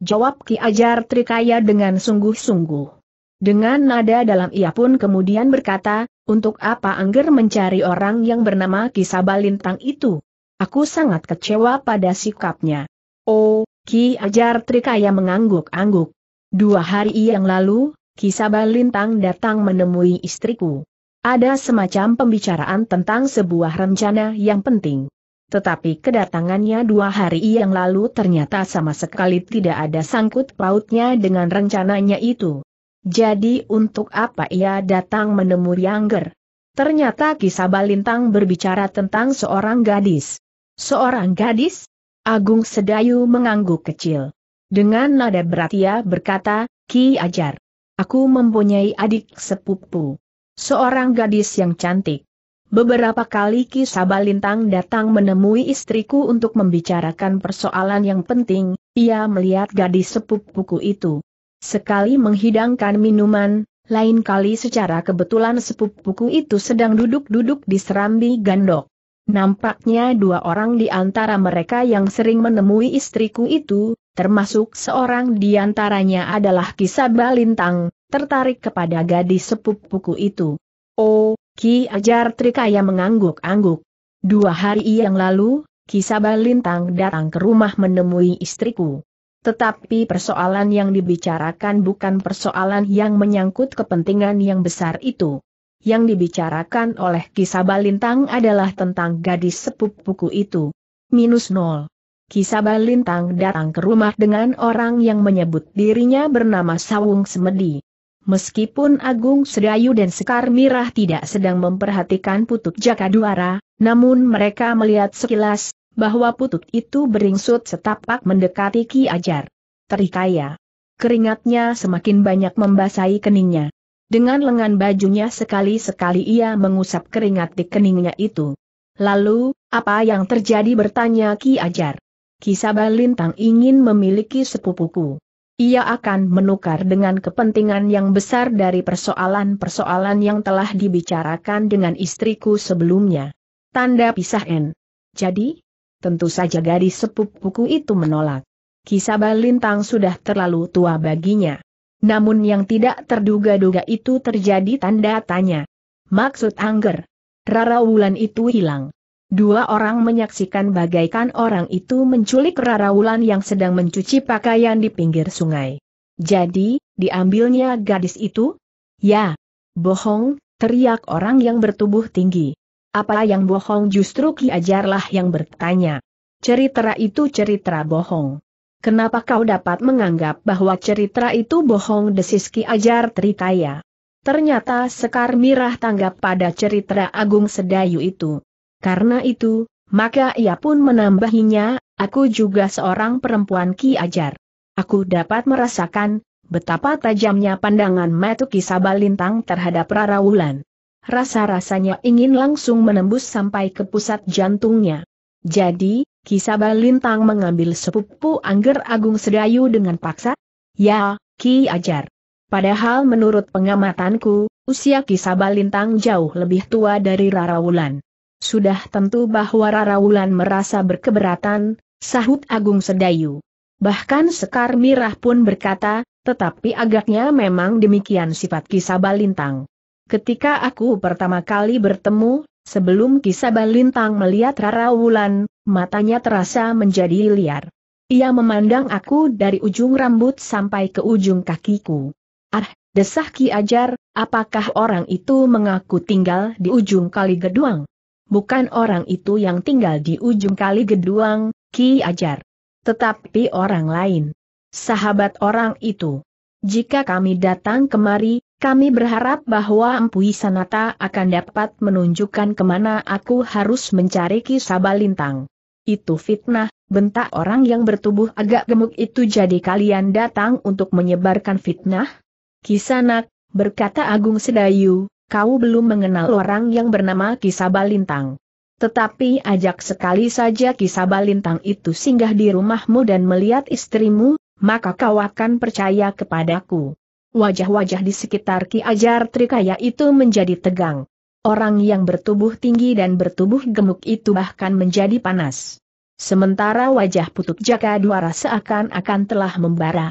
jawab Ki Ajar Trikaya dengan sungguh-sungguh. Dengan nada dalam ia pun kemudian berkata, untuk apa Angger mencari orang yang bernama Kisabalintang itu? Aku sangat kecewa pada sikapnya. Oh, Ki Ajar Trikaya mengangguk-angguk. Dua hari yang lalu, Kisabalintang datang menemui istriku. Ada semacam pembicaraan tentang sebuah rencana yang penting. Tetapi kedatangannya dua hari yang lalu ternyata sama sekali tidak ada sangkut pautnya dengan rencananya itu. Jadi untuk apa ia datang menemui Angger? Ternyata kisah Balintang berbicara tentang seorang gadis. Seorang gadis? Agung Sedayu mengangguk kecil. Dengan nada berat ia berkata, Ki Ajar. Aku mempunyai adik sepupu. Seorang gadis yang cantik. Beberapa kali Ki Sabalintang datang menemui istriku untuk membicarakan persoalan yang penting, ia melihat gadis sepupuku itu. Sekali menghidangkan minuman, lain kali secara kebetulan sepupuku itu sedang duduk-duduk di serambi gandok. Nampaknya dua orang di antara mereka yang sering menemui istriku itu, termasuk seorang di antaranya adalah Kisah Balintang, tertarik kepada gadis sepupuku itu. Oh, Ki Ajar Trikaya mengangguk-angguk. Dua hari yang lalu, Kisah Balintang datang ke rumah menemui istriku. Tetapi persoalan yang dibicarakan bukan persoalan yang menyangkut kepentingan yang besar itu. Yang dibicarakan oleh kisah balintang adalah tentang gadis sepupuku itu. Minus nol. Kisah balintang datang ke rumah dengan orang yang menyebut dirinya bernama Sawung Semedi. Meskipun Agung Sedayu dan Sekar Mirah tidak sedang memperhatikan Putut Jaka namun mereka melihat sekilas, bahwa putut itu beringsut setapak mendekati Ki Ajar. Terikaya. Keringatnya semakin banyak membasahi keningnya. Dengan lengan bajunya sekali-sekali ia mengusap keringat di keningnya itu. Lalu, apa yang terjadi bertanya Ki Ajar. Ki Lintang ingin memiliki sepupuku. Ia akan menukar dengan kepentingan yang besar dari persoalan-persoalan yang telah dibicarakan dengan istriku sebelumnya. Tanda pisah N. Jadi, Tentu saja gadis sepupuku itu menolak. Kisaba Lintang sudah terlalu tua baginya. Namun yang tidak terduga-duga itu terjadi tanda tanya. Maksud Angger. Rara Wulan itu hilang. Dua orang menyaksikan bagaikan orang itu menculik Rara Wulan yang sedang mencuci pakaian di pinggir sungai. Jadi, diambilnya gadis itu? Ya. Bohong, teriak orang yang bertubuh tinggi apa yang bohong justru Ki Ajarlah yang bertanya. Cerita itu cerita bohong. Kenapa kau dapat menganggap bahwa cerita itu bohong desis Ki Ajar Tritaya? Ternyata Sekar Mirah tanggap pada cerita Agung Sedayu itu. Karena itu, maka ia pun menambahinya, aku juga seorang perempuan Ki Ajar. Aku dapat merasakan, betapa tajamnya pandangan Matu Kisabalintang terhadap Rara Wulan rasa-rasanya ingin langsung menembus sampai ke pusat jantungnya. Jadi, Kisaba Lintang mengambil sepupu Angger Agung Sedayu dengan paksa? Ya, Ki Ajar. Padahal menurut pengamatanku, usia Kisaba Lintang jauh lebih tua dari Rarawulan. Sudah tentu bahwa Rarawulan merasa berkeberatan, sahut Agung Sedayu. Bahkan Sekar Mirah pun berkata, tetapi agaknya memang demikian sifat Kisaba Lintang. Ketika aku pertama kali bertemu, sebelum kisah Balintang melihat Rara Wulan, matanya terasa menjadi liar. Ia memandang aku dari ujung rambut sampai ke ujung kakiku. Ah, desah Ki Ajar, apakah orang itu mengaku tinggal di ujung kali geduang? Bukan orang itu yang tinggal di ujung kali geduang, Ki Ajar. Tetapi orang lain. Sahabat orang itu. Jika kami datang kemari, kami berharap bahwa Empu Sanata akan dapat menunjukkan kemana aku harus mencari Kisaba Lintang. Itu fitnah, bentak orang yang bertubuh agak gemuk itu jadi kalian datang untuk menyebarkan fitnah? Kisanak, berkata Agung Sedayu, kau belum mengenal orang yang bernama Kisaba Lintang. Tetapi ajak sekali saja Kisaba Lintang itu singgah di rumahmu dan melihat istrimu, maka kau akan percaya kepadaku wajah-wajah di sekitar Ki Ajar Trikaya itu menjadi tegang. Orang yang bertubuh tinggi dan bertubuh gemuk itu bahkan menjadi panas. Sementara wajah putuk Jaka Dua rasa akan akan telah membara.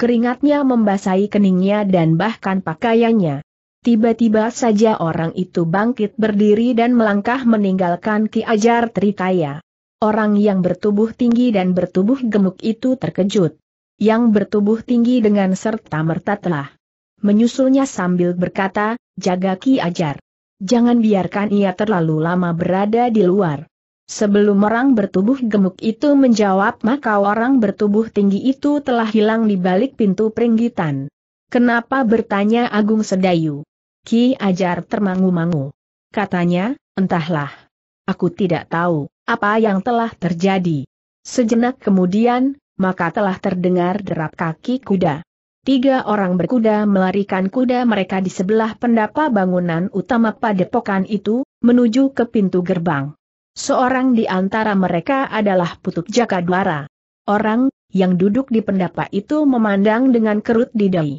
Keringatnya membasahi keningnya dan bahkan pakaiannya. Tiba-tiba saja orang itu bangkit berdiri dan melangkah meninggalkan Ki Ajar Trikaya. Orang yang bertubuh tinggi dan bertubuh gemuk itu terkejut yang bertubuh tinggi dengan serta merta telah menyusulnya sambil berkata, jaga Ki Ajar. Jangan biarkan ia terlalu lama berada di luar. Sebelum orang bertubuh gemuk itu menjawab maka orang bertubuh tinggi itu telah hilang di balik pintu peringgitan. Kenapa bertanya Agung Sedayu? Ki Ajar termangu-mangu. Katanya, entahlah. Aku tidak tahu apa yang telah terjadi. Sejenak kemudian, maka telah terdengar derap kaki kuda. Tiga orang berkuda melarikan kuda mereka di sebelah pendapa bangunan utama padepokan itu, menuju ke pintu gerbang. Seorang di antara mereka adalah Putuk Jaka Jakadwara. Orang yang duduk di pendapa itu memandang dengan kerut di dahi.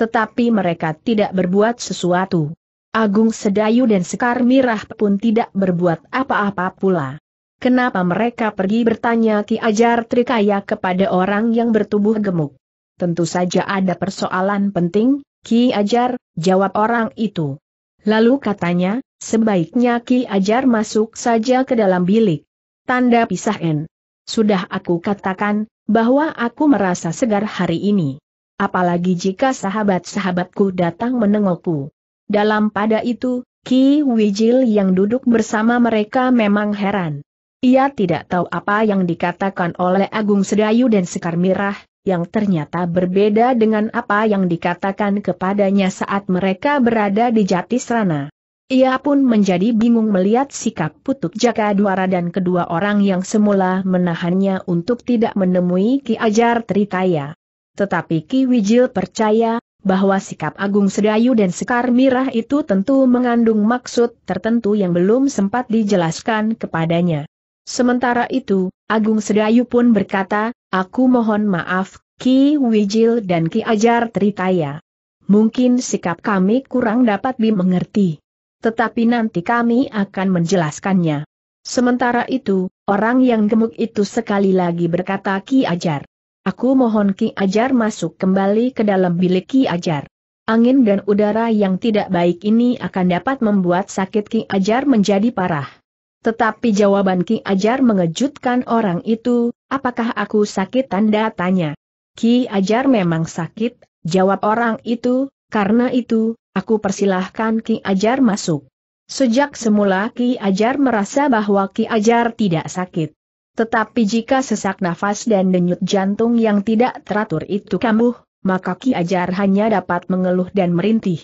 Tetapi mereka tidak berbuat sesuatu. Agung Sedayu dan Sekar Mirah pun tidak berbuat apa-apa pula. Kenapa mereka pergi bertanya Ki Ajar Trikaya kepada orang yang bertubuh gemuk? Tentu saja ada persoalan penting, Ki Ajar, jawab orang itu. Lalu katanya, sebaiknya Ki Ajar masuk saja ke dalam bilik. Tanda pisah N. Sudah aku katakan, bahwa aku merasa segar hari ini. Apalagi jika sahabat-sahabatku datang menengokku. Dalam pada itu, Ki Wijil yang duduk bersama mereka memang heran. Ia tidak tahu apa yang dikatakan oleh Agung Sedayu dan Sekar Mirah, yang ternyata berbeda dengan apa yang dikatakan kepadanya saat mereka berada di Jatisrana. Ia pun menjadi bingung melihat sikap putuk jaka duara dan kedua orang yang semula menahannya untuk tidak menemui Ki Ajar Trikaya. Tetapi Ki Wijil percaya, bahwa sikap Agung Sedayu dan Sekar Mirah itu tentu mengandung maksud tertentu yang belum sempat dijelaskan kepadanya. Sementara itu, Agung Sedayu pun berkata, aku mohon maaf, Ki Wijil dan Ki Ajar Tritaya. Mungkin sikap kami kurang dapat dimengerti. Tetapi nanti kami akan menjelaskannya. Sementara itu, orang yang gemuk itu sekali lagi berkata Ki Ajar. Aku mohon Ki Ajar masuk kembali ke dalam bilik Ki Ajar. Angin dan udara yang tidak baik ini akan dapat membuat sakit Ki Ajar menjadi parah. Tetapi jawaban Ki Ajar mengejutkan orang itu, apakah aku sakit tanda tanya. Ki Ajar memang sakit, jawab orang itu, karena itu, aku persilahkan Ki Ajar masuk. Sejak semula Ki Ajar merasa bahwa Ki Ajar tidak sakit. Tetapi jika sesak nafas dan denyut jantung yang tidak teratur itu kambuh, maka Ki Ajar hanya dapat mengeluh dan merintih.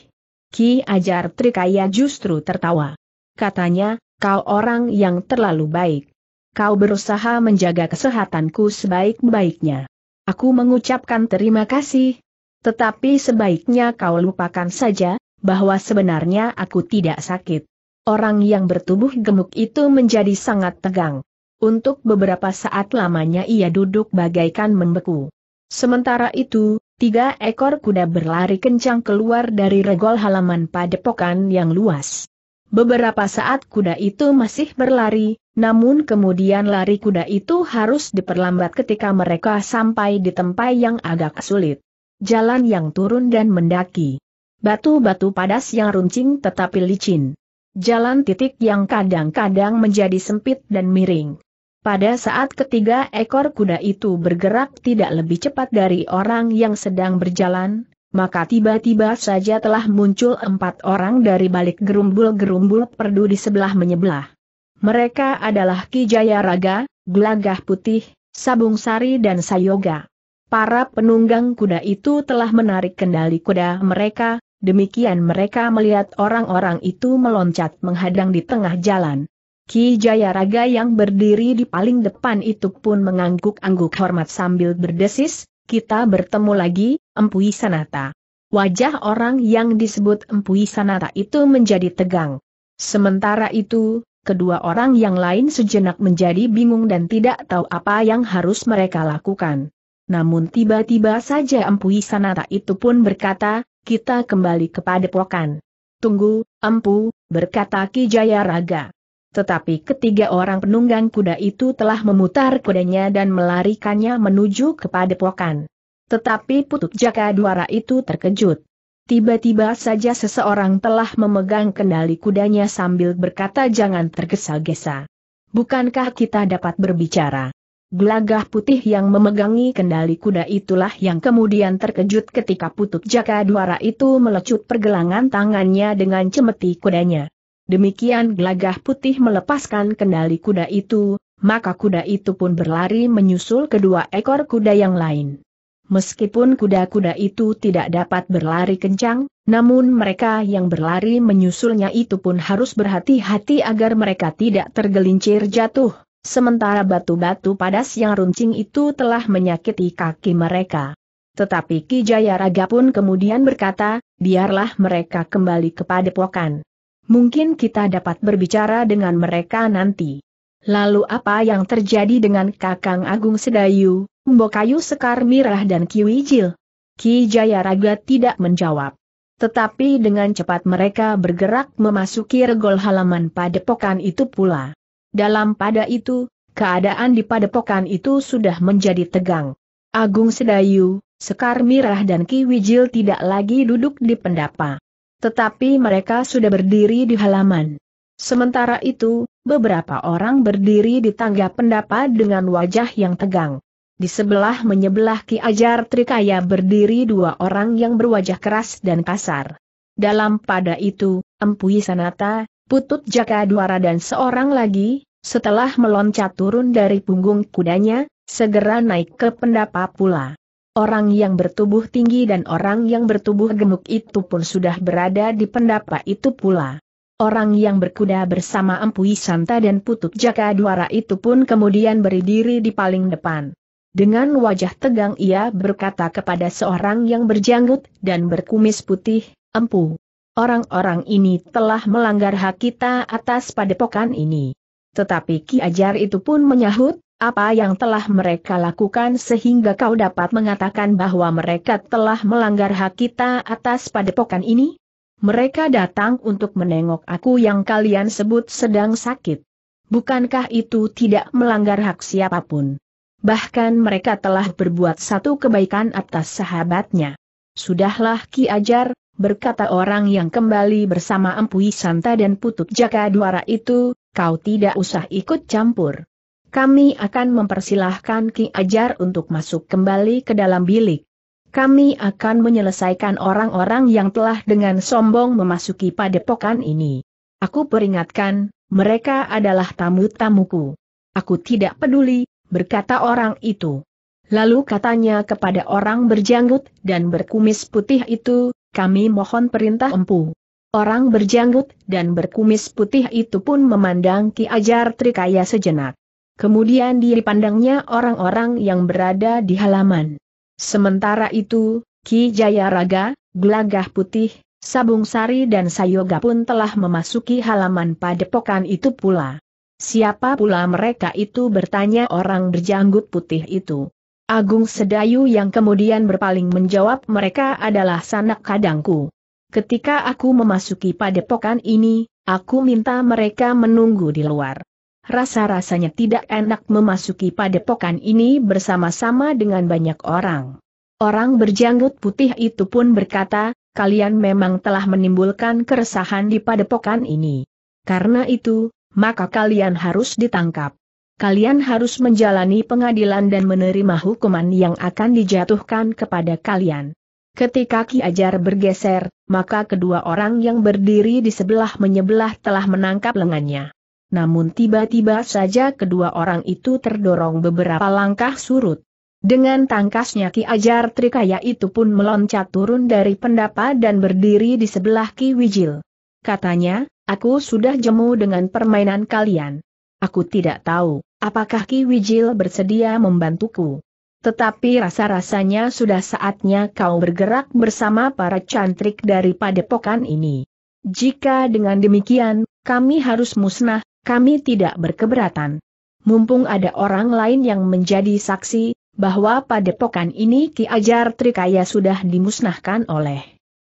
Ki Ajar Trikaya justru tertawa. Katanya, kau orang yang terlalu baik. Kau berusaha menjaga kesehatanku sebaik-baiknya. Aku mengucapkan terima kasih. Tetapi sebaiknya kau lupakan saja, bahwa sebenarnya aku tidak sakit. Orang yang bertubuh gemuk itu menjadi sangat tegang. Untuk beberapa saat lamanya ia duduk bagaikan membeku. Sementara itu, tiga ekor kuda berlari kencang keluar dari regol halaman padepokan yang luas. Beberapa saat kuda itu masih berlari, namun kemudian lari kuda itu harus diperlambat ketika mereka sampai di tempat yang agak sulit. Jalan yang turun dan mendaki. Batu-batu padas yang runcing tetapi licin. Jalan titik yang kadang-kadang menjadi sempit dan miring. Pada saat ketiga ekor kuda itu bergerak tidak lebih cepat dari orang yang sedang berjalan, maka tiba-tiba saja telah muncul empat orang dari balik gerumbul-gerumbul perdu di sebelah menyebelah. Mereka adalah Ki Jayaraga, Gelagah Putih, Sabung Sari dan Sayoga. Para penunggang kuda itu telah menarik kendali kuda mereka, demikian mereka melihat orang-orang itu meloncat menghadang di tengah jalan. Ki Jayaraga yang berdiri di paling depan itu pun mengangguk-angguk hormat sambil berdesis, kita bertemu lagi, Empui Sanata. Wajah orang yang disebut Empui Sanata itu menjadi tegang. Sementara itu, kedua orang yang lain sejenak menjadi bingung dan tidak tahu apa yang harus mereka lakukan. Namun tiba-tiba saja Empui Sanata itu pun berkata, kita kembali kepada pokan. Tunggu, Empu, berkata Ki Raga tetapi ketiga orang penunggang kuda itu telah memutar kudanya dan melarikannya menuju kepada pokan. Tetapi putut jaka duara itu terkejut. Tiba-tiba saja seseorang telah memegang kendali kudanya sambil berkata jangan tergesa-gesa. Bukankah kita dapat berbicara? Gelagah putih yang memegangi kendali kuda itulah yang kemudian terkejut ketika putut jaka duara itu melecut pergelangan tangannya dengan cemeti kudanya. Demikian gelagah putih melepaskan kendali kuda itu, maka kuda itu pun berlari menyusul kedua ekor kuda yang lain. Meskipun kuda-kuda itu tidak dapat berlari kencang, namun mereka yang berlari menyusulnya itu pun harus berhati-hati agar mereka tidak tergelincir jatuh, sementara batu-batu padas yang runcing itu telah menyakiti kaki mereka. Tetapi Ki Jayaraga pun kemudian berkata, biarlah mereka kembali kepada pokan. Mungkin kita dapat berbicara dengan mereka nanti. Lalu apa yang terjadi dengan Kakang Agung Sedayu, Mbokayu Sekar Mirah dan Kiwijil? Ki Jayaraga tidak menjawab. Tetapi dengan cepat mereka bergerak memasuki regol halaman padepokan itu pula. Dalam pada itu, keadaan di padepokan itu sudah menjadi tegang. Agung Sedayu, Sekar Mirah dan Ki Wijil tidak lagi duduk di pendapa. Tetapi mereka sudah berdiri di halaman. Sementara itu, beberapa orang berdiri di tangga pendapa dengan wajah yang tegang. Di sebelah menyebelah Ki Ajar Trikaya berdiri dua orang yang berwajah keras dan kasar. Dalam pada itu, Empuyi Sanata, Putut Jaka Duara dan seorang lagi, setelah meloncat turun dari punggung kudanya, segera naik ke pendapa pula. Orang yang bertubuh tinggi dan orang yang bertubuh gemuk itu pun sudah berada di pendapa itu pula. Orang yang berkuda bersama Empu Santa dan Putut Jaka Duara itu pun kemudian berdiri di paling depan. Dengan wajah tegang ia berkata kepada seorang yang berjanggut dan berkumis putih, Empu, orang-orang ini telah melanggar hak kita atas padepokan ini. Tetapi Ki Ajar itu pun menyahut, apa yang telah mereka lakukan sehingga kau dapat mengatakan bahwa mereka telah melanggar hak kita atas padepokan ini? Mereka datang untuk menengok aku yang kalian sebut sedang sakit. Bukankah itu tidak melanggar hak siapapun? Bahkan mereka telah berbuat satu kebaikan atas sahabatnya. Sudahlah Ki Ajar, berkata orang yang kembali bersama Empu Santa dan Putut Jaka Duara itu, kau tidak usah ikut campur. Kami akan mempersilahkan Ki Ajar untuk masuk kembali ke dalam bilik. Kami akan menyelesaikan orang-orang yang telah dengan sombong memasuki padepokan ini. Aku peringatkan, mereka adalah tamu-tamuku. Aku tidak peduli, berkata orang itu. Lalu katanya kepada orang berjanggut dan berkumis putih itu, kami mohon perintah empu. Orang berjanggut dan berkumis putih itu pun memandang Ki Ajar Trikaya sejenak. Kemudian dipandangnya orang-orang yang berada di halaman. Sementara itu, Ki Jayaraga, Gelagah Putih, Sabung Sari dan Sayoga pun telah memasuki halaman padepokan itu pula. Siapa pula mereka itu bertanya orang berjanggut putih itu. Agung Sedayu yang kemudian berpaling menjawab mereka adalah sanak kadangku. Ketika aku memasuki padepokan ini, aku minta mereka menunggu di luar rasa-rasanya tidak enak memasuki padepokan ini bersama-sama dengan banyak orang. Orang berjanggut putih itu pun berkata, kalian memang telah menimbulkan keresahan di padepokan ini. Karena itu, maka kalian harus ditangkap. Kalian harus menjalani pengadilan dan menerima hukuman yang akan dijatuhkan kepada kalian. Ketika Ki Ajar bergeser, maka kedua orang yang berdiri di sebelah menyebelah telah menangkap lengannya namun tiba-tiba saja kedua orang itu terdorong beberapa langkah surut. Dengan tangkasnya Ki Ajar Trikaya itu pun meloncat turun dari pendapa dan berdiri di sebelah Ki Wijil. Katanya, aku sudah jemu dengan permainan kalian. Aku tidak tahu, apakah Ki Wijil bersedia membantuku. Tetapi rasa-rasanya sudah saatnya kau bergerak bersama para cantrik dari padepokan ini. Jika dengan demikian, kami harus musnah, kami tidak berkeberatan. Mumpung ada orang lain yang menjadi saksi, bahwa padepokan ini Ki Ajar Trikaya sudah dimusnahkan oleh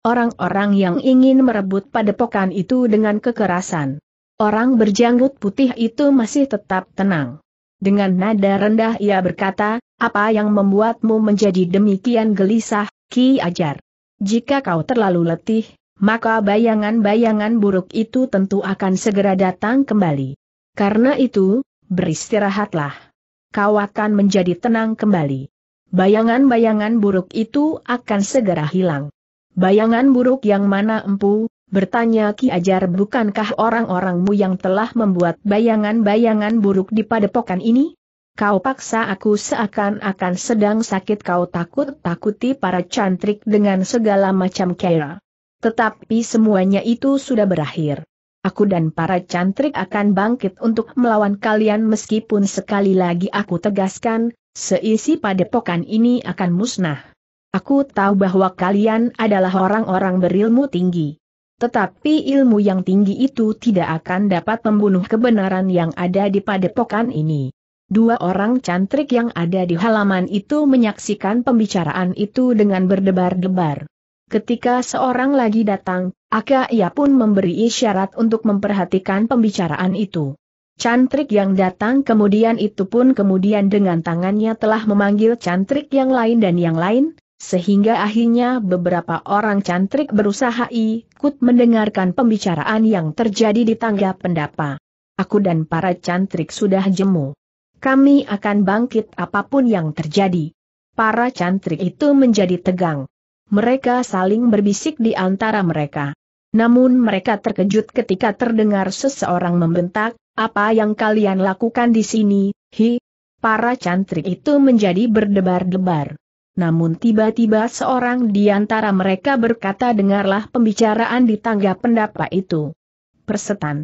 orang-orang yang ingin merebut padepokan itu dengan kekerasan. Orang berjanggut putih itu masih tetap tenang. Dengan nada rendah ia berkata, apa yang membuatmu menjadi demikian gelisah, Ki Ajar? Jika kau terlalu letih, maka bayangan-bayangan buruk itu tentu akan segera datang kembali. Karena itu, beristirahatlah. Kau akan menjadi tenang kembali. Bayangan-bayangan buruk itu akan segera hilang. Bayangan buruk yang mana empu, bertanya Ki Ajar bukankah orang-orangmu yang telah membuat bayangan-bayangan buruk di padepokan ini? Kau paksa aku seakan-akan sedang sakit kau takut-takuti para cantrik dengan segala macam kera. Tetapi semuanya itu sudah berakhir. Aku dan para cantrik akan bangkit untuk melawan kalian meskipun sekali lagi aku tegaskan, seisi padepokan ini akan musnah. Aku tahu bahwa kalian adalah orang-orang berilmu tinggi. Tetapi ilmu yang tinggi itu tidak akan dapat membunuh kebenaran yang ada di padepokan ini. Dua orang cantrik yang ada di halaman itu menyaksikan pembicaraan itu dengan berdebar-debar. Ketika seorang lagi datang, Aka ia pun memberi isyarat untuk memperhatikan pembicaraan itu. Cantrik yang datang kemudian itu pun kemudian dengan tangannya telah memanggil cantrik yang lain dan yang lain, sehingga akhirnya beberapa orang cantrik berusaha ikut mendengarkan pembicaraan yang terjadi di tangga pendapa. Aku dan para cantrik sudah jemu. Kami akan bangkit apapun yang terjadi. Para cantrik itu menjadi tegang mereka saling berbisik di antara mereka. Namun mereka terkejut ketika terdengar seseorang membentak, apa yang kalian lakukan di sini, hi? Para cantrik itu menjadi berdebar-debar. Namun tiba-tiba seorang di antara mereka berkata dengarlah pembicaraan di tangga pendapa itu. Persetan.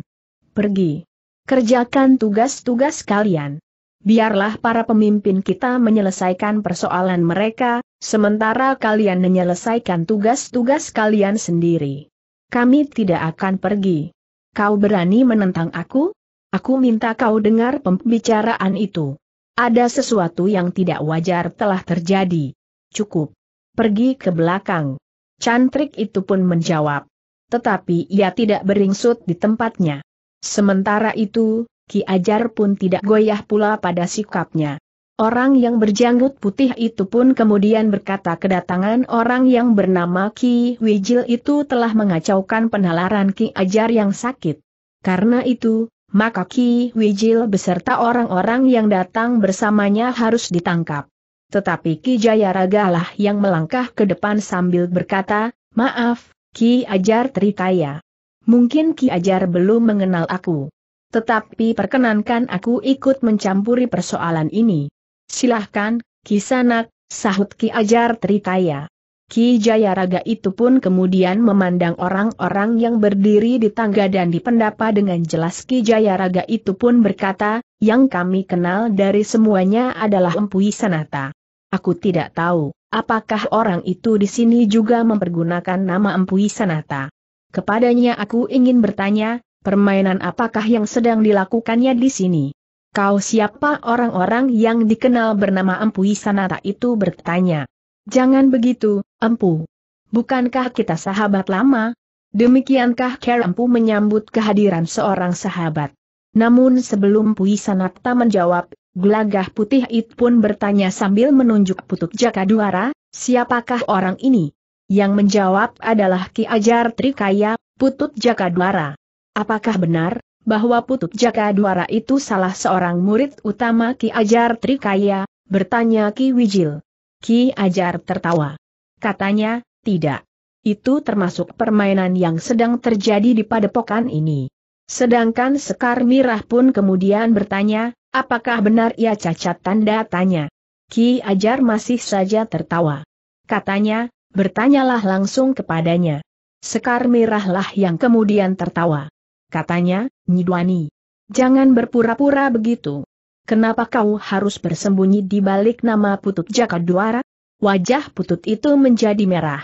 Pergi. Kerjakan tugas-tugas kalian. Biarlah para pemimpin kita menyelesaikan persoalan mereka, Sementara kalian menyelesaikan tugas-tugas kalian sendiri. Kami tidak akan pergi. Kau berani menentang aku? Aku minta kau dengar pembicaraan itu. Ada sesuatu yang tidak wajar telah terjadi. Cukup. Pergi ke belakang. Cantrik itu pun menjawab. Tetapi ia tidak beringsut di tempatnya. Sementara itu, Ki Ajar pun tidak goyah pula pada sikapnya. Orang yang berjanggut putih itu pun kemudian berkata kedatangan orang yang bernama Ki Wijil itu telah mengacaukan penalaran Ki Ajar yang sakit. Karena itu, maka Ki Wijil beserta orang-orang yang datang bersamanya harus ditangkap. Tetapi Ki Jayaragalah yang melangkah ke depan sambil berkata, Maaf, Ki Ajar Tritaya. Mungkin Ki Ajar belum mengenal aku. Tetapi perkenankan aku ikut mencampuri persoalan ini. Silahkan, Kisanak, sahut Ki Ajar Tritaya. Ki Jayaraga itu pun kemudian memandang orang-orang yang berdiri di tangga dan di pendapa dengan jelas Ki Jayaraga itu pun berkata, yang kami kenal dari semuanya adalah empuy Sanata. Aku tidak tahu, apakah orang itu di sini juga mempergunakan nama empuy Sanata. Kepadanya aku ingin bertanya, permainan apakah yang sedang dilakukannya di sini? Kau siapa orang-orang yang dikenal bernama Empu Isanata itu bertanya. Jangan begitu, Empu. Bukankah kita sahabat lama? Demikiankah Ker Empu menyambut kehadiran seorang sahabat? Namun sebelum Pui Sanata menjawab, Glagah putih It pun bertanya sambil menunjuk putuk Jakadwara, siapakah orang ini? Yang menjawab adalah Ki Ajar Trikaya, putut Jakadwara. Apakah benar, bahwa Putut Jaka Duara itu salah seorang murid utama Ki Ajar Trikaya, bertanya Ki Wijil. Ki Ajar tertawa. Katanya, tidak. Itu termasuk permainan yang sedang terjadi di padepokan ini. Sedangkan Sekar Mirah pun kemudian bertanya, apakah benar ia cacat tanda tanya. Ki Ajar masih saja tertawa. Katanya, bertanyalah langsung kepadanya. Sekar Mirahlah yang kemudian tertawa katanya, Nyidwani. Jangan berpura-pura begitu. Kenapa kau harus bersembunyi di balik nama Putut Jakaduara? Wajah Putut itu menjadi merah.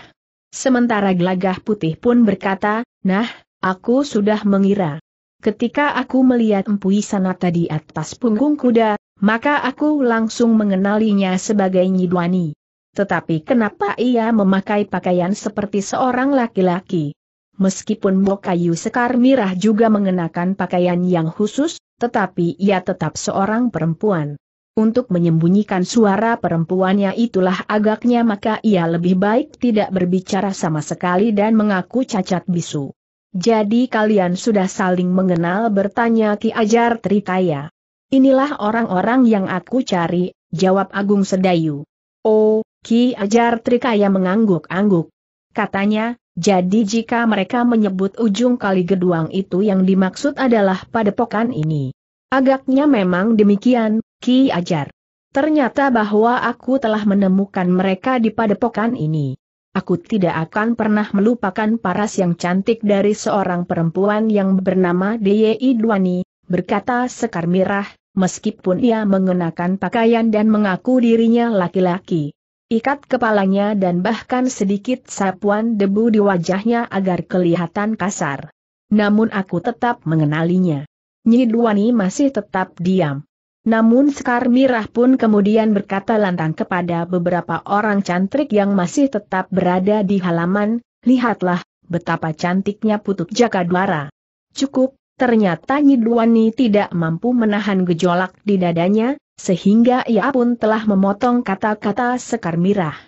Sementara gelagah putih pun berkata, Nah, aku sudah mengira. Ketika aku melihat Empu Sanata di atas punggung kuda, maka aku langsung mengenalinya sebagai Nyidwani. Tetapi kenapa ia memakai pakaian seperti seorang laki-laki? Meskipun Mokayu Sekar Mirah juga mengenakan pakaian yang khusus, tetapi ia tetap seorang perempuan. Untuk menyembunyikan suara perempuannya itulah agaknya maka ia lebih baik tidak berbicara sama sekali dan mengaku cacat bisu. Jadi kalian sudah saling mengenal bertanya Ki Ajar Tritaya. Inilah orang-orang yang aku cari, jawab Agung Sedayu. Oh, Ki Ajar Trikaya mengangguk-angguk. Katanya, jadi jika mereka menyebut ujung kali geduang itu yang dimaksud adalah padepokan ini. Agaknya memang demikian, Ki Ajar. Ternyata bahwa aku telah menemukan mereka di padepokan ini. Aku tidak akan pernah melupakan paras yang cantik dari seorang perempuan yang bernama Dei Duani, berkata Sekar Mirah, meskipun ia mengenakan pakaian dan mengaku dirinya laki-laki. Ikat kepalanya dan bahkan sedikit sapuan debu di wajahnya agar kelihatan kasar. Namun aku tetap mengenalinya. Nyidwani masih tetap diam. Namun Sekar Mirah pun kemudian berkata lantang kepada beberapa orang cantik yang masih tetap berada di halaman, lihatlah, betapa cantiknya Putut Jakadwara. Cukup, ternyata Nyidwani tidak mampu menahan gejolak di dadanya, sehingga ia pun telah memotong kata-kata Sekar Mirah.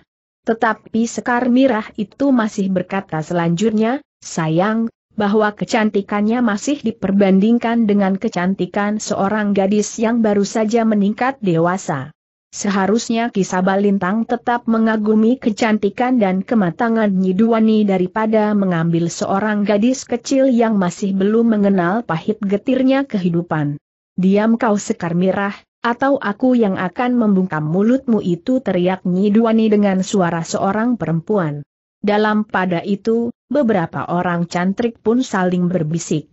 Tetapi Sekar Mirah itu masih berkata selanjutnya, sayang, bahwa kecantikannya masih diperbandingkan dengan kecantikan seorang gadis yang baru saja meningkat dewasa. Seharusnya Kisaba Lintang tetap mengagumi kecantikan dan kematangan Duwani daripada mengambil seorang gadis kecil yang masih belum mengenal pahit getirnya kehidupan. Diam kau sekar mirah, atau aku yang akan membungkam mulutmu itu teriak Nyiduani dengan suara seorang perempuan. Dalam pada itu, beberapa orang cantrik pun saling berbisik.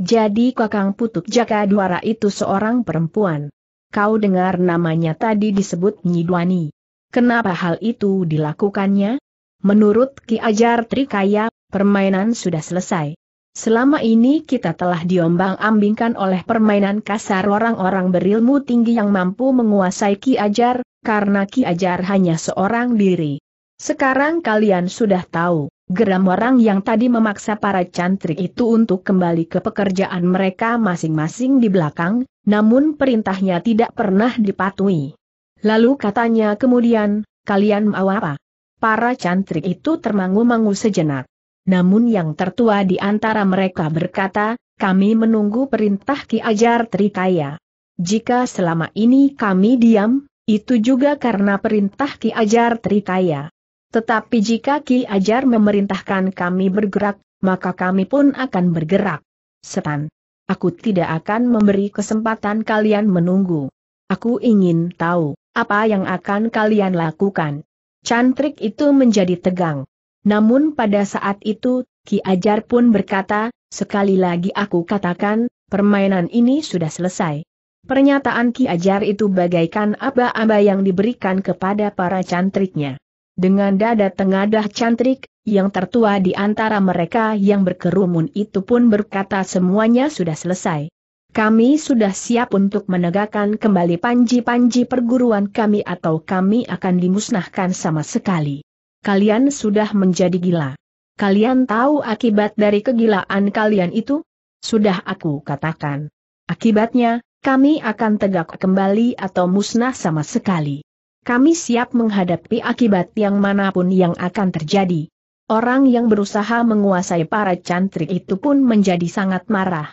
Jadi Kakang Putuk Jaka Duara itu seorang perempuan. Kau dengar namanya tadi disebut Nyidwani. Kenapa hal itu dilakukannya? Menurut Ki Ajar Trikaya, permainan sudah selesai. Selama ini kita telah diombang-ambingkan oleh permainan kasar orang-orang berilmu tinggi yang mampu menguasai Ki Ajar, karena Ki Ajar hanya seorang diri. Sekarang kalian sudah tahu, geram orang yang tadi memaksa para cantrik itu untuk kembali ke pekerjaan mereka masing-masing di belakang, namun perintahnya tidak pernah dipatuhi. Lalu katanya kemudian, kalian mau apa? Para cantrik itu termangu-mangu sejenak namun yang tertua di antara mereka berkata, kami menunggu perintah Ki Ajar Trikaya. Jika selama ini kami diam, itu juga karena perintah Ki Ajar Trikaya. Tetapi jika Ki Ajar memerintahkan kami bergerak, maka kami pun akan bergerak. Setan. Aku tidak akan memberi kesempatan kalian menunggu. Aku ingin tahu, apa yang akan kalian lakukan. Cantrik itu menjadi tegang. Namun pada saat itu, Ki Ajar pun berkata, sekali lagi aku katakan, permainan ini sudah selesai. Pernyataan Ki Ajar itu bagaikan aba-aba yang diberikan kepada para cantriknya. Dengan dada tengadah cantrik, yang tertua di antara mereka yang berkerumun itu pun berkata semuanya sudah selesai. Kami sudah siap untuk menegakkan kembali panji-panji perguruan kami atau kami akan dimusnahkan sama sekali. Kalian sudah menjadi gila. Kalian tahu akibat dari kegilaan kalian itu? Sudah aku katakan. Akibatnya, kami akan tegak kembali atau musnah sama sekali. Kami siap menghadapi akibat yang manapun yang akan terjadi. Orang yang berusaha menguasai para cantrik itu pun menjadi sangat marah.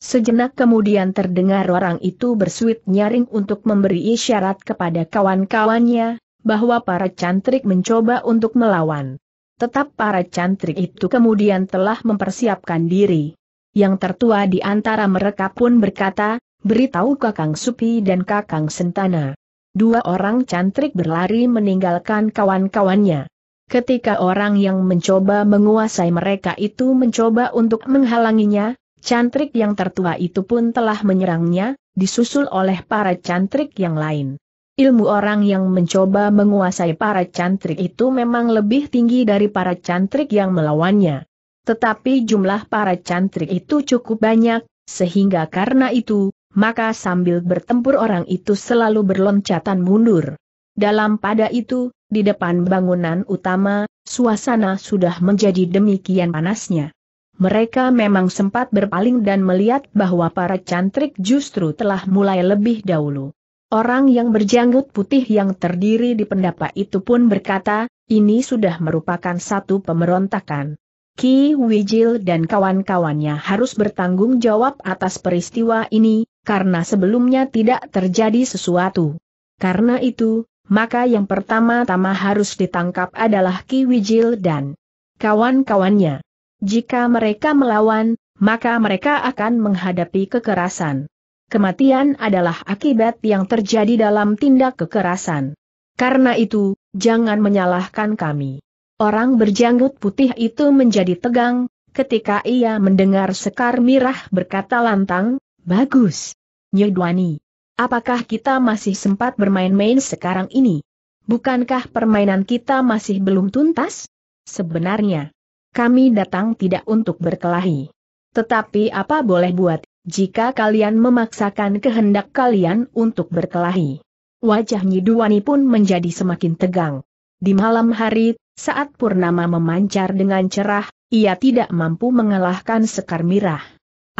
Sejenak kemudian terdengar orang itu bersuit nyaring untuk memberi isyarat kepada kawan-kawannya, bahwa para cantrik mencoba untuk melawan. Tetap para cantrik itu kemudian telah mempersiapkan diri. Yang tertua di antara mereka pun berkata, beritahu Kakang Supi dan Kakang Sentana. Dua orang cantrik berlari meninggalkan kawan-kawannya. Ketika orang yang mencoba menguasai mereka itu mencoba untuk menghalanginya, cantrik yang tertua itu pun telah menyerangnya, disusul oleh para cantrik yang lain. Ilmu orang yang mencoba menguasai para cantrik itu memang lebih tinggi dari para cantrik yang melawannya. Tetapi jumlah para cantrik itu cukup banyak, sehingga karena itu, maka sambil bertempur orang itu selalu berloncatan mundur. Dalam pada itu, di depan bangunan utama, suasana sudah menjadi demikian panasnya. Mereka memang sempat berpaling dan melihat bahwa para cantrik justru telah mulai lebih dahulu. Orang yang berjanggut putih yang terdiri di pendapa itu pun berkata, ini sudah merupakan satu pemberontakan. Ki Wijil dan kawan-kawannya harus bertanggung jawab atas peristiwa ini, karena sebelumnya tidak terjadi sesuatu. Karena itu, maka yang pertama-tama harus ditangkap adalah Ki Wijil dan kawan-kawannya. Jika mereka melawan, maka mereka akan menghadapi kekerasan kematian adalah akibat yang terjadi dalam tindak kekerasan. Karena itu, jangan menyalahkan kami. Orang berjanggut putih itu menjadi tegang, ketika ia mendengar Sekar Mirah berkata lantang, Bagus. Nyedwani. Apakah kita masih sempat bermain-main sekarang ini? Bukankah permainan kita masih belum tuntas? Sebenarnya, kami datang tidak untuk berkelahi. Tetapi apa boleh buat, jika kalian memaksakan kehendak kalian untuk berkelahi. Wajah Nyiduwani pun menjadi semakin tegang. Di malam hari, saat Purnama memancar dengan cerah, ia tidak mampu mengalahkan Sekar Mirah.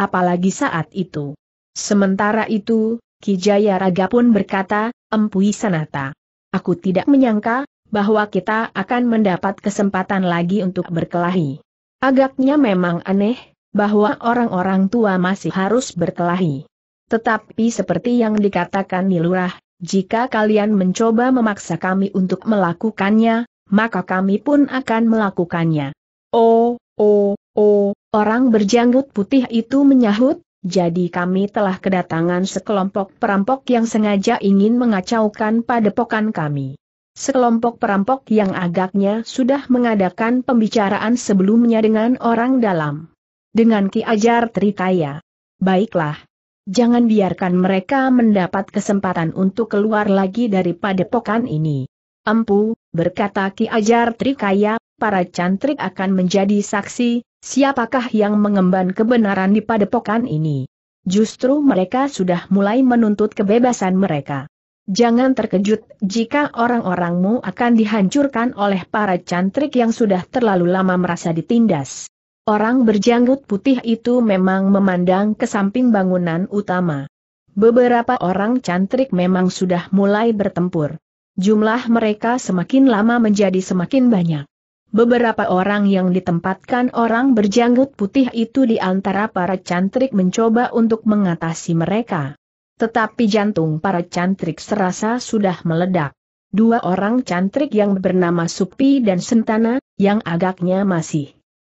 Apalagi saat itu. Sementara itu, Kijaya Raga pun berkata, Empui Sanata. Aku tidak menyangka, bahwa kita akan mendapat kesempatan lagi untuk berkelahi. Agaknya memang aneh, bahwa orang-orang tua masih harus berkelahi. Tetapi seperti yang dikatakan Nilurah, jika kalian mencoba memaksa kami untuk melakukannya, maka kami pun akan melakukannya. Oh, oh, oh, orang berjanggut putih itu menyahut, jadi kami telah kedatangan sekelompok perampok yang sengaja ingin mengacaukan padepokan kami. Sekelompok perampok yang agaknya sudah mengadakan pembicaraan sebelumnya dengan orang dalam dengan Ki Ajar Trikaya. Baiklah. Jangan biarkan mereka mendapat kesempatan untuk keluar lagi dari padepokan ini. Empu, berkata Ki Ajar Trikaya, para cantrik akan menjadi saksi, siapakah yang mengemban kebenaran di padepokan ini. Justru mereka sudah mulai menuntut kebebasan mereka. Jangan terkejut jika orang-orangmu akan dihancurkan oleh para cantrik yang sudah terlalu lama merasa ditindas. Orang berjanggut putih itu memang memandang ke samping bangunan utama. Beberapa orang cantrik memang sudah mulai bertempur. Jumlah mereka semakin lama menjadi semakin banyak. Beberapa orang yang ditempatkan orang berjanggut putih itu di antara para cantrik mencoba untuk mengatasi mereka. Tetapi jantung para cantrik serasa sudah meledak. Dua orang cantrik yang bernama Supi dan Sentana, yang agaknya masih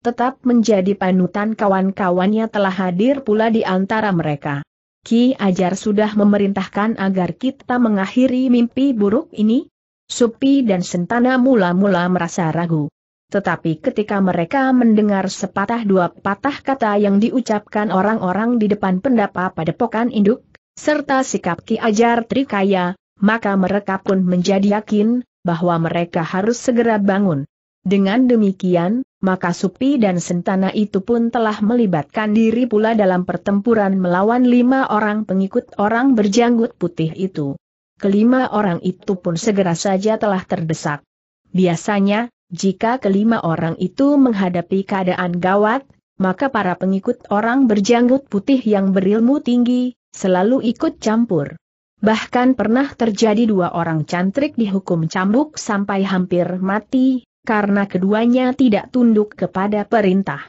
tetap menjadi panutan kawan-kawannya telah hadir pula di antara mereka. Ki Ajar sudah memerintahkan agar kita mengakhiri mimpi buruk ini? Supi dan Sentana mula-mula merasa ragu. Tetapi ketika mereka mendengar sepatah dua patah kata yang diucapkan orang-orang di depan pendapa pokan induk, serta sikap Ki Ajar Trikaya, maka mereka pun menjadi yakin, bahwa mereka harus segera bangun. Dengan demikian, maka Supi dan Sentana itu pun telah melibatkan diri pula dalam pertempuran melawan lima orang pengikut orang berjanggut putih itu. Kelima orang itu pun segera saja telah terdesak. Biasanya, jika kelima orang itu menghadapi keadaan gawat, maka para pengikut orang berjanggut putih yang berilmu tinggi, selalu ikut campur. Bahkan pernah terjadi dua orang cantrik dihukum cambuk sampai hampir mati, karena keduanya tidak tunduk kepada perintah.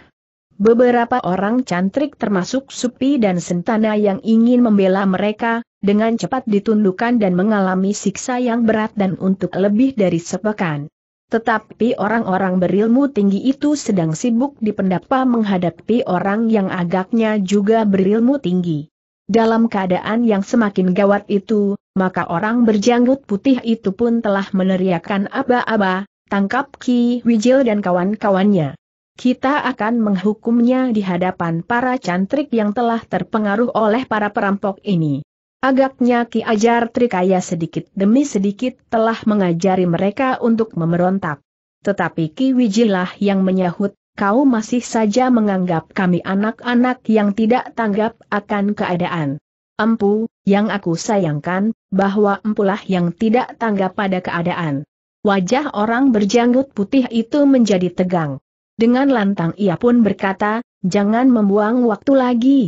Beberapa orang cantrik termasuk Supi dan Sentana yang ingin membela mereka, dengan cepat ditundukkan dan mengalami siksa yang berat dan untuk lebih dari sepekan. Tetapi orang-orang berilmu tinggi itu sedang sibuk di pendapa menghadapi orang yang agaknya juga berilmu tinggi. Dalam keadaan yang semakin gawat itu, maka orang berjanggut putih itu pun telah meneriakkan aba-aba, Tangkap Ki Wijil dan kawan-kawannya. Kita akan menghukumnya di hadapan para cantrik yang telah terpengaruh oleh para perampok ini. Agaknya Ki Ajar Trikaya sedikit demi sedikit telah mengajari mereka untuk memberontak. Tetapi Ki Wijilah yang menyahut, kau masih saja menganggap kami anak-anak yang tidak tanggap akan keadaan. Empu, yang aku sayangkan, bahwa empulah yang tidak tanggap pada keadaan wajah orang berjanggut putih itu menjadi tegang. Dengan lantang ia pun berkata, jangan membuang waktu lagi.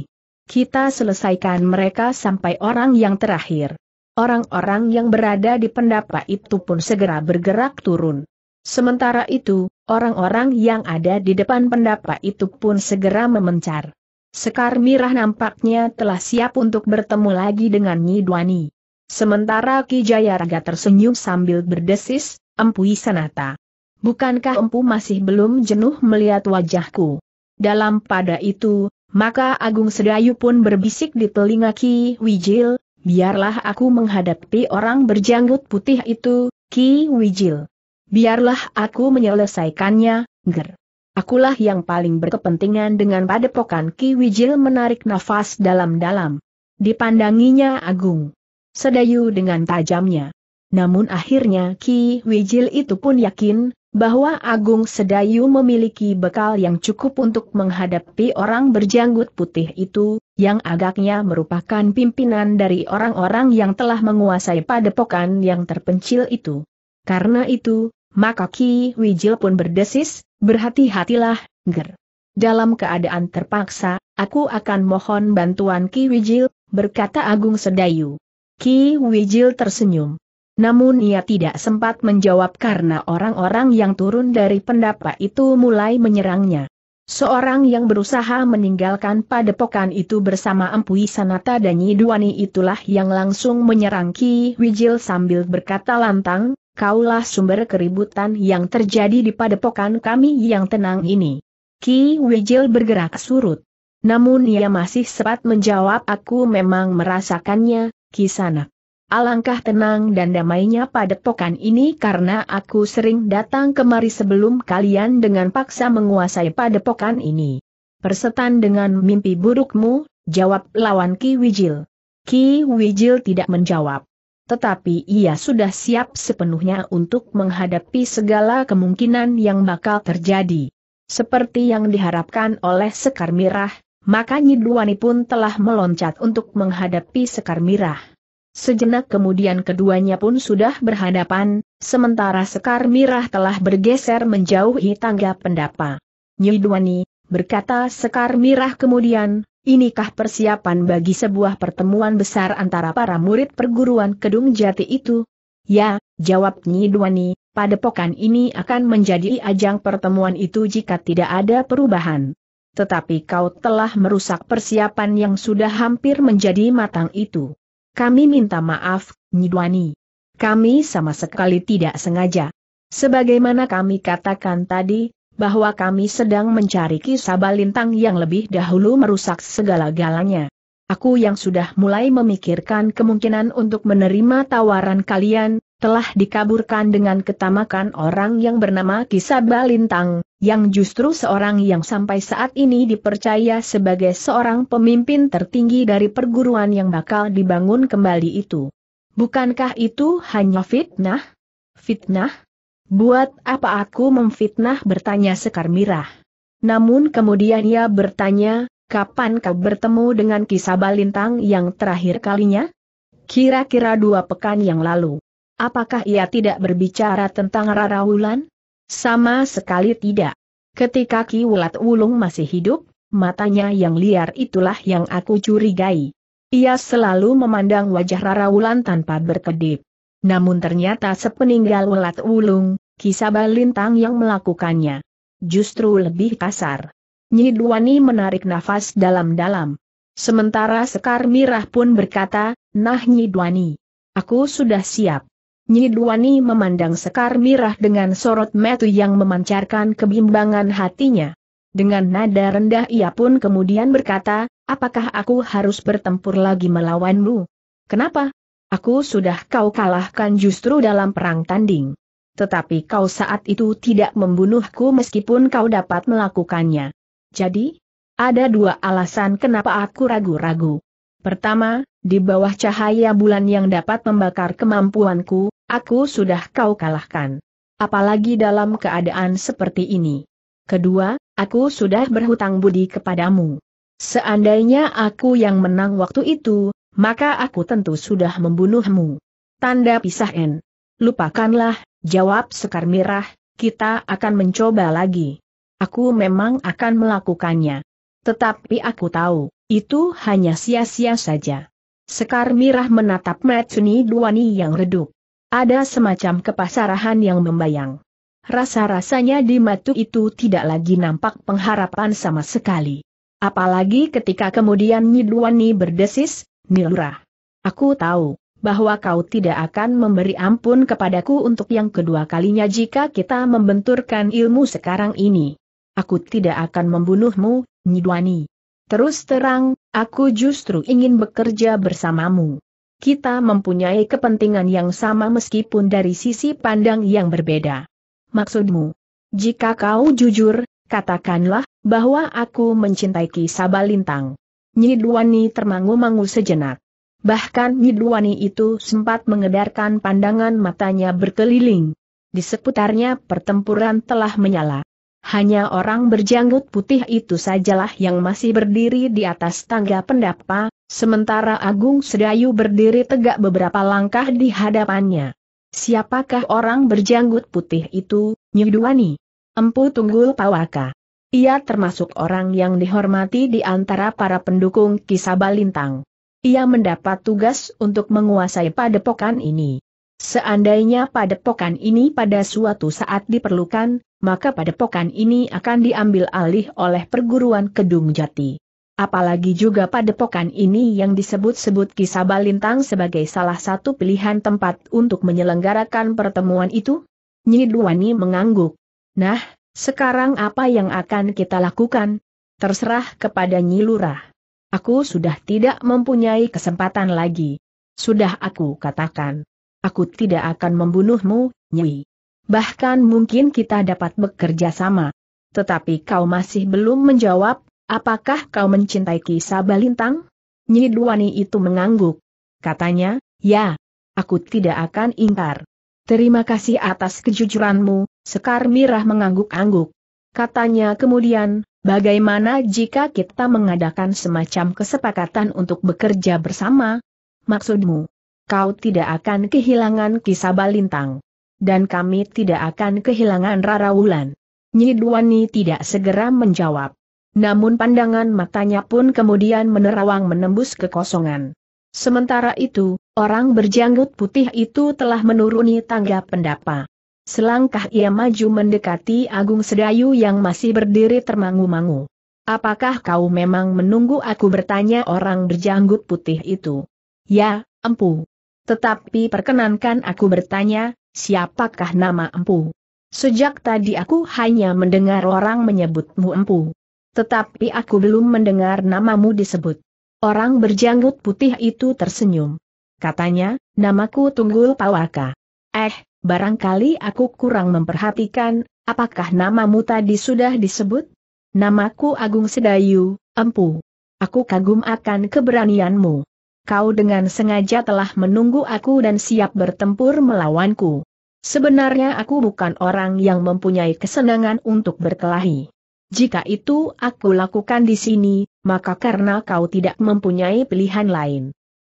Kita selesaikan mereka sampai orang yang terakhir. Orang-orang yang berada di pendapa itu pun segera bergerak turun. Sementara itu, orang-orang yang ada di depan pendapa itu pun segera memencar. Sekar Mirah nampaknya telah siap untuk bertemu lagi dengan Nyi Duani. Sementara Ki Jayaraga tersenyum sambil berdesis, Empu Isanata. Bukankah Empu masih belum jenuh melihat wajahku? Dalam pada itu, maka Agung Sedayu pun berbisik di telinga Ki Wijil, biarlah aku menghadapi orang berjanggut putih itu, Ki Wijil. Biarlah aku menyelesaikannya, ger. Akulah yang paling berkepentingan dengan padepokan Ki Wijil menarik nafas dalam-dalam. Dipandanginya Agung sedayu dengan tajamnya. Namun akhirnya Ki Wijil itu pun yakin, bahwa Agung Sedayu memiliki bekal yang cukup untuk menghadapi orang berjanggut putih itu, yang agaknya merupakan pimpinan dari orang-orang yang telah menguasai padepokan yang terpencil itu. Karena itu, maka Ki Wijil pun berdesis, berhati-hatilah, ger. Dalam keadaan terpaksa, aku akan mohon bantuan Ki Wijil, berkata Agung Sedayu. Ki Wijil tersenyum. Namun ia tidak sempat menjawab karena orang-orang yang turun dari pendapa itu mulai menyerangnya. Seorang yang berusaha meninggalkan padepokan itu bersama Empui Sanata dan Yiduani itulah yang langsung menyerang Ki Wijil sambil berkata lantang, kaulah sumber keributan yang terjadi di padepokan kami yang tenang ini. Ki Wijil bergerak surut. Namun ia masih sempat menjawab aku memang merasakannya, Kisanak. Alangkah tenang dan damainya pada padepokan ini karena aku sering datang kemari sebelum kalian dengan paksa menguasai pada padepokan ini. Persetan dengan mimpi burukmu, jawab lawan Ki Wijil. Ki Wijil tidak menjawab. Tetapi ia sudah siap sepenuhnya untuk menghadapi segala kemungkinan yang bakal terjadi. Seperti yang diharapkan oleh Sekar Mirah, maka Nyidwani pun telah meloncat untuk menghadapi Sekar Mirah. Sejenak kemudian keduanya pun sudah berhadapan, sementara Sekar Mirah telah bergeser menjauhi tangga pendapa. Nyidwani, berkata Sekar Mirah kemudian, inikah persiapan bagi sebuah pertemuan besar antara para murid perguruan Kedung Jati itu? Ya, jawab Nyidwani, padepokan ini akan menjadi ajang pertemuan itu jika tidak ada perubahan tetapi kau telah merusak persiapan yang sudah hampir menjadi matang itu. Kami minta maaf, Nyidwani. Kami sama sekali tidak sengaja. Sebagaimana kami katakan tadi, bahwa kami sedang mencari kisah balintang yang lebih dahulu merusak segala-galanya. Aku yang sudah mulai memikirkan kemungkinan untuk menerima tawaran kalian, telah dikaburkan dengan ketamakan orang yang bernama Kisaba Lintang, yang justru seorang yang sampai saat ini dipercaya sebagai seorang pemimpin tertinggi dari perguruan yang bakal dibangun kembali itu. Bukankah itu hanya fitnah? Fitnah? Buat apa aku memfitnah bertanya Sekar Mirah. Namun kemudian ia bertanya, kapan kau bertemu dengan Kisaba Lintang yang terakhir kalinya? Kira-kira dua pekan yang lalu. Apakah ia tidak berbicara tentang Rara Wulan? Sama sekali tidak. Ketika Ki Wulat Wulung masih hidup, matanya yang liar itulah yang aku curigai. Ia selalu memandang wajah Rara Wulan tanpa berkedip. Namun ternyata sepeninggal Wulat Wulung, Kisaba Lintang yang melakukannya. Justru lebih kasar. Nyidwani menarik nafas dalam-dalam. Sementara Sekar Mirah pun berkata, Nah Nyidwani, aku sudah siap. Nyidwani memandang Sekar Mirah dengan sorot metu yang memancarkan kebimbangan hatinya. Dengan nada rendah ia pun kemudian berkata, apakah aku harus bertempur lagi melawanmu? Kenapa? Aku sudah kau kalahkan justru dalam perang tanding. Tetapi kau saat itu tidak membunuhku meskipun kau dapat melakukannya. Jadi, ada dua alasan kenapa aku ragu-ragu. Pertama, di bawah cahaya bulan yang dapat membakar kemampuanku, Aku sudah kau kalahkan. Apalagi dalam keadaan seperti ini. Kedua, aku sudah berhutang budi kepadamu. Seandainya aku yang menang waktu itu, maka aku tentu sudah membunuhmu. Tanda pisah N. Lupakanlah, jawab Sekar Mirah, kita akan mencoba lagi. Aku memang akan melakukannya. Tetapi aku tahu, itu hanya sia-sia saja. Sekar Mirah menatap Matsuni Duani yang redup. Ada semacam kepasarahan yang membayang. Rasa-rasanya di matu itu tidak lagi nampak pengharapan sama sekali. Apalagi ketika kemudian Nyidwani berdesis, Nilurah. Aku tahu, bahwa kau tidak akan memberi ampun kepadaku untuk yang kedua kalinya jika kita membenturkan ilmu sekarang ini. Aku tidak akan membunuhmu, Nyidwani. Terus terang, aku justru ingin bekerja bersamamu kita mempunyai kepentingan yang sama meskipun dari sisi pandang yang berbeda. Maksudmu? Jika kau jujur, katakanlah, bahwa aku mencintai Sabalintang. Nyidwani termangu-mangu sejenak. Bahkan Nyidwani itu sempat mengedarkan pandangan matanya berkeliling. Di seputarnya pertempuran telah menyala. Hanya orang berjanggut putih itu sajalah yang masih berdiri di atas tangga pendapa, Sementara Agung Sedayu berdiri tegak beberapa langkah di hadapannya. Siapakah orang berjanggut putih itu, Nyuduani? Empu Tunggul Pawaka. Ia termasuk orang yang dihormati di antara para pendukung Kisabalintang. Ia mendapat tugas untuk menguasai padepokan ini. Seandainya padepokan ini pada suatu saat diperlukan, maka padepokan ini akan diambil alih oleh perguruan Kedung Jati. Apalagi juga padepokan ini yang disebut-sebut kisah Balintang sebagai salah satu pilihan tempat untuk menyelenggarakan pertemuan itu? Nyidwani mengangguk. Nah, sekarang apa yang akan kita lakukan? Terserah kepada Nyilurah. Aku sudah tidak mempunyai kesempatan lagi. Sudah aku katakan. Aku tidak akan membunuhmu, Nyi. Bahkan mungkin kita dapat bekerja sama. Tetapi kau masih belum menjawab, Apakah kau mencintai kisah Balintang? Nyidwani itu mengangguk. Katanya, ya, aku tidak akan ingkar. Terima kasih atas kejujuranmu, Sekar Mirah mengangguk-angguk. Katanya kemudian, bagaimana jika kita mengadakan semacam kesepakatan untuk bekerja bersama? Maksudmu, kau tidak akan kehilangan kisah Balintang. Dan kami tidak akan kehilangan Rara Wulan. Nyidwani tidak segera menjawab. Namun pandangan matanya pun kemudian menerawang menembus kekosongan. Sementara itu, orang berjanggut putih itu telah menuruni tangga pendapa. Selangkah ia maju mendekati Agung Sedayu yang masih berdiri termangu-mangu. Apakah kau memang menunggu aku bertanya orang berjanggut putih itu? Ya, empu. Tetapi perkenankan aku bertanya, siapakah nama empu? Sejak tadi aku hanya mendengar orang menyebutmu empu. Tetapi aku belum mendengar namamu disebut. Orang berjanggut putih itu tersenyum. Katanya, namaku Tunggul Pawaka. Eh, barangkali aku kurang memperhatikan, apakah namamu tadi sudah disebut? Namaku Agung Sedayu, Empu. Aku kagum akan keberanianmu. Kau dengan sengaja telah menunggu aku dan siap bertempur melawanku. Sebenarnya aku bukan orang yang mempunyai kesenangan untuk berkelahi. Jika itu aku lakukan di sini, maka karena kau tidak mempunyai pilihan lain.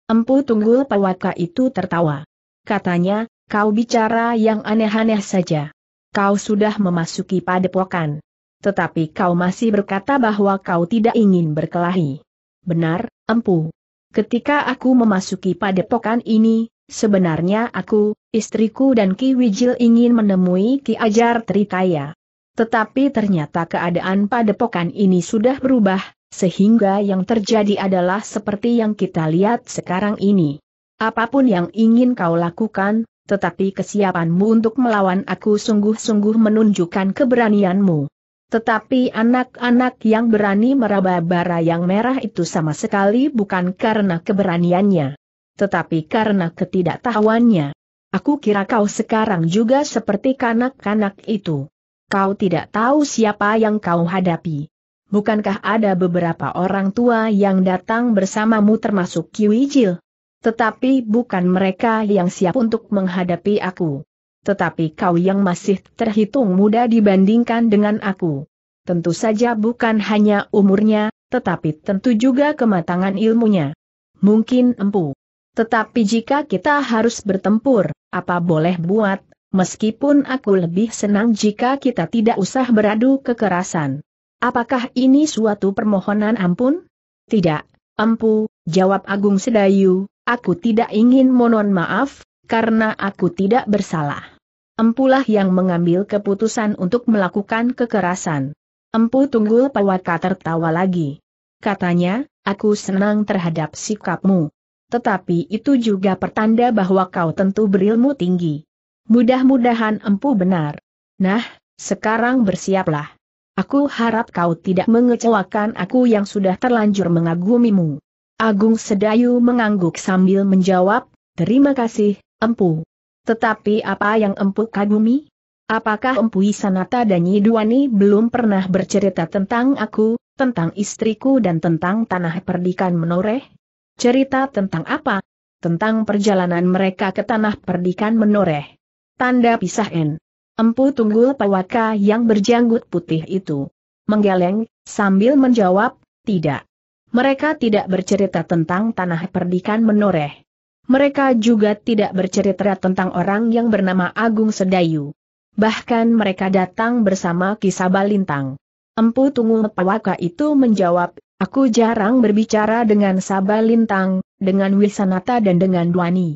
Empu Tunggul Pawaka itu tertawa. Katanya, kau bicara yang aneh-aneh saja. Kau sudah memasuki padepokan. Tetapi kau masih berkata bahwa kau tidak ingin berkelahi. Benar, Empu. Ketika aku memasuki padepokan ini, sebenarnya aku, istriku dan Ki Wijil ingin menemui Ki Ajar Trikaya. Tetapi ternyata keadaan padepokan ini sudah berubah, sehingga yang terjadi adalah seperti yang kita lihat sekarang ini. Apapun yang ingin kau lakukan, tetapi kesiapanmu untuk melawan aku sungguh-sungguh menunjukkan keberanianmu. Tetapi anak-anak yang berani meraba bara yang merah itu sama sekali bukan karena keberaniannya. Tetapi karena ketidaktahuannya. Aku kira kau sekarang juga seperti kanak-kanak itu kau tidak tahu siapa yang kau hadapi. Bukankah ada beberapa orang tua yang datang bersamamu termasuk Kiwijil? Tetapi bukan mereka yang siap untuk menghadapi aku. Tetapi kau yang masih terhitung muda dibandingkan dengan aku. Tentu saja bukan hanya umurnya, tetapi tentu juga kematangan ilmunya. Mungkin empu. Tetapi jika kita harus bertempur, apa boleh buat, meskipun aku lebih senang jika kita tidak usah beradu kekerasan. Apakah ini suatu permohonan ampun? Tidak, empu, jawab Agung Sedayu, aku tidak ingin monon maaf, karena aku tidak bersalah. Empulah yang mengambil keputusan untuk melakukan kekerasan. Empu Tunggul Pawaka tertawa lagi. Katanya, aku senang terhadap sikapmu. Tetapi itu juga pertanda bahwa kau tentu berilmu tinggi. Mudah-mudahan empu benar. Nah, sekarang bersiaplah. Aku harap kau tidak mengecewakan aku yang sudah terlanjur mengagumimu. Agung Sedayu mengangguk sambil menjawab, terima kasih, empu. Tetapi apa yang empu kagumi? Apakah empu Isanata dan Yiduani belum pernah bercerita tentang aku, tentang istriku dan tentang tanah perdikan menoreh? Cerita tentang apa? Tentang perjalanan mereka ke tanah perdikan menoreh. Tanda pisah N. Empu tunggul pawaka yang berjanggut putih itu. Menggeleng, sambil menjawab, tidak. Mereka tidak bercerita tentang tanah perdikan menoreh. Mereka juga tidak bercerita tentang orang yang bernama Agung Sedayu. Bahkan mereka datang bersama kisah balintang. Empu Tunggul Pawaka itu menjawab, aku jarang berbicara dengan Sabalintang, dengan Wisanata dan dengan Duani.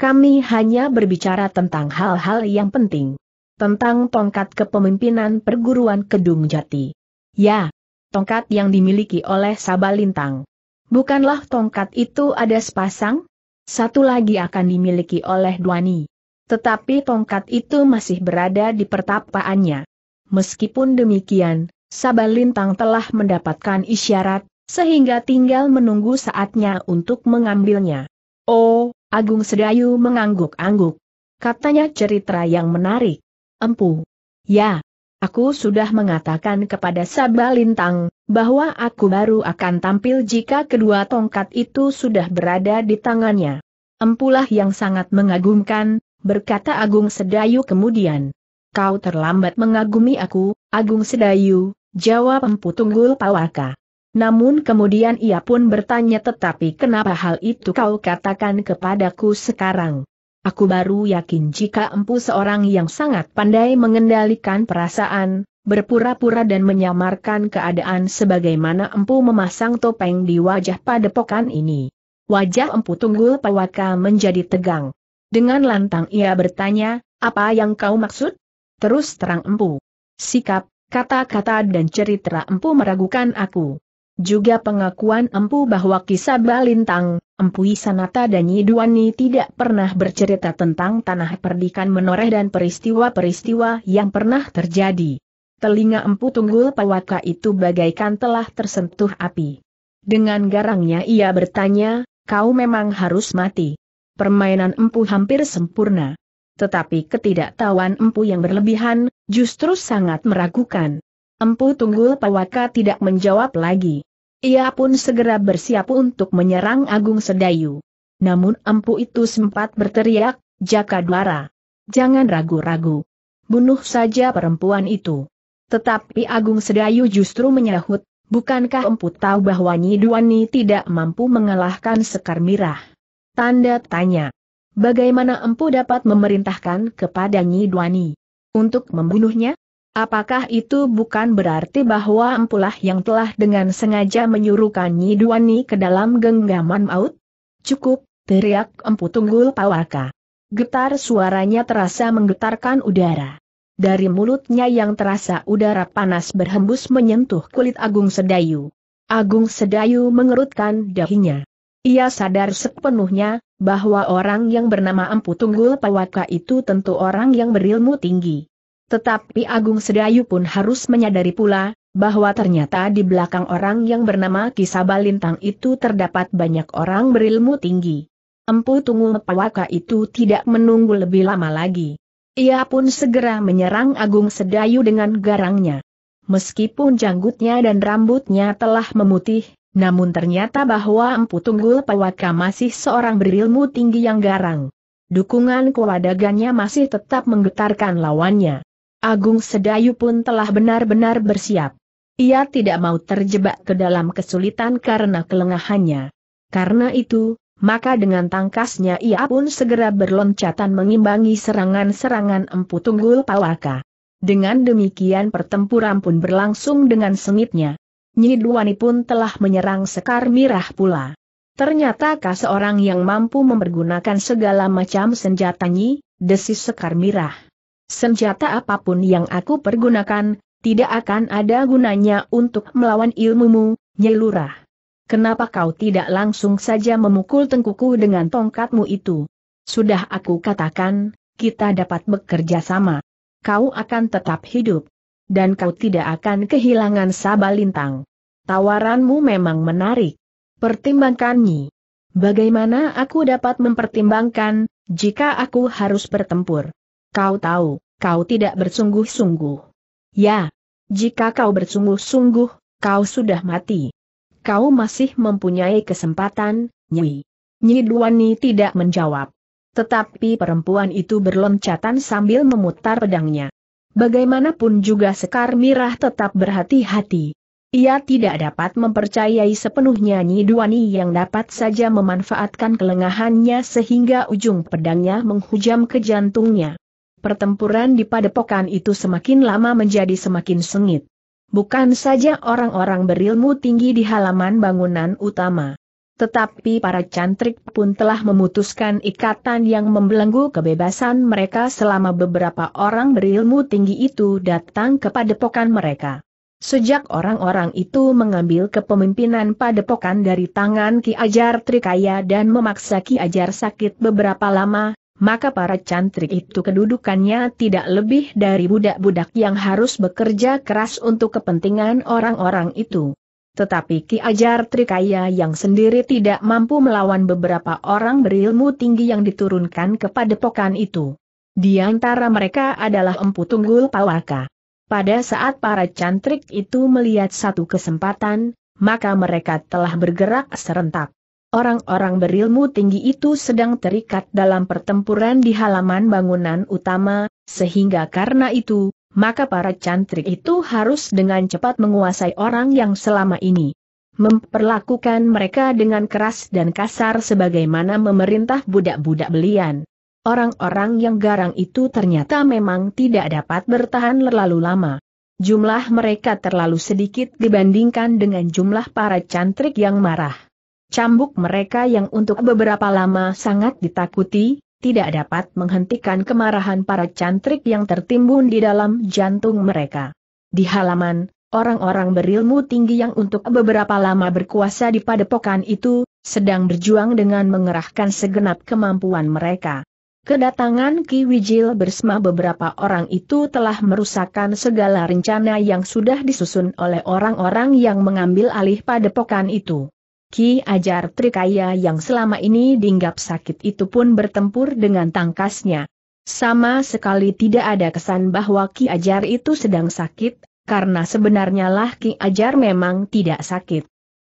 Kami hanya berbicara tentang hal-hal yang penting. Tentang tongkat kepemimpinan perguruan Kedung Jati. Ya, tongkat yang dimiliki oleh Sabalintang. Bukanlah tongkat itu ada sepasang? Satu lagi akan dimiliki oleh Duani. Tetapi tongkat itu masih berada di pertapaannya. Meskipun demikian, Sabalintang telah mendapatkan isyarat, sehingga tinggal menunggu saatnya untuk mengambilnya. Oh, Agung Sedayu mengangguk-angguk. Katanya cerita yang menarik. Empu. Ya. Aku sudah mengatakan kepada Sabalintang, bahwa aku baru akan tampil jika kedua tongkat itu sudah berada di tangannya. Empulah yang sangat mengagumkan, berkata Agung Sedayu kemudian. Kau terlambat mengagumi aku, Agung Sedayu, jawab Empu Tunggul Pawaka. Namun kemudian ia pun bertanya tetapi kenapa hal itu kau katakan kepadaku sekarang? Aku baru yakin jika empu seorang yang sangat pandai mengendalikan perasaan, berpura-pura dan menyamarkan keadaan sebagaimana empu memasang topeng di wajah padepokan ini. Wajah empu tunggul pawaka menjadi tegang. Dengan lantang ia bertanya, apa yang kau maksud? Terus terang empu. Sikap, kata-kata dan cerita empu meragukan aku. Juga pengakuan Empu bahwa kisah Balintang, Empu Sanata dan yidwani tidak pernah bercerita tentang tanah perdikan menoreh dan peristiwa-peristiwa yang pernah terjadi. Telinga Empu Tunggul Pawaka itu bagaikan telah tersentuh api. Dengan garangnya ia bertanya, kau memang harus mati. Permainan Empu hampir sempurna. Tetapi ketidaktahuan Empu yang berlebihan, justru sangat meragukan. Empu Tunggul Pawaka tidak menjawab lagi. Ia pun segera bersiap untuk menyerang Agung Sedayu. Namun empu itu sempat berteriak, Jaka Dwara. Jangan ragu-ragu. Bunuh saja perempuan itu. Tetapi Agung Sedayu justru menyahut, bukankah empu tahu bahwa Nyiduani tidak mampu mengalahkan Sekar Mirah? Tanda tanya. Bagaimana empu dapat memerintahkan kepada Nyiduani? Untuk membunuhnya? Apakah itu bukan berarti bahwa empulah yang telah dengan sengaja menyuruhkan Nyiduani ke dalam genggaman maut? Cukup, teriak empu tunggul pawaka. Getar suaranya terasa menggetarkan udara. Dari mulutnya yang terasa udara panas berhembus menyentuh kulit Agung Sedayu. Agung Sedayu mengerutkan dahinya. Ia sadar sepenuhnya, bahwa orang yang bernama Empu Tunggul Pawaka itu tentu orang yang berilmu tinggi. Tetapi Agung Sedayu pun harus menyadari pula, bahwa ternyata di belakang orang yang bernama Kisabalintang itu terdapat banyak orang berilmu tinggi. Empu Tunggu Pawaka itu tidak menunggu lebih lama lagi. Ia pun segera menyerang Agung Sedayu dengan garangnya. Meskipun janggutnya dan rambutnya telah memutih, namun ternyata bahwa Empu Tunggul Pawaka masih seorang berilmu tinggi yang garang. Dukungan kewadagannya masih tetap menggetarkan lawannya. Agung Sedayu pun telah benar-benar bersiap. Ia tidak mau terjebak ke dalam kesulitan karena kelengahannya. Karena itu, maka dengan tangkasnya ia pun segera berloncatan mengimbangi serangan-serangan empu tunggul pawaka. Dengan demikian pertempuran pun berlangsung dengan sengitnya. Nyidwani pun telah menyerang Sekar Mirah pula. Ternyata seorang yang mampu mempergunakan segala macam senjatanya, desis Sekar Mirah. Senjata apapun yang aku pergunakan, tidak akan ada gunanya untuk melawan ilmumu, Nyai Lurah. Kenapa kau tidak langsung saja memukul tengkuku dengan tongkatmu itu? Sudah aku katakan, kita dapat bekerja sama. Kau akan tetap hidup. Dan kau tidak akan kehilangan lintang. Tawaranmu memang menarik. Pertimbangkan Nyi. Bagaimana aku dapat mempertimbangkan, jika aku harus bertempur? Kau tahu, kau tidak bersungguh-sungguh. Ya, jika kau bersungguh-sungguh, kau sudah mati. Kau masih mempunyai kesempatan, Nyi. Nyi Duwani tidak menjawab. Tetapi perempuan itu berloncatan sambil memutar pedangnya. Bagaimanapun juga Sekar Mirah tetap berhati-hati. Ia tidak dapat mempercayai sepenuhnya Nyi Duwani yang dapat saja memanfaatkan kelengahannya sehingga ujung pedangnya menghujam ke jantungnya pertempuran di padepokan itu semakin lama menjadi semakin sengit. Bukan saja orang-orang berilmu tinggi di halaman bangunan utama. Tetapi para cantrik pun telah memutuskan ikatan yang membelenggu kebebasan mereka selama beberapa orang berilmu tinggi itu datang ke padepokan mereka. Sejak orang-orang itu mengambil kepemimpinan padepokan dari tangan Ki Ajar Trikaya dan memaksa Ki Ajar sakit beberapa lama, maka para cantrik itu kedudukannya tidak lebih dari budak-budak yang harus bekerja keras untuk kepentingan orang-orang itu. Tetapi Ki Ajar Trikaya yang sendiri tidak mampu melawan beberapa orang berilmu tinggi yang diturunkan kepada pokan itu. Di antara mereka adalah Empu Tunggul Pawaka. Pada saat para cantrik itu melihat satu kesempatan, maka mereka telah bergerak serentak. Orang-orang berilmu tinggi itu sedang terikat dalam pertempuran di halaman bangunan utama, sehingga karena itu, maka para cantrik itu harus dengan cepat menguasai orang yang selama ini memperlakukan mereka dengan keras dan kasar sebagaimana memerintah budak-budak belian. Orang-orang yang garang itu ternyata memang tidak dapat bertahan terlalu lama. Jumlah mereka terlalu sedikit dibandingkan dengan jumlah para cantrik yang marah. Cambuk mereka yang untuk beberapa lama sangat ditakuti, tidak dapat menghentikan kemarahan para cantrik yang tertimbun di dalam jantung mereka. Di halaman, orang-orang berilmu tinggi yang untuk beberapa lama berkuasa di padepokan itu, sedang berjuang dengan mengerahkan segenap kemampuan mereka. Kedatangan Ki Wijil bersama beberapa orang itu telah merusakkan segala rencana yang sudah disusun oleh orang-orang yang mengambil alih padepokan itu. Ki Ajar Trikaya yang selama ini dinggap sakit itu pun bertempur dengan tangkasnya. Sama sekali tidak ada kesan bahwa Ki Ajar itu sedang sakit, karena sebenarnya lah Ki Ajar memang tidak sakit.